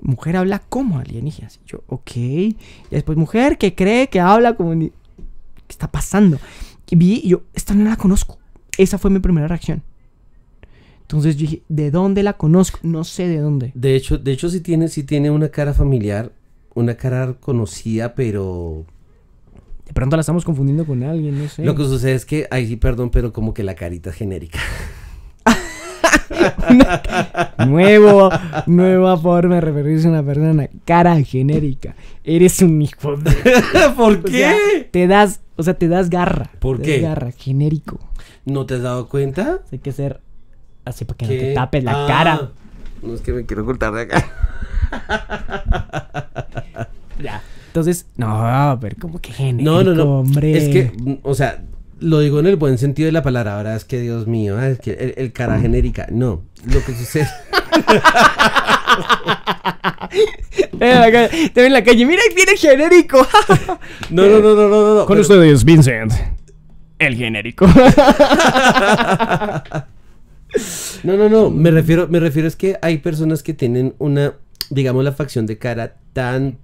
Mujer habla como alienígenas, y yo, ok, y después mujer que cree que habla como... ¿Qué está pasando? vi y yo, esta no la conozco. Esa fue mi primera reacción. Entonces yo dije, ¿de dónde la conozco? No sé de dónde. De hecho, de hecho sí tiene, sí tiene una cara familiar, una cara conocida, pero de pronto la estamos confundiendo con alguien, no sé. Lo que sucede es que, ay sí, perdón, pero como que la carita genérica. Nuevo, nueva forma de referirse a una persona, cara genérica. Eres un hijo ¿Por qué? te das, o sea, te das garra. ¿Por qué? garra, genérico. ¿No te has dado cuenta? Hay que ser Así para que no te tapes la ah. cara. No es que me quiero ocultar de acá. ya. Entonces, no, pero como que genérico, no, no, no. hombre. Es que, o sea, lo digo en el buen sentido de la palabra, ahora es que Dios mío, ah, es que el, cara mm. genérica, no, lo que sucede. Eh, te ven en la calle, mira, viene genérico. no, no, no, no, no, no. Con ustedes, Vincent, el genérico. No, no, no. Me refiero, me refiero es que hay personas que tienen una, digamos, la facción de cara tan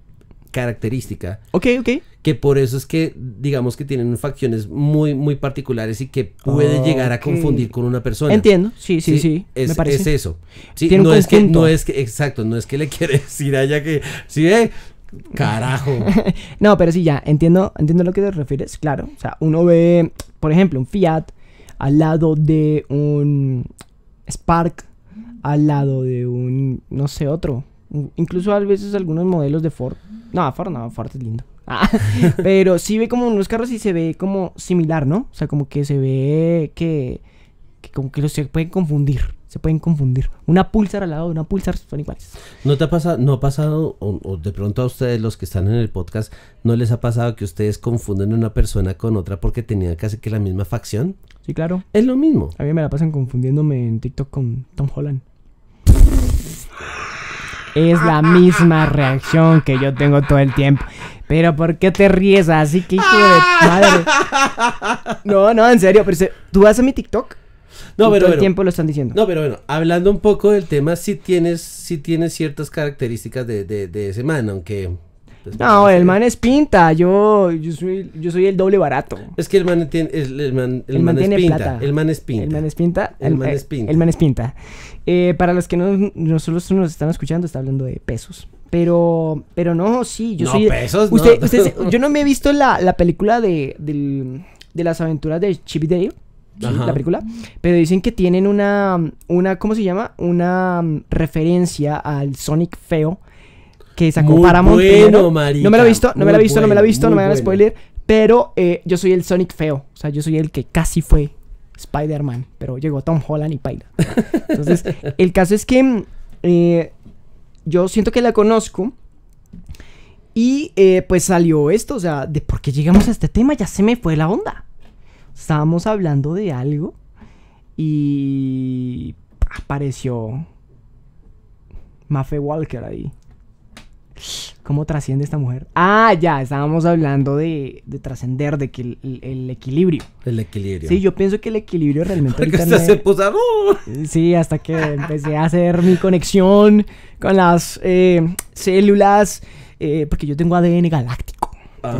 característica. Ok, ok. Que por eso es que, digamos que tienen facciones muy, muy particulares y que puede llegar a confundir con una persona. Entiendo, sí, sí, sí. Es, parece. eso. Sí, no es que, no es que, exacto, no es que le quiere decir allá que, sí, eh, carajo. no, pero sí, ya, entiendo, entiendo lo que te refieres, claro. O sea, uno ve, por ejemplo, un Fiat al lado de un Spark, al lado de un, no sé, otro. Incluso a veces algunos modelos de Ford. No, Ford no, Ford es lindo. Ah, pero sí ve como unos carros y se ve como similar, ¿no? O sea, como que se ve que, como que los se pueden confundir. Se pueden confundir. Una pulsar al lado de una pulsar son iguales. ¿No te ha pasado, no ha pasado, o, de pronto a ustedes los que están en el podcast, no les ha pasado que ustedes confunden una persona con otra porque tenían casi que la misma facción? Sí, claro. Es lo mismo. A mí me la pasan confundiéndome en TikTok con Tom Holland. Es la misma reacción que yo tengo todo el tiempo. Pero ¿por qué te ríes así? que hijo de madre? No, no, en serio. Pero tú vas a mi TikTok. No, pero, todo el tiempo lo están diciendo. No, pero bueno, hablando un poco del tema, sí tienes, sí tienes ciertas características de, de, de ese man, aunque no, pues, el man es pinta. Yo, yo, soy, yo soy el doble barato. Es que el man, tiene, el, es pinta. El man es pinta. El man es pinta. El, eh, man es pinta. Eh, para los que no, nosotros nos están escuchando, está hablando de pesos. Pero, pero no, sí, yo no, Pesos, yo no me he visto la, película de, las aventuras de Chip Dale. la película, pero dicen que tienen una, una, ¿cómo se llama? Una referencia al Sonic feo que sacó muy no me lo he visto, no me lo he visto, no me lo he visto, no me voy a spoiler. Pero eh, yo soy el Sonic feo. O sea, yo soy el que casi fue Spider-Man. Pero llegó Tom Holland y Paila. Entonces, el caso es que mm, eh, yo siento que la conozco. Y eh, pues salió esto. O sea, de por qué llegamos a este tema ya se me fue la onda. Estábamos hablando de algo. Y apareció Mafe Walker ahí. ¿Cómo trasciende esta mujer? Ah, ya, estábamos hablando de, trascender, de que el, equilibrio. El equilibrio. Sí, yo pienso que el equilibrio realmente. Porque Sí, hasta que empecé a hacer mi conexión con las eh, células, eh, porque yo tengo ADN galáctico. Hay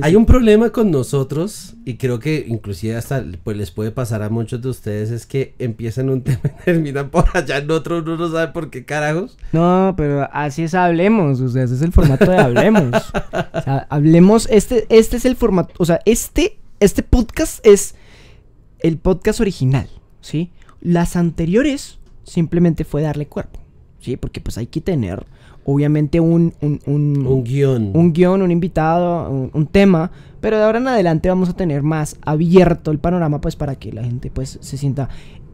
pues un problema con nosotros y creo que inclusive hasta pues, les puede pasar a muchos de ustedes es que empiezan un tema y terminan por allá en otro, uno no sabe por qué carajos. No, pero así es Hablemos, o sea, ese es el formato de Hablemos. o sea, hablemos, este, este es el formato, o sea, este, este podcast es el podcast original, ¿sí? Las anteriores simplemente fue darle cuerpo, ¿sí? Porque pues hay que tener obviamente un, un, un, guión. Un guión, un invitado, un, tema. Pero de ahora en adelante vamos a tener más abierto el panorama, pues para que la gente pues se sienta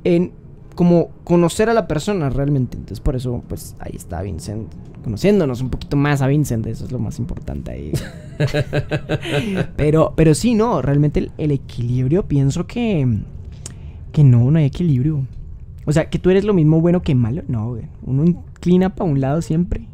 en como conocer a la persona realmente. Entonces por eso pues ahí está Vincent, conociéndonos un poquito más a Vincent, eso es lo más importante ahí. pero, pero sí, no, realmente el, equilibrio, pienso que, que no, no hay equilibrio. O sea, que tú eres lo mismo bueno que malo, no, Uno inclina para un lado siempre.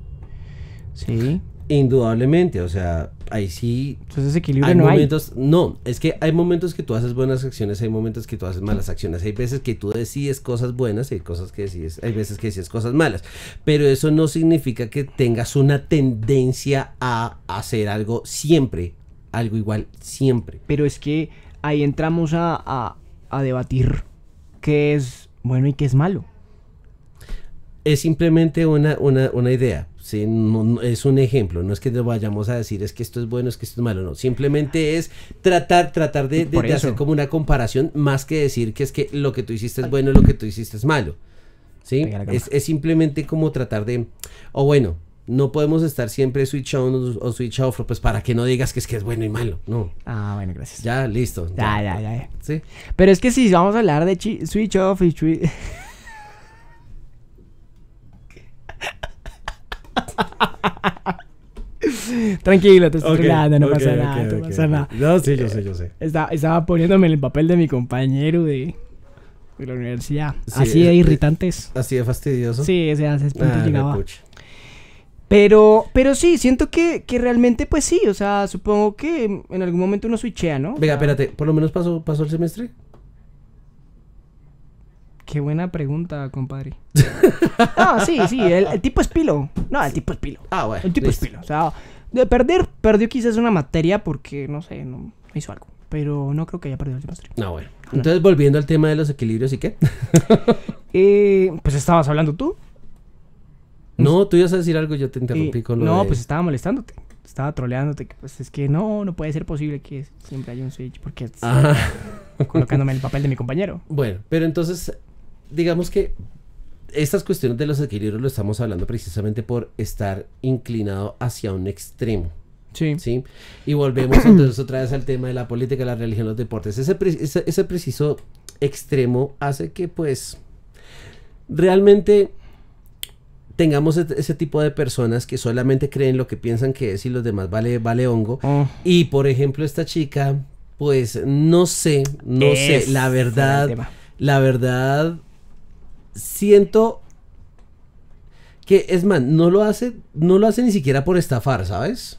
Sí. Indudablemente, o sea, ahí sí. Entonces equilibrio no momentos, hay. No, es que hay momentos que tú haces buenas acciones, hay momentos que tú haces malas acciones, hay veces que tú decides cosas buenas, hay cosas que decides, hay veces que decides cosas malas, pero eso no significa que tengas una tendencia a hacer algo siempre, algo igual siempre. Pero es que ahí entramos a, a, debatir qué es bueno y qué es malo. Es simplemente una idea ¿sí? No, es un ejemplo, no es que vayamos a decir es que esto es bueno, es que esto es malo, no, simplemente es tratar, tratar de, hacer como una comparación más que decir que es que lo que tú hiciste es bueno, lo que tú hiciste es malo. ¿Sí? Es, simplemente como tratar de, o bueno, no podemos estar siempre switch on o switch off, pues para que no digas que es que es bueno y malo, no. Ah, bueno, gracias. Ya, listo. ya. ya, ya. ¿Sí? Pero es que si vamos a hablar de switch off y switch... Tranquilo, te estoy okay, no pasa nada, no pasa nada. No, sí, yo sé, yo sé. Eh, estaba, poniéndome en el papel de mi compañero de, la universidad. así de irritantes. Así de fastidiosos Sí, o sea, ah, Pero, pero sí, siento que, realmente, pues sí, o sea, supongo que en algún momento uno switchea, ¿no? Venga, espérate, ¿por lo menos pasó, pasó el semestre? Qué buena pregunta, compadre. Ah, sí, sí, el, tipo es pilo. No, el tipo es pilo. Ah, bueno. El tipo es pilo. O sea, de perder, perdió quizás una materia porque, no sé, no hizo algo. Pero no creo que haya perdido el semestre. Ah, no, bueno. Entonces, volviendo al tema de los equilibrios, ¿y qué? Eh, pues estabas hablando tú. No, tú ibas a decir algo, yo te interrumpí eh, con lo No, pues estaba molestándote estaba troleándote. Pues es que no, no puede ser posible que siempre haya un Switch porque ah. colocándome en el papel de mi compañero. Bueno, pero entonces digamos que estas cuestiones de los adquiridos lo estamos hablando precisamente por estar inclinado hacia un extremo. Sí. sí. Y volvemos entonces otra vez al tema de la política, la religión, los deportes. Ese, ese, preciso extremo hace que pues realmente tengamos ese tipo de personas que solamente creen lo que piensan que es y los demás vale, vale hongo. Oh. Y por ejemplo esta chica, pues no sé, no sé, la verdad, la verdad siento que es más, no lo hace, no lo hace ni siquiera por estafar, ¿sabes?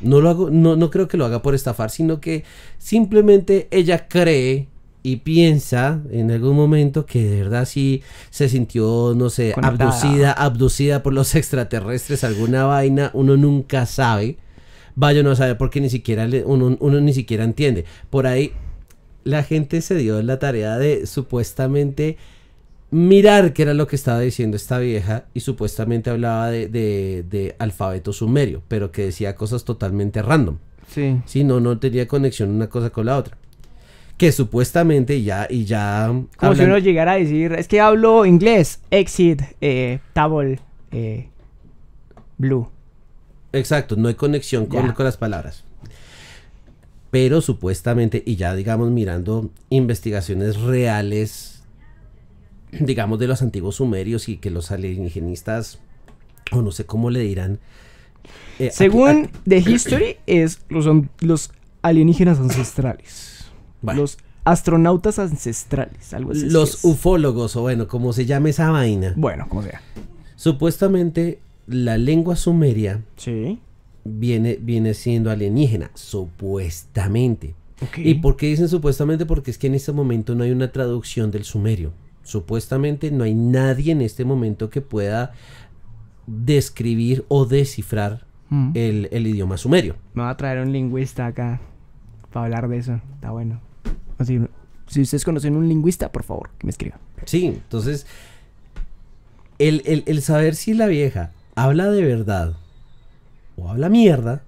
No lo hago, no, creo que lo haga por estafar, sino que simplemente ella cree y piensa en algún momento que de verdad sí se sintió, no sé, abducida, abducida por los extraterrestres, alguna vaina, uno nunca sabe. Vaya no sabe porque ni siquiera uno, uno ni siquiera entiende. Por ahí la gente se dio la tarea de supuestamente mirar qué era lo que estaba diciendo esta vieja y supuestamente hablaba de, alfabeto sumerio, pero que decía cosas totalmente random. Sí. Sí, no, no tenía conexión una cosa con la otra que supuestamente ya y ya como si uno llegara a decir es que hablo inglés exit eh, table eh, blue exacto no hay conexión con, con, las palabras pero supuestamente y ya digamos mirando investigaciones reales digamos, de los antiguos sumerios y que los alienígenas, o no sé cómo le dirán. Eh, Según The History, es los, los alienígenas ancestrales. Los astronautas ancestrales, Los ufólogos, o bueno, como se llame esa vaina. Bueno, como sea. Supuestamente la lengua sumeria sí. viene, viene siendo alienígena, supuestamente. ¿Y por qué dicen supuestamente? Porque es que en este momento no hay una traducción del sumerio. Supuestamente no hay nadie en este momento que pueda describir o descifrar mm. el, idioma sumerio. Me va a traer un lingüista acá para hablar de eso. Está bueno. Así, si ustedes conocen un lingüista, por favor, que me escriban. Sí, entonces, el, el saber si la vieja habla de verdad o habla mierda,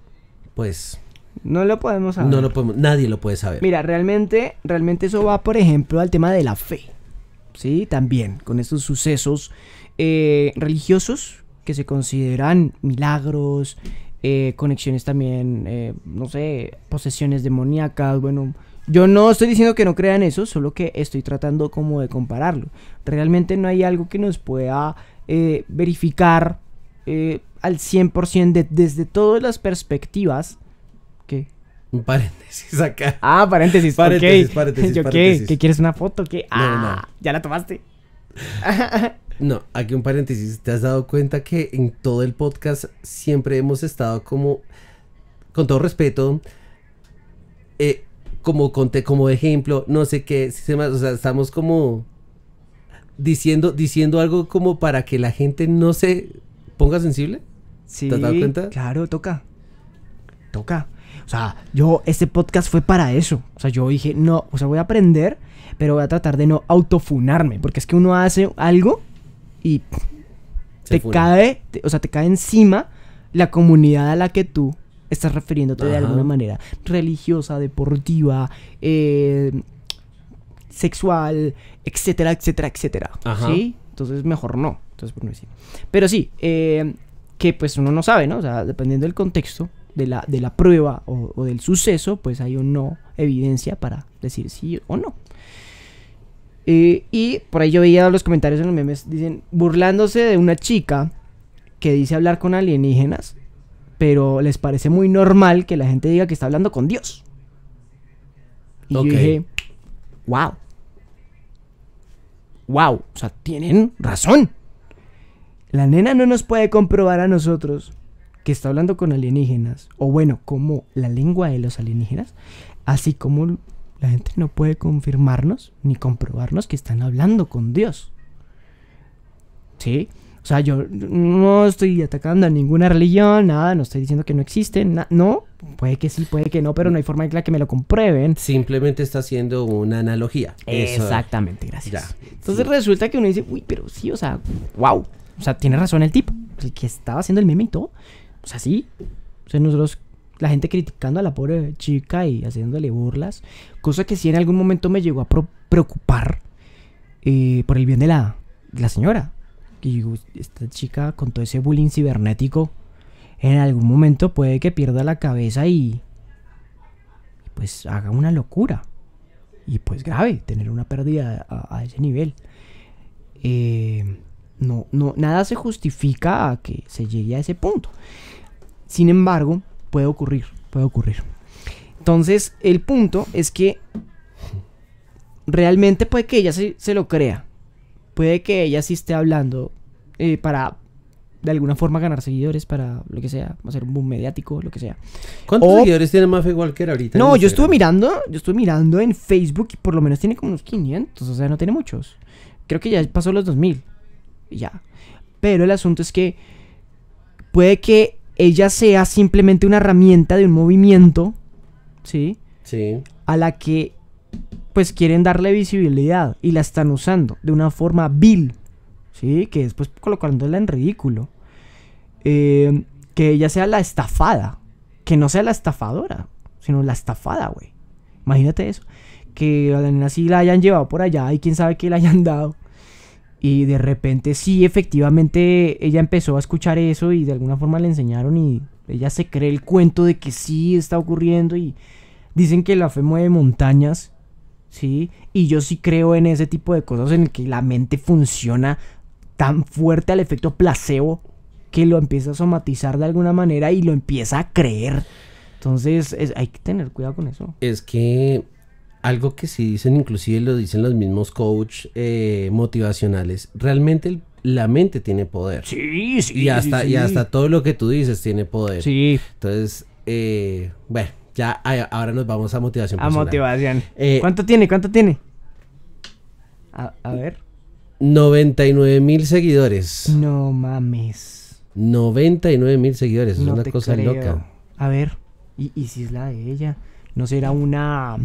pues no lo podemos saber. No podemos, nadie lo puede saber. Mira, realmente, realmente eso va, por ejemplo, al tema de la fe. ¿sí? También con estos sucesos eh, religiosos que se consideran milagros, eh, conexiones también, eh, no sé, posesiones demoníacas, bueno, yo no estoy diciendo que no crean eso, solo que estoy tratando como de compararlo. Realmente no hay algo que nos pueda verificar al 100% desde todas las perspectivas un paréntesis acá. Ah, paréntesis. Paréntesis, okay. paréntesis. ¿Yo qué? ¿Qué quieres una foto? ¿Qué? Ah, ya la tomaste. no, aquí un paréntesis. ¿Te has dado cuenta que en todo el podcast siempre hemos estado como, con todo respeto, eh, como conté, como ejemplo, no sé qué, o sea, estamos como diciendo, diciendo algo como para que la gente no se ponga sensible. Sí, ¿Te has dado cuenta? Claro, toca. Toca. O sea, yo, este podcast fue para eso. O sea, yo dije, no, o sea, voy a aprender, pero voy a tratar de no autofunarme. Porque es que uno hace algo y te cae, o sea, te cae encima la comunidad a la que tú estás refiriéndote de alguna manera. Religiosa, deportiva, eh, sexual, etcétera, etcétera, etcétera. ¿Sí? Entonces, mejor no. Entonces, pues, no Pero sí, eh, que pues uno no sabe, ¿no? O sea, dependiendo del contexto, de la, prueba o, del suceso, pues hay o no evidencia para decir sí o no. Eh, y por ahí yo veía los comentarios en los memes, dicen, burlándose de una chica que dice hablar con alienígenas, pero les parece muy normal que la gente diga que está hablando con Dios. Y dije, wow. Wow, o sea, tienen razón. La nena no nos puede comprobar a nosotros que está hablando con alienígenas, o bueno, como la lengua de los alienígenas, así como la gente no puede confirmarnos ni comprobarnos que están hablando con Dios. ¿Sí? O sea, yo no estoy atacando a ninguna religión, nada, no estoy diciendo que no existen, no, puede que sí, puede que no, pero no hay forma de que me lo comprueben. Simplemente está haciendo una analogía. Exactamente, gracias. Entonces resulta que uno dice, uy, pero sí, o sea, wow, o sea, tiene razón el tipo, el que estaba haciendo el meme y todo. O sea, sí. O sea, nosotros, la gente criticando a la pobre chica y haciéndole burlas. Cosa que sí en algún momento me llegó a preocupar eh, por el bien de la, la señora. Y esta chica con todo ese bullying cibernético, en algún momento puede que pierda la cabeza y pues haga una locura. Y pues grave tener una pérdida a, a ese nivel. Eh, no, no, nada se justifica a que se llegue a ese punto. Sin embargo, puede ocurrir, puede ocurrir. Entonces, el punto es que realmente puede que ella se, lo crea. Puede que ella sí esté hablando eh, para de alguna forma ganar seguidores, para lo que sea, hacer un boom mediático, lo que sea. ¿Cuántos seguidores tiene Mafe Walker ahorita? No, yo estuve mirando, yo estuve mirando en Facebook y por lo menos tiene como unos 500, o sea, no tiene muchos. Creo que ya pasó los 2000 ya. Pero el asunto es que puede que ella sea simplemente una herramienta de un movimiento, ¿sí? Sí. A la que pues quieren darle visibilidad y la están usando de una forma vil, ¿sí? Que después colocándola en ridículo. Eh, que ella sea la estafada, que no sea la estafadora, sino la estafada, güey. Imagínate eso. Que a la la hayan llevado por allá y quién sabe qué le hayan dado. Y de repente sí, efectivamente, ella empezó a escuchar eso y de alguna forma le enseñaron y ella se cree el cuento de que sí está ocurriendo y dicen que la fe mueve montañas, ¿sí? Y yo sí creo en ese tipo de cosas en el que la mente funciona tan fuerte al efecto placebo que lo empieza a somatizar de alguna manera y lo empieza a creer. Entonces hay que tener cuidado con eso. Es que algo que sí dicen, inclusive lo dicen los mismos coach eh, motivacionales, realmente la mente tiene poder. Sí, sí. Y hasta, sí, y hasta todo lo que tú dices tiene poder. Sí. Entonces, eh, bueno, ya ahora nos vamos a motivación. A motivación. Eh, ¿Cuánto tiene? ¿Cuánto tiene? A, ver. 99 mil seguidores. No mames. 99 mil seguidores. es una cosa loca. A ver. ¿Y, ¿Y si es la de ella? ¿No será una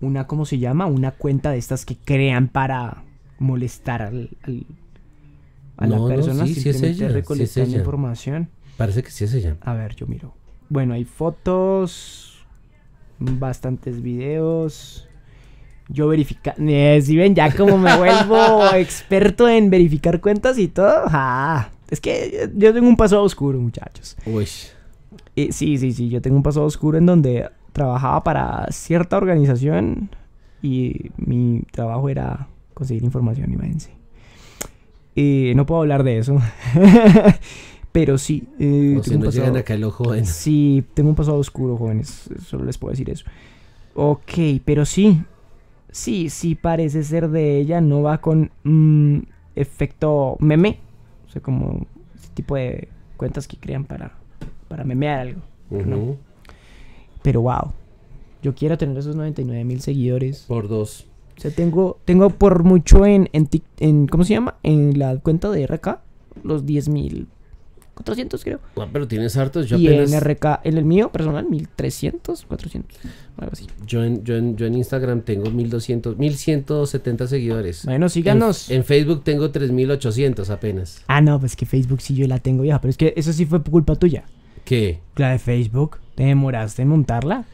una, ¿cómo se llama? Una cuenta de estas que crean para molestar al, a la persona. No, sí, sí es ella, sí información. Parece que sí es ella. A ver, yo miro. Bueno, hay fotos, bastantes videos. Yo verifica... Eh, si ven, ya como me vuelvo experto en verificar cuentas y todo. es que yo tengo un pasado oscuro, muchachos. Uy. Eh, sí, sí, sí, yo tengo un pasado oscuro en donde trabajaba para cierta organización y mi trabajo era conseguir información, imagínense. Eh, no puedo hablar de eso. Pero sí. Eh, o si no jóvenes. Sí, tengo un pasado oscuro, jóvenes. Solo les puedo decir eso. Ok, pero sí. Sí, sí parece ser de ella. No va con mm, efecto meme. O sea, como ese tipo de cuentas que crean para, para memear algo. Pero wow, yo quiero tener esos 99 mil seguidores. Por dos. O sea, tengo, tengo por mucho en, en, ¿cómo se llama? En la cuenta de RK, los 10 mil 400 creo. Ah, pero tienes hartos, yo y en RK, en el mío personal, 1300, 400, algo así. Yo en, yo en, Instagram tengo 1200, 1170 seguidores. Bueno, síganos. En, en, Facebook tengo 3800 apenas. Ah, no, pues que Facebook sí yo la tengo vieja, pero es que eso sí fue culpa tuya. ¿Qué? La de Facebook. ¿Te demoraste en montarla?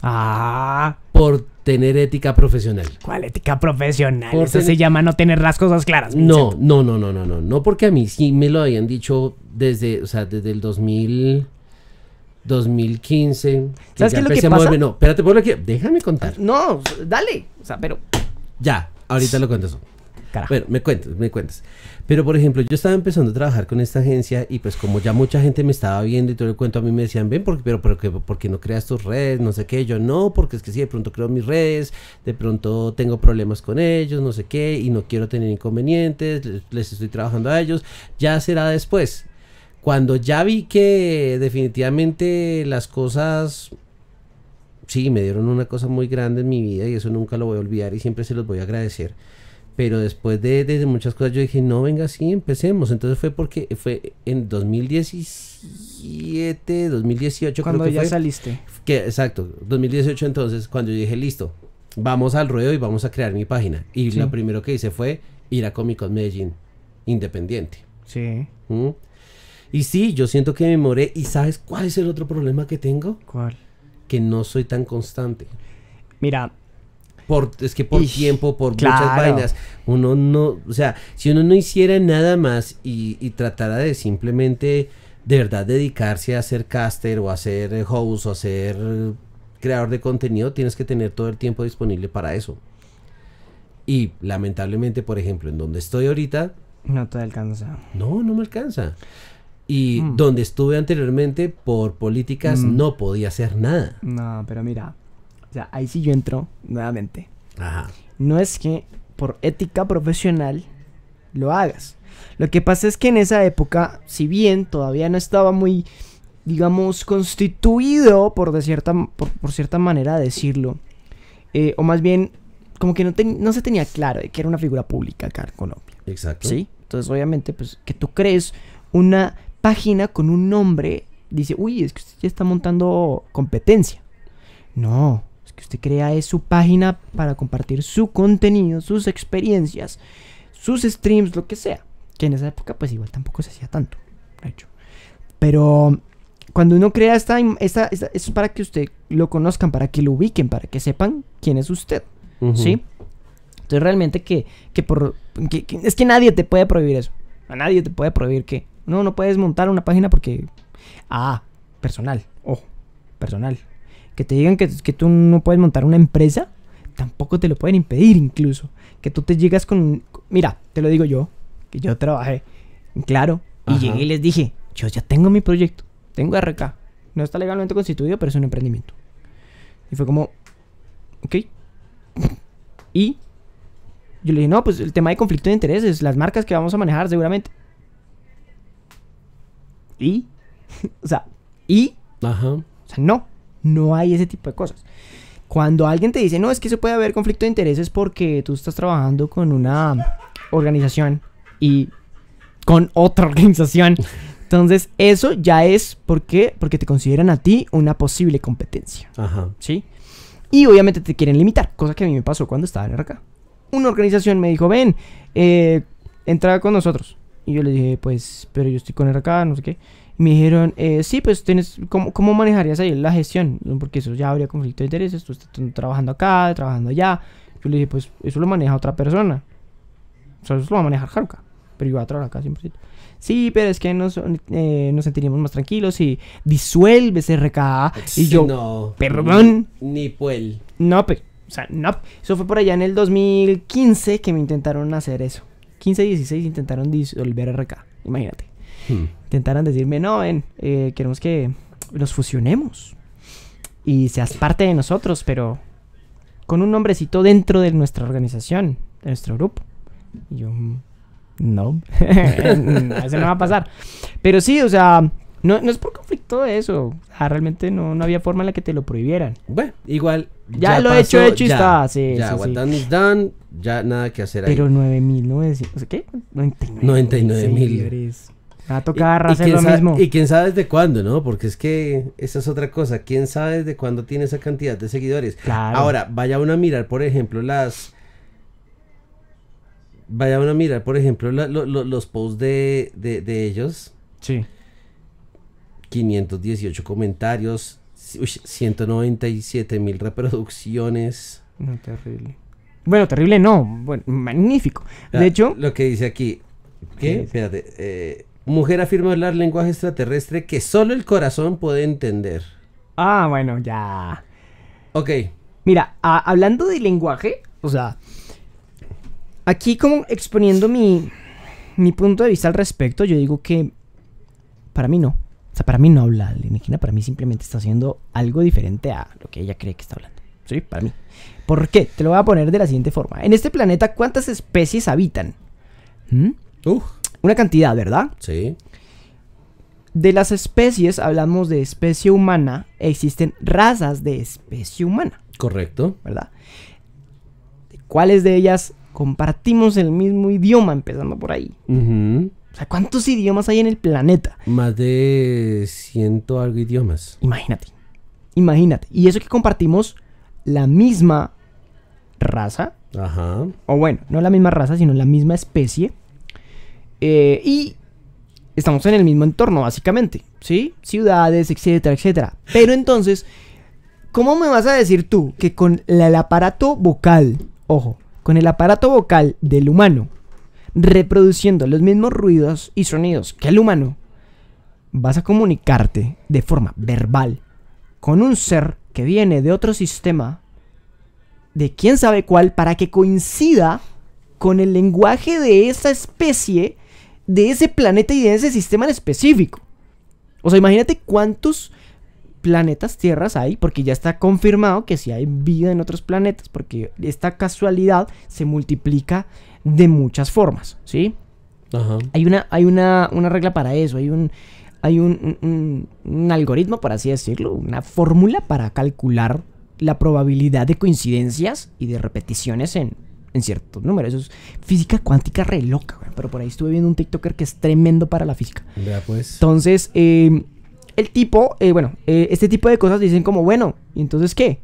Ah. Por tener ética profesional. ¿Cuál ética profesional? Eso se llama no tener las cosas claras. No, no, no, no, no, no. No porque a mí sí me lo habían dicho desde, o sea, desde el 2000, 2015. ¿Sabes qué es lo que pasa? No, espérate, Déjame contar. No, dale. O sea, pero... Ya, ahorita lo cuento eso. Bueno, me cuentas, me cuentas. Pero por ejemplo, yo estaba empezando a trabajar con esta agencia y pues como ya mucha gente me estaba viendo y todo el cuento, a mí me decían, ven, pero, pero qué no creas tus redes, no sé qué, yo no, porque es que sí, de pronto creo mis redes, de pronto tengo problemas con ellos, no sé qué, y no quiero tener inconvenientes, les estoy trabajando a ellos, ya será después. Cuando ya vi que definitivamente las cosas sí, me dieron una cosa muy grande en mi vida y eso nunca lo voy a olvidar y siempre se los voy a agradecer. Pero después de, muchas cosas yo dije, no, venga, sí, empecemos. Entonces fue porque fue en 2017, 2018. Cuando creo que ya saliste. Que, exacto, 2018 entonces, cuando yo dije, listo, vamos al ruedo y vamos a crear mi página. Y lo primero que hice fue ir a Comic Con Medellín, independiente. Sí. ¿Mm? Y sí, yo siento que me moré. ¿Y sabes cuál es el otro problema que tengo? ¿Cuál? Que no soy tan constante. Mira, es que por tiempo, por muchas vainas. Uno no, o sea, si uno no hiciera nada más y, tratara de simplemente de verdad dedicarse a hacer caster o a ser host o a ser creador de contenido, tienes que tener todo el tiempo disponible para eso. Y lamentablemente, por ejemplo, en donde estoy ahorita... No te alcanza. No, no me alcanza. Y mm. donde estuve anteriormente, por políticas, mm. no podía hacer nada. No, pero mira, o sea, ahí sí yo entro nuevamente. Ajá. No es que por ética profesional lo hagas. Lo que pasa es que en esa época, si bien todavía no estaba muy, digamos, constituido, por, de cierta, por, cierta manera decirlo, eh, o más bien, como que no, no se tenía claro de que era una figura pública acá en Colombia. Exacto. Sí, entonces obviamente, pues que tú crees una página con un nombre, dice, uy, es que usted ya está montando competencia. No, usted crea es su página para compartir su contenido, sus experiencias, sus streams, lo que sea. Que en esa época pues igual tampoco se hacía tanto, de hecho. Pero cuando uno crea esta, esta, es para que usted lo conozcan, para que lo ubiquen, para que sepan quién es usted, ¿sí? Entonces realmente que, por... es que nadie te puede prohibir eso. A nadie te puede prohibir que... No, no puedes montar una página porque... Ah, personal. Ojo, personal. Que te digan que, que tú no puedes montar una empresa, tampoco te lo pueden impedir incluso. Que tú te llegas con... Mira, te lo digo yo, que yo trabajé. Claro. Y llegué y les dije, yo ya tengo mi proyecto. Tengo RK. No está legalmente constituido, pero es un emprendimiento. Y fue como, ok. Y yo le dije, no, pues el tema de conflicto de intereses, las marcas que vamos a manejar seguramente. Y, o sea, y, Ajá. o sea, no. No hay ese tipo de cosas. Cuando alguien te dice, no, es que se puede haber conflicto de intereses porque tú estás trabajando con una organización y con otra organización. Entonces, eso ya es, porque Porque te consideran a ti una posible competencia. Ajá. ¿Sí? Y obviamente te quieren limitar, cosa que a mí me pasó cuando estaba en RK. Una organización me dijo, ven, eh, entra con nosotros. Y yo le dije, pues, pero yo estoy con RK, no sé qué me dijeron, eh, sí, pues tienes, ¿cómo, manejarías ahí la gestión? Porque eso ya habría conflicto de intereses, tú estás trabajando acá, trabajando allá. Yo le dije, pues eso lo maneja otra persona. O sea, eso lo va a manejar Haruka. Pero yo voy a trabajar acá 100%. Sí, pero es que nos, eh, nos sentiríamos más tranquilos y disuelve RKA. y yo, no, perdón. Ni, puel. No, pero, o sea, no. Eso fue por allá en el 2015 que me intentaron hacer eso. 15, 16 intentaron disolver RKA. Imagínate. Hmm intentaran decirme, no, ven, eh, queremos que nos fusionemos y seas parte de nosotros, pero con un nombrecito dentro de nuestra organización, de nuestro grupo. Y yo, mm, no, eso no va a pasar. Pero sí, o sea, no, no es por conflicto de eso. Ah, realmente no, no había forma en la que te lo prohibieran. Bueno, igual. Ya, lo he hecho, hecho y está. Sí, ya, sí, done is Ya nada que hacer ahí. Pero 9.900. ¿O sea, ¿Qué? 99.000. 99.000. Va a tocar y, hacer lo mismo. Y quién sabe desde cuándo, ¿no? Porque es que esa es otra cosa. ¿Quién sabe desde cuándo tiene esa cantidad de seguidores? Claro. Ahora, vaya uno a mirar, por ejemplo, las... Vaya uno a mirar, por ejemplo, los posts de, ellos. Sí. 518 comentarios, 197 mil reproducciones. No, terrible. Bueno, terrible no, bueno, magnífico. De hecho... Lo que dice aquí, ¿qué? Espérate, eh, Mujer afirma hablar lenguaje extraterrestre que solo el corazón puede entender. Ah, bueno, ya. Ok. Mira, hablando de lenguaje, o sea, aquí como exponiendo mi, punto de vista al respecto, yo digo que para mí no. O sea, para mí no habla imagina, para mí simplemente está haciendo algo diferente a lo que ella cree que está hablando. ¿Sí? Para mí. ¿Por qué? Te lo voy a poner de la siguiente forma. En este planeta, ¿cuántas especies habitan? ¿Mm? Uf. Una cantidad, ¿verdad? Sí. De las especies, hablamos de especie humana, existen razas de especie humana. Correcto. ¿Verdad? ¿Cuáles de ellas compartimos el mismo idioma, empezando por ahí? O sea, ¿cuántos idiomas hay en el planeta? Más de ciento algo idiomas. Imagínate. Imagínate. Y eso que compartimos la misma raza. Ajá. O bueno, no la misma raza, sino la misma especie. Eh, y estamos en el mismo entorno, básicamente, ¿sí? Ciudades, etcétera, etcétera. Pero entonces, ¿cómo me vas a decir tú que con el aparato vocal, ojo, con el aparato vocal del humano, reproduciendo los mismos ruidos y sonidos que el humano, vas a comunicarte de forma verbal con un ser que viene de otro sistema, de quién sabe cuál, para que coincida con el lenguaje de esa especie de ese planeta y de ese sistema en específico. O sea, imagínate cuántos planetas tierras hay, porque ya está confirmado que si sí hay vida en otros planetas, porque esta casualidad se multiplica de muchas formas, ¿sí? Hay, una, hay una, una regla para eso, hay un, hay un, un, algoritmo, por así decirlo, una fórmula para calcular la probabilidad de coincidencias y de repeticiones en en cierto número. Eso es física cuántica re loca, Pero por ahí estuve viendo un TikToker que es tremendo para la física. Pues. Entonces, em, el tipo, eh, bueno, eh, este tipo de cosas dicen como, bueno, ¿y entonces qué?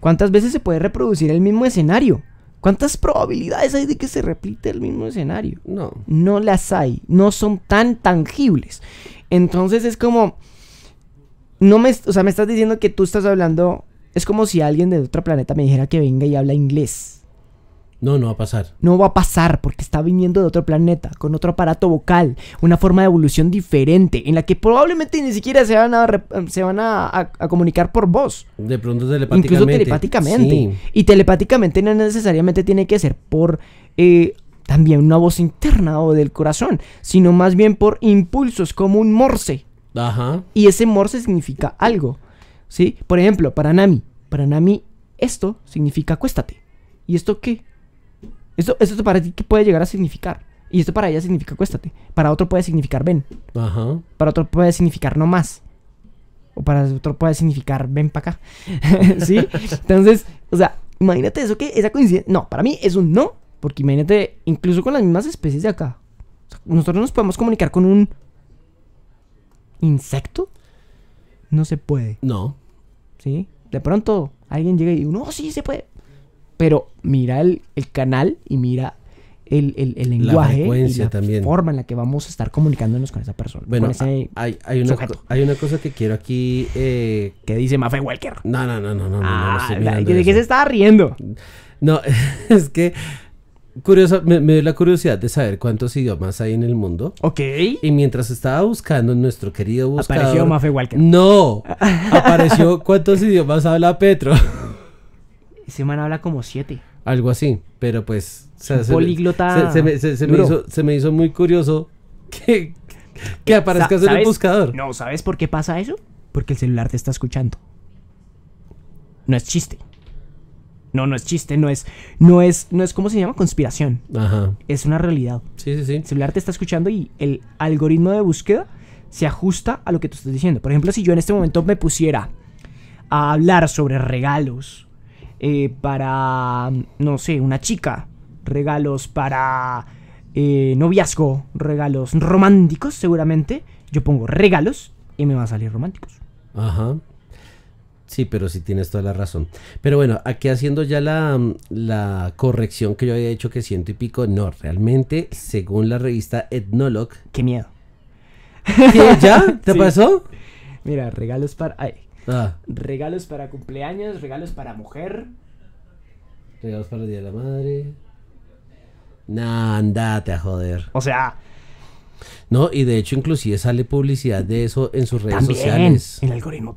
¿Cuántas veces se puede reproducir el mismo escenario? ¿Cuántas probabilidades hay de que se replique el mismo escenario? No. No las hay. No son tan tangibles. Entonces es como. No me. O sea, me estás diciendo que tú estás hablando. Es como si alguien de otro planeta me dijera que venga y habla inglés. No, no va a pasar. No va a pasar porque está viniendo de otro planeta, con otro aparato vocal, una forma de evolución diferente, en la que probablemente ni siquiera se van a, eh, se van a, comunicar por voz. De pronto telepáticamente. Incluso telepáticamente. Y telepáticamente no necesariamente tiene que ser por eh, también una voz interna o del corazón, sino más bien por impulsos como un morse. Ajá. Y ese morse significa algo. ¿Sí? Por ejemplo, para Nami. Para Nami, esto significa acuéstate. ¿Y esto qué? Esto, esto para ti, ¿qué puede llegar a significar? Y esto para ella significa acuéstate. Para otro puede significar ven. Ajá. Para otro puede significar no más. O para otro puede significar ven para acá. ¿Sí? Entonces, o sea, imagínate eso que esa coincidencia. No, para mí es un no. Porque imagínate, incluso con las mismas especies de acá. Nosotros nos podemos comunicar con un insecto. No se puede. No. ¿Sí? De pronto alguien llega y uno, No, sí, se puede pero mira el, canal y mira el, lenguaje la y la forma en la que vamos a estar comunicándonos con esa persona. Bueno, con hay, hay, una hay, una cosa que quiero aquí... Eh... ¿Qué dice Mafe Walker? No, no, no, no, no. Ah, ¿De qué se estaba riendo? No, es que... me, me, dio la curiosidad de saber cuántos idiomas hay en el mundo. Ok. Y mientras estaba buscando en nuestro querido buscador... Apareció Mafe Walker. No, apareció cuántos idiomas habla Petro. Ese man habla como siete. Algo así, pero pues... se Me, hizo, muy curioso que, que aparezcas en el buscador. No, ¿sabes por qué pasa eso? Porque el celular te está escuchando. No es chiste. No, no es chiste, no es, no es, no es se llama? Conspiración. Ajá. Es una realidad. Sí, sí, sí. El celular te está escuchando y el algoritmo de búsqueda se ajusta a lo que tú estás diciendo. Por ejemplo, si yo en este momento me pusiera a hablar sobre regalos eh, para, no sé, una chica, regalos para eh, noviazgo, regalos románticos seguramente. Yo pongo regalos y me van a salir románticos. Ajá. Sí, pero sí tienes toda la razón. Pero bueno, aquí haciendo ya la, corrección que yo había hecho que ciento y pico, no, realmente, según la revista Ethnologue. ¡Qué miedo! ¿Ya? ¿Te pasó? Mira, regalos para... Ah. Regalos para cumpleaños, regalos para mujer. Regalos para el Día de la Madre. Nah, andate a joder. O sea. No, y de hecho inclusive sale publicidad de eso en sus redes también, En El algoritmo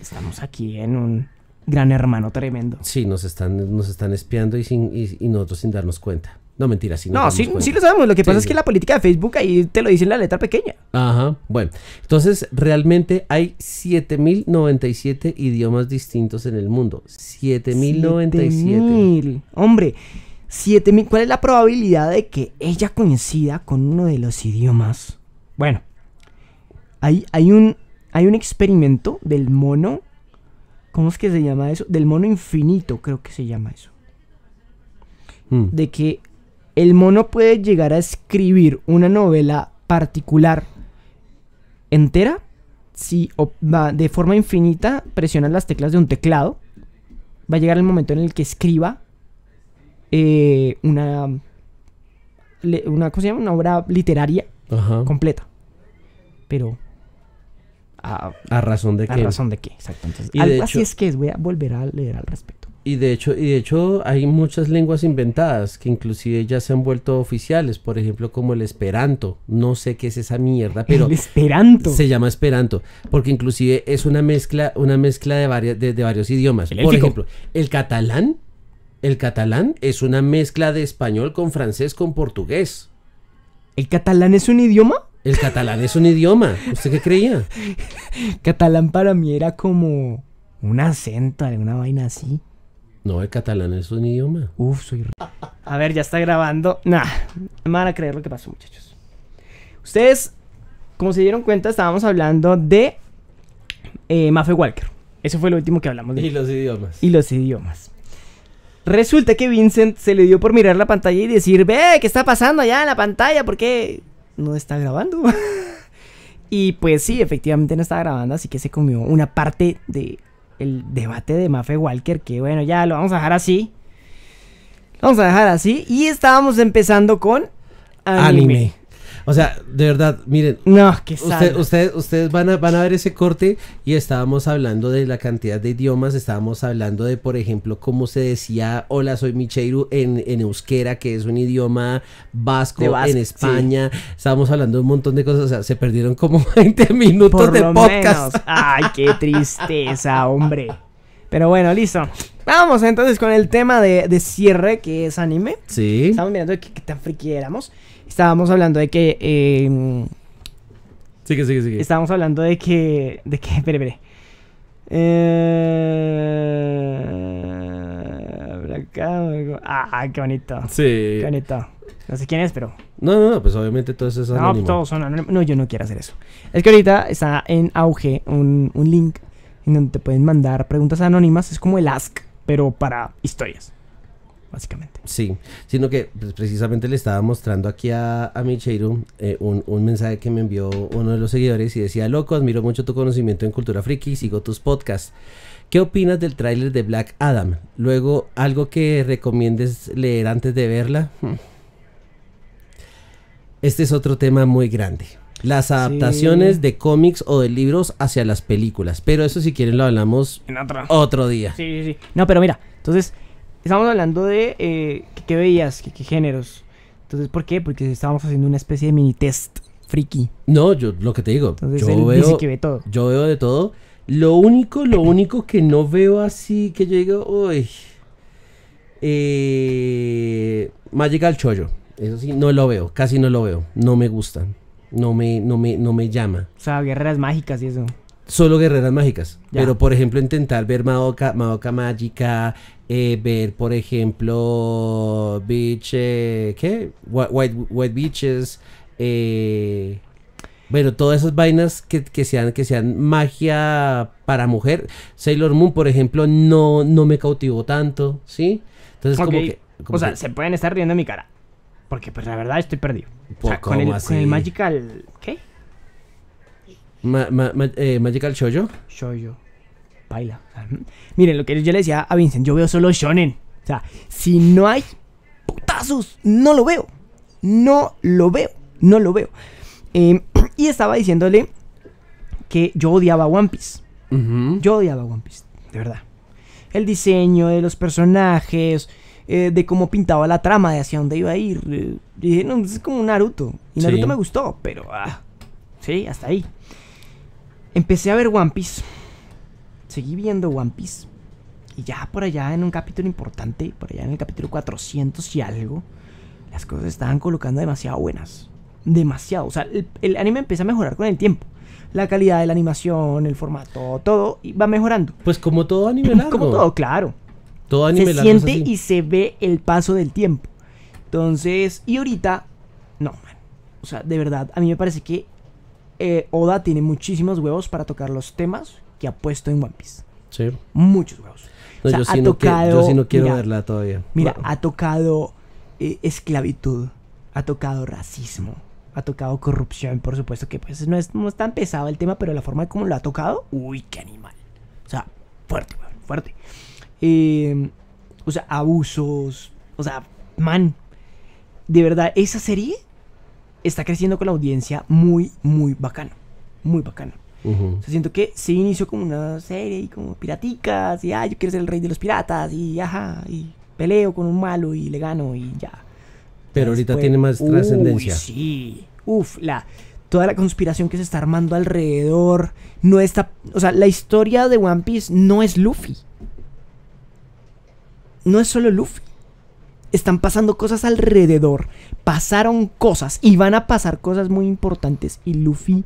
estamos aquí en un gran hermano tremendo. Sí, nos están, nos están espiando y, sin, y nosotros sin darnos cuenta. No, mentira, sí. No, sí, sí, lo sabemos. Lo que pasa es que la política de Facebook ahí te lo dice en la letra pequeña. Ajá. Bueno, entonces realmente hay 7.097 idiomas distintos en el mundo. 7.097. Hombre, 7.000. ¿Cuál es la probabilidad de que ella coincida con uno de los idiomas? Bueno, hay, hay, un, hay un experimento del mono. ¿Cómo es que se llama eso? Del mono infinito, creo que se llama eso. Mm. De que el mono puede llegar a escribir una novela particular entera si de forma infinita presionas las teclas de un teclado. Va a llegar el momento en el que escriba eh, una, una, cosa una obra literaria completa. Pero ah, a, razón de qué. A razón de qué, exacto. así es que voy a volver a leer al respecto. Y de hecho, y de hecho hay muchas lenguas inventadas que inclusive ya se han vuelto oficiales, por ejemplo como el esperanto. No sé qué es esa mierda, pero el esperanto se llama esperanto porque inclusive es una mezcla, una mezcla de, varias, de, varios idiomas. Por ejemplo, el catalán, el catalán es una mezcla de español con francés con portugués. ¿El catalán es un idioma? El catalán es un idioma. ¿Usted qué creía? catalán para mí era como un acento, alguna vaina así. No, el catalán es un idioma. Uf, soy... A ver, ya está grabando. Nah, no van a creer lo que pasó, muchachos. Ustedes, como se dieron cuenta, estábamos hablando de eh, Walker. Eso fue lo último que hablamos de. Y los idiomas. Y los idiomas. Resulta que Vincent se le dio por mirar la pantalla y decir, ve, ¿qué está pasando allá en la pantalla? ¿Por qué no está grabando? y pues sí, efectivamente no está grabando, así que se comió una parte de el debate de Mafe Walker, que bueno, ya lo vamos a dejar así. Lo vamos a dejar así. Y estábamos empezando con anime. anime. O sea, de verdad, miren. No, que Ustedes van a, van a ver ese corte y estábamos hablando de la cantidad de idiomas, estábamos hablando de, por ejemplo, cómo se decía hola, soy Micheiru en, en euskera, que es un idioma vasco, en España. Estábamos hablando de un montón de cosas, o sea, se perdieron como 20 minutos por de lo Menos. Ay, qué tristeza, hombre. Pero bueno, listo. Vamos entonces con el tema de, cierre que es anime. Sí. Estamos mirando qué, qué tan friki éramos. Estábamos hablando de que... Eh, sigue, sigue, sigue. Estábamos hablando de que... De que... Espere, espere. Eh, ah, qué bonito. Sí. Qué bonito. No sé quién es, pero... No, no, no, pues obviamente todo eso es No, todos son anónimos. No, yo no quiero hacer eso. Es que ahorita está en auge un, un link en donde te pueden mandar preguntas anónimas. Es como el ask, pero para historias básicamente. Sí, sino que pues, precisamente le estaba mostrando aquí a, a Micheiro eh, un, mensaje que me envió uno de los seguidores y decía, loco, admiro mucho tu conocimiento en cultura friki, sigo tus podcasts. ¿Qué opinas del tráiler de Black Adam? Luego, ¿algo que recomiendes leer antes de verla? Hmm. Este es otro tema muy grande. Las adaptaciones de cómics o de libros hacia las películas. Pero eso si quieren lo hablamos otro día. Sí, sí, sí. No, pero mira, entonces Estamos hablando de eh, qué veías, qué, géneros. Entonces, ¿por qué? Porque estábamos haciendo una especie de mini test friki. No, yo lo que te digo. yo veo, Yo veo de todo. Lo único, lo único que no veo así, que yo digo, uy. Eh, Magical Chollo. Eso sí, no lo veo, casi no lo veo. No me gusta. No me, no me, no me llama. O sea, guerreras mágicas y eso solo guerreras mágicas. Pero, por ejemplo, intentar ver Madoka, Madoka Mágica, eh, ver, por ejemplo, Beach, eh, ¿qué? White, White Beaches, eh, bueno, todas esas vainas que, que, sean, que sean magia para mujer. Sailor Moon, por ejemplo, no, no me cautivó tanto, ¿sí? Entonces, como que... o sea, se pueden estar riendo en mi cara. Porque, pues, la verdad, estoy perdido. O sea, con, el, Magical... ¿Qué? Eh, Magical shoyo shoyo baila, miren, lo que yo le decía a Vincent, yo veo solo shonen. O sea, si no hay putazos, no lo veo. No lo veo, no lo veo. Em, y estaba diciéndole que yo odiaba One Piece. Yo odiaba One Piece, de verdad. El diseño de los personajes, eh, de cómo pintaba la trama, de hacia dónde iba a ir. Eh, dije, no, es como Naruto. Y Naruto me gustó, pero... Ah, sí, hasta ahí. Empecé a ver One Piece seguí viendo One Piece. Y ya por allá en un capítulo importante, por allá en el capítulo 400 y algo, las cosas estaban colocando demasiado buenas. Demasiado. O sea, el, anime empieza a mejorar con el tiempo. La calidad de la animación, el formato, todo y va mejorando. Pues como todo anime largo. como todo, claro. Todo anime se siente y se ve el paso del tiempo. Entonces, y ahorita, no, man. O sea, de verdad, a mí me parece que eh, Oda tiene muchísimos huevos para tocar los temas que ha puesto en One Piece. Sí. Muchos huevos. No, yo, sí ha quiero, verla todavía. Mira, ha tocado eh, esclavitud, ha tocado racismo, ha tocado corrupción, por supuesto que pues no es, tan pesado el tema, pero la forma como lo ha tocado, uy, qué animal. O sea, fuerte, fuerte. Em, o sea, abusos, o sea, man, de verdad, esa serie está creciendo con la audiencia muy, muy bacano, muy bacano siento que se inició como una serie y como piraticas y ay yo quiero ser el rey de los piratas y ajá, y peleo con un malo y le gano y ya. Pero ahorita tiene más trascendencia. Sí, uf, la, toda la conspiración que se está armando alrededor, no está, o sea, la historia de One Piece no es Luffy. No es solo Luffy están pasando cosas alrededor. Pasaron cosas y van a pasar cosas muy importantes. Y Luffy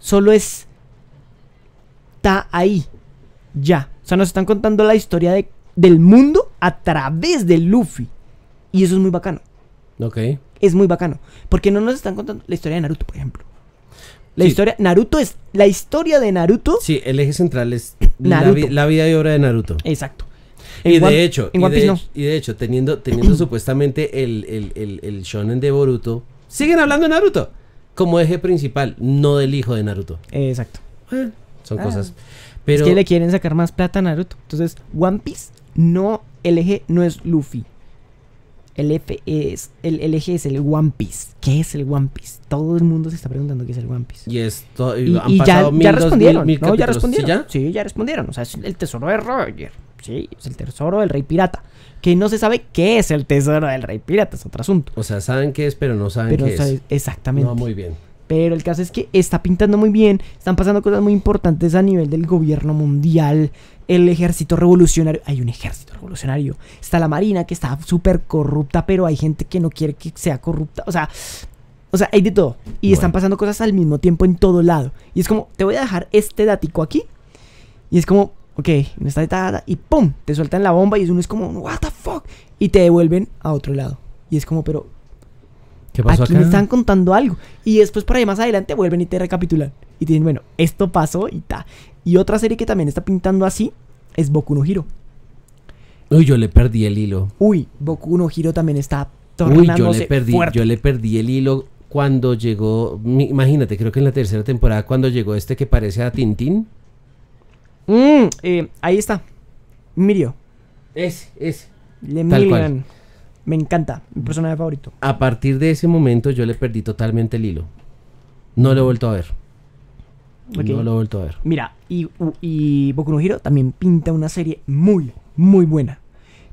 solo es está ahí, ya. O sea, nos están contando la historia de, del mundo a través de Luffy. Y eso es muy bacano. Ok. Es muy bacano. Porque no nos están contando la historia de Naruto, por ejemplo. La historia. Naruto es. La historia de Naruto. Sí, el eje central es la, la, vida y obra de Naruto. Exacto. y, de hecho, de, hecho, teniendo, teniendo supuestamente el, el, el, el shonen de Boruto, siguen hablando de Naruto como eje principal, no del hijo de Naruto. Exacto. Ah, son ah. cosas. Pero... Es que le quieren sacar más plata a Naruto. Entonces, One Piece, no, el eje no es Luffy. El, F es, el, eje es el One Piece. ¿Qué es el One Piece? Todo el mundo se está preguntando qué es el One Piece. Y, esto, ya, respondieron. ya respondieron. ¿Sí, ya? respondieron. O sea, es el tesoro de Roger. Sí, es el tesoro del rey pirata que no se sabe qué es el tesoro del rey pirata, es otro asunto. O sea, saben qué es, pero no saben qué es. Exactamente. No, muy bien. Pero el caso es que está pintando muy bien, están pasando cosas muy importantes a nivel del gobierno mundial, el ejército revolucionario, hay un ejército revolucionario, está la marina que está súper corrupta, pero hay gente que no quiere que sea corrupta, o sea, o sea, hay de todo. Y están pasando cosas al mismo tiempo en todo lado. Y es como, te voy a dejar este datico aquí. Y es como, ok, está detallada y ¡pum! Te sueltan la bomba y uno es como, ¿what the fuck? Y te devuelven a otro lado. Y es como, pero. ¿Qué pasó aquí me están contando algo. Y después por ahí más adelante vuelven y te recapitulan. Y te dicen, bueno, esto pasó y ta. Y otra serie que también está pintando así es Boku no Hiro. Uy, yo le perdí el hilo. Uy, Boku no Hiro también está Uy, yo le perdí, yo le perdí el hilo cuando llegó, imagínate, creo que en la tercera temporada cuando llegó este que parece a Tintín. Mmm... ahí está. Mirio. Es, es. Le Tal Me encanta. Mi personaje favorito. A partir de ese momento yo le perdí totalmente el hilo. No lo he vuelto a ver. No lo he vuelto a ver. Mira, y, y Boku no también pinta una serie muy, muy buena.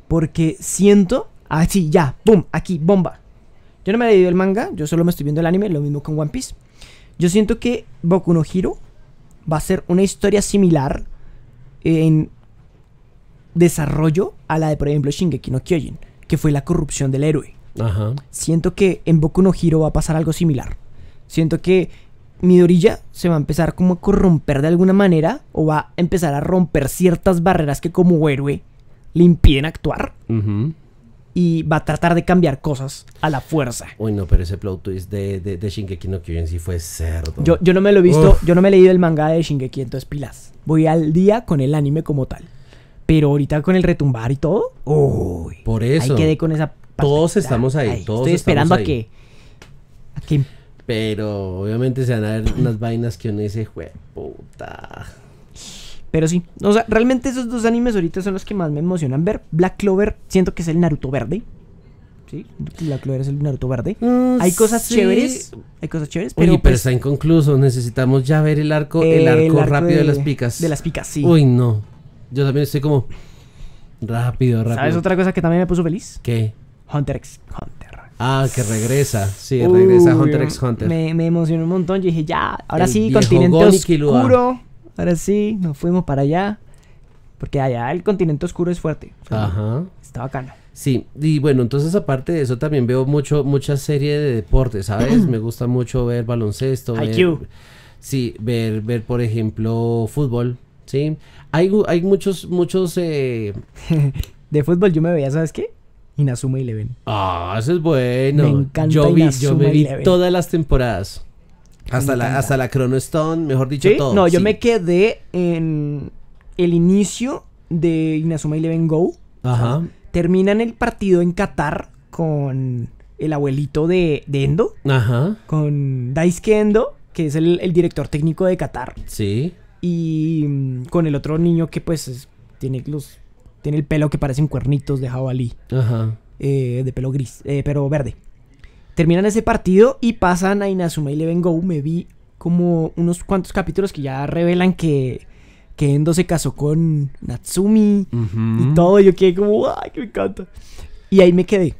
Porque siento. Así, ah, ya, boom, aquí, bomba. Yo no me he leído el manga, yo solo me estoy viendo el anime, lo mismo con One Piece. Yo siento que Boku no va a ser una historia similar en desarrollo a la de, por ejemplo, Shingeki no Kyojin, que fue la corrupción del héroe. Ajá. Siento que en Boku no Hiro va a pasar algo similar. Siento que Midorilla se va a empezar como a corromper de alguna manera o va a empezar a romper ciertas barreras que como héroe le impiden actuar. Ajá y va a tratar de cambiar cosas a la fuerza. Uy, no, pero ese plot twist de, de, Shingeki no Kyojin sí fue cerdo. Yo, no me lo he visto, yo no me he leído el manga de Shingeki, entonces pilas. Voy al día con el anime como tal. Pero ahorita con el retumbar y todo, uy. Por eso. Ahí quedé con esa Todos estamos ahí, ahí. Estoy esperando a que... A que... Pero obviamente se van a ver unas vainas que uno dice, puta. Pero sí, o sea, realmente esos dos animes ahorita son los que más me emocionan ver. Black Clover, siento que es el Naruto verde. Sí, Black Clover es el Naruto verde. Ah, hay cosas chéveres, hay cosas chéveres, pero pues está inconcluso, necesitamos ya ver el arco, el arco, rápido de, las picas. De las picas, sí. Uy, no. Yo también estoy como rápido, rápido. ¿Sabes otra cosa que también me puso feliz? ¿Qué? Hunter x Hunter. Ah, que regresa. Sí, regresa Hunter x Hunter. Me, emocionó un montón. Yo dije, ya, ahora sí, continente oscuro ahora sí, nos fuimos para allá. Porque allá el continente oscuro es fuerte. Ajá. Está bacano. Sí, y bueno, entonces aparte de eso también veo mucho, mucha serie de deportes, ¿sabes? Me gusta mucho ver baloncesto. IQ. sí, ver, ver, por ejemplo, fútbol, ¿sí? Hay, hay muchos, muchos... Eh... de fútbol yo me veía, ¿sabes qué? Inazuma Eleven. Ah, eso es bueno. Me encanta Yo, vi, me vi todas las temporadas. Hasta la, Stone, mejor dicho, No, yo me quedé en el inicio de Inazuma Eleven Go. Ajá. terminan el partido en Qatar con el abuelito de, Endo. Ajá. Con Daisuke Endo, que es el, director técnico de Qatar. Sí. Y mm, con el otro niño que pues tiene tiene el pelo que parecen cuernitos de jabalí. Ajá. Eh, de pelo gris, eh, pero verde. Terminan ese partido y pasan a Inazuma Eleven Go. Me vi como unos cuantos capítulos que ya revelan que, Endo se casó con Natsumi y todo. Yo quedé como, ¡ay, que me encanta! Y ahí me quedé.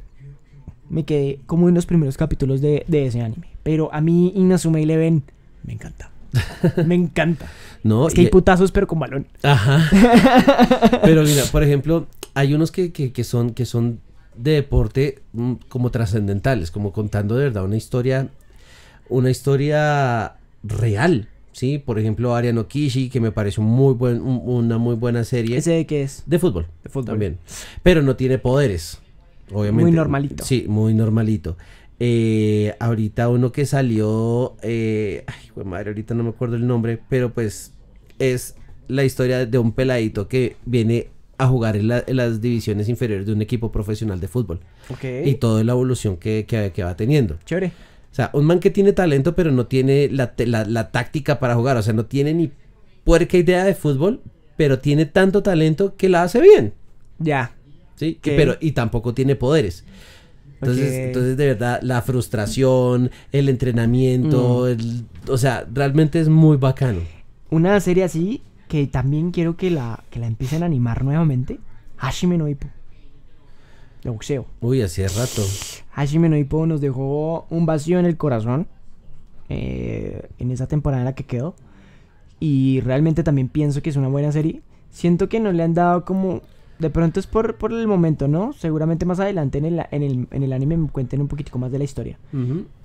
Me quedé como en los primeros capítulos de, ese anime. Pero a mí Inazuma Eleven me encanta. Me encanta. no, es que hay putazos, pero con balón. Ajá. pero mira, por ejemplo, hay unos que son, que son de deporte mm, como trascendentales, como contando de verdad una historia, una historia real, ¿sí? Por ejemplo, Ariano Kishi, que me parece muy buen, una muy buena serie. ¿Ese de qué es? De fútbol. De fútbol. También. Pero no tiene poderes, obviamente. Muy normalito. Sí, muy normalito. Eh, ahorita uno que salió, eh, ay, madre, ahorita no me acuerdo el nombre, pero pues es la historia de un peladito que viene a jugar en, las divisiones inferiores de un equipo profesional de fútbol. Y toda la evolución que, que, va teniendo. Chévere. O sea, un man que tiene talento, pero no tiene la, la, táctica para jugar. O sea, no tiene ni puerca idea de fútbol, pero tiene tanto talento que la hace bien. Ya. Sí, pero y tampoco tiene poderes. Entonces, entonces de verdad, la frustración, el entrenamiento, mm. el, o sea, realmente es muy bacano. Una serie así que también quiero que la, que la empiecen a animar nuevamente. Hashime no De boxeo. Uy, hace rato. Hashime nos dejó un vacío en el corazón. Eh, en esa temporada en la que quedó. Y realmente también pienso que es una buena serie. Siento que no le han dado como. De pronto es por, el momento, ¿no? Seguramente más adelante en el, anime me cuenten un poquitico más de la historia.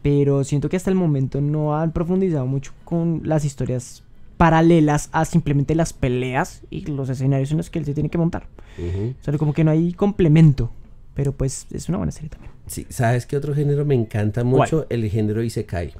Pero siento que hasta el momento no han profundizado mucho con las historias paralelas a simplemente las peleas y los escenarios en los que él se tiene que montar. O sea, como que no hay complemento. Pero pues es una buena serie también. Sí, ¿sabes qué otro género me encanta mucho? El género Isekai.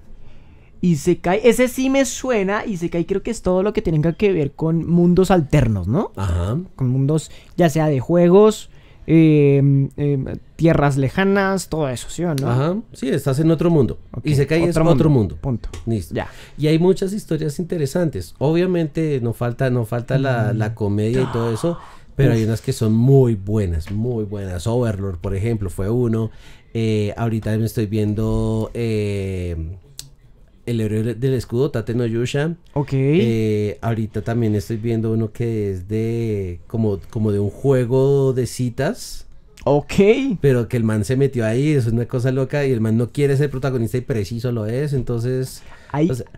Isekai, ese sí me suena. Isekai creo que es todo lo que tenga que ver con mundos alternos, ¿no? Ajá. Con mundos ya sea de juegos, eh, eh tierras lejanas, todo eso, ¿sí o no? Ajá, sí, estás en otro mundo. Y se cae en otro mundo. Punto. Listo. Y hay muchas historias interesantes. Obviamente no falta, no falta la, mm. la comedia y todo eso, pero hay unas que son muy buenas, muy buenas. Overlord, por ejemplo, fue uno. Eh, ahorita me estoy viendo... Eh, el héroe del escudo, Tate no Yusha. Ok. Eh, ahorita también estoy viendo uno que es de. como, como de un juego de citas. Ok. Pero que el man se metió ahí, es una cosa loca y el man no quiere ser protagonista y preciso lo es, entonces...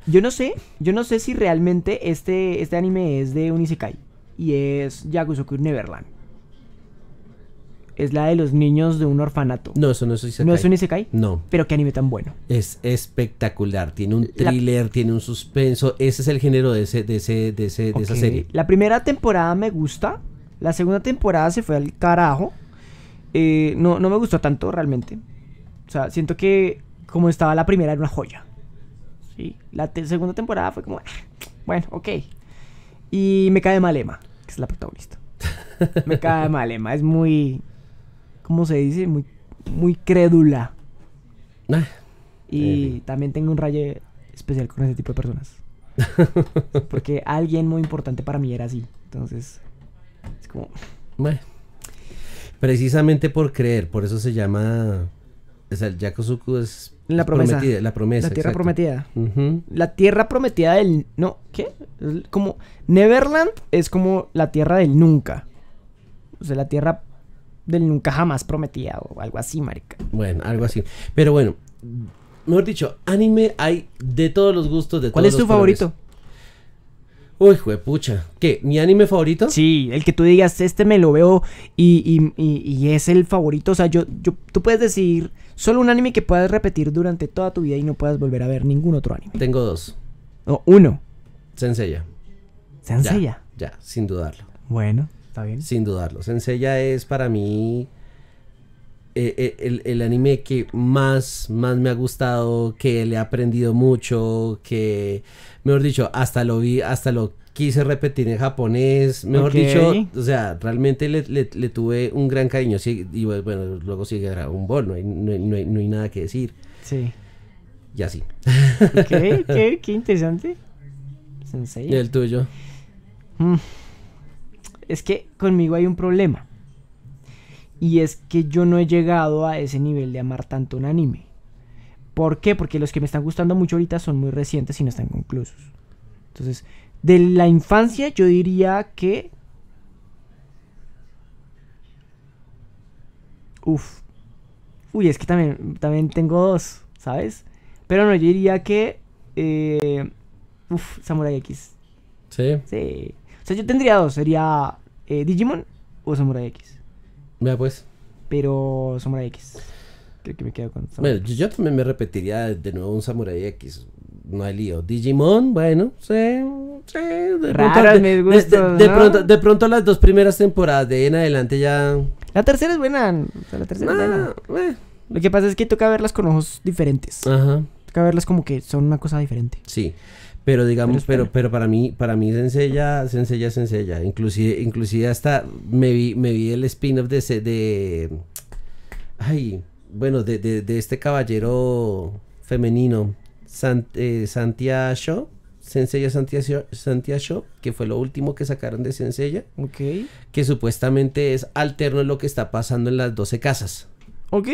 yo no sé, yo no sé si realmente este, este anime es de Unisekai y es Yakusoku Neverland. Es la de los niños de un orfanato. No, eso no es isekai. ¿No es No. Pero qué anime tan bueno. Es espectacular, tiene un thriller, tiene un suspenso, ese es el género de, ese, de, ese, de, de esa serie. La primera temporada me gusta, la segunda temporada se fue al carajo eh, no, no me gustó tanto realmente. O sea, siento que como estaba la primera era una joya. ¿sí? La segunda temporada fue como, ah, bueno, ok. Y me cae mal Emma, que es la protagonista. Me cae mal Emma, es muy, ¿cómo se dice? Muy, muy crédula. Ah, y eh. también tengo un rayo especial con ese tipo de personas. Porque alguien muy importante para mí era así. Entonces, es como... Bueno. Precisamente por creer, por eso se llama. O sea, el Yakuzuku es. La promesa. la promesa. La tierra prometida. La tierra prometida del. No, ¿qué? Como. Neverland es como la tierra del nunca. O sea, la tierra del nunca jamás prometida o algo así, marica. Bueno, algo así. Pero bueno, mejor dicho, anime hay de todos los gustos, de ¿Cuál es tu favorito? Uy, pucha. ¿Qué? ¿Mi anime favorito? Sí, el que tú digas, este me lo veo y, es el favorito. O sea, yo, yo, tú puedes decir solo un anime que puedas repetir durante toda tu vida y no puedas volver a ver ningún otro anime. Tengo dos. uno. Senseiya. ¿Senseiya? Ya, ya, sin dudarlo. Bueno, está bien. Sin dudarlo. Senseiya es para mí eh, eh, el, el, anime que más, más me ha gustado, que le he aprendido mucho, que, mejor dicho, hasta lo vi, hasta lo quise repetir en japonés, mejor dicho, o sea, realmente le, le, tuve un gran cariño, y bueno, luego sigue Dragon Ball, no hay, no, hay, nada que decir. Sí. Y así. ¿Qué? qué interesante. Sensei. ¿Y el tuyo? Mm. Es que conmigo hay un problema. Y es que yo no he llegado a ese nivel de amar tanto un anime. ¿Por qué? Porque los que me están gustando mucho ahorita son muy recientes y no están conclusos. Entonces, de la infancia yo diría que... Uf. Uy, es que también, también tengo dos, ¿sabes? Pero no, yo diría que... Eh... Uf, Samurai X. Sí. Sí. O sea, yo tendría dos. Sería eh, Digimon o Samurai X pues. Pero Samurai X. Creo que me quedo con Samurai X. Yo, también me repetiría de nuevo un Samurai X. No hay lío. Digimon, bueno, sí. sí de, pronto, pronto, las dos primeras temporadas de ahí en adelante ya. La tercera es buena. O sea, la tercera es buena. Eh. Lo que pasa es que toca verlas con ojos diferentes. Ajá. Toca verlas como que son una cosa diferente. Sí. Pero digamos, pero, pero, para mí, para mí Sencilla, Sencilla, Sencilla. Inclusive, inclusive hasta me vi, me vi el spin-off de, de ay, bueno, de, de, de este caballero femenino, Sant, eh, Santia Shaw, que fue lo último que sacaron de Sencilla. Ok. Que supuestamente es alterno en lo que está pasando en las 12 casas. Ok.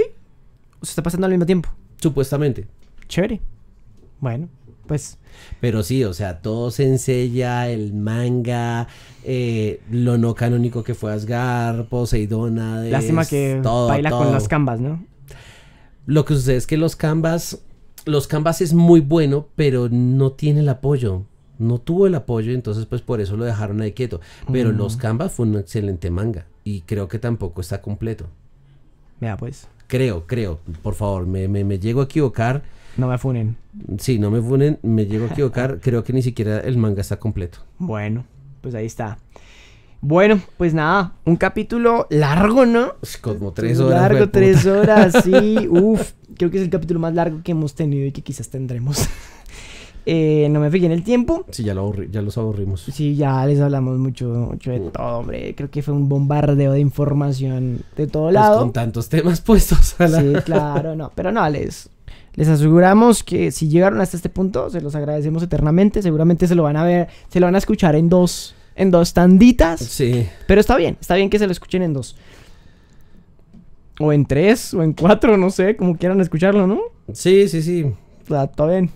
Se está pasando al mismo tiempo. Supuestamente. Chévere. Bueno. Pues. Pero sí, o sea, todo se ensella el manga, eh, lo no canónico que fue Asgar, Poseidona. Lástima que baila con las canvas, ¿no? Lo que sucede es que los canvas, los canvas es muy bueno, pero no tiene el apoyo. No tuvo el apoyo, entonces pues por eso lo dejaron ahí quieto. Pero mm. los canvas fue un excelente manga y creo que tampoco está completo. Vea pues. Creo, creo. Por favor, me, me llego a equivocar no me funen. Sí, no me funen, me llego a equivocar. Creo que ni siquiera el manga está completo. Bueno, pues ahí está. Bueno, pues nada, un capítulo largo, ¿no? Como tres horas. Largo, tres horas, sí. Uf, creo que es el capítulo más largo que hemos tenido y que quizás tendremos. Eh, no me fijé en el tiempo. Sí, ya, lo ya los aburrimos. Sí, ya les hablamos mucho, mucho de todo, hombre. Creo que fue un bombardeo de información de todo pues lado. con tantos temas puestos Sí, claro, no. Pero no, les les aseguramos que si llegaron hasta este punto, se los agradecemos eternamente. Seguramente se lo van a ver, se lo van a escuchar en dos, en dos tanditas. Sí. Pero está bien, está bien que se lo escuchen en dos. O en tres, o en cuatro, no sé, como quieran escucharlo, ¿no? Sí, sí, sí. Está bien.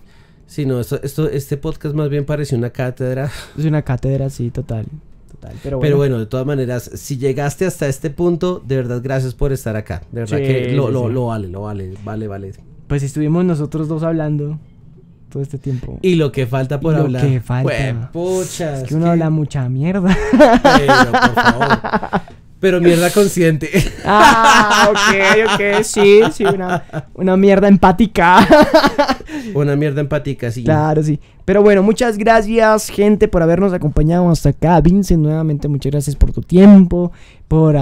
Sí, no, esto, este podcast más bien parece una cátedra. Es una cátedra, sí, total. pero, bueno. de todas maneras, si llegaste hasta este punto, de verdad, gracias por estar acá. De verdad que lo vale, lo vale, vale, vale pues estuvimos nosotros dos hablando todo este tiempo. Y lo que falta por hablar. Lo que falta. es que uno habla mucha mierda. Pero, por favor. Pero mierda consciente. Ah, ok, ok, sí, sí, una, una mierda empática. Una mierda empática, sí. Claro, sí. Pero bueno, muchas gracias, gente, por habernos acompañado hasta acá. Vincent, nuevamente, muchas gracias por tu tiempo, por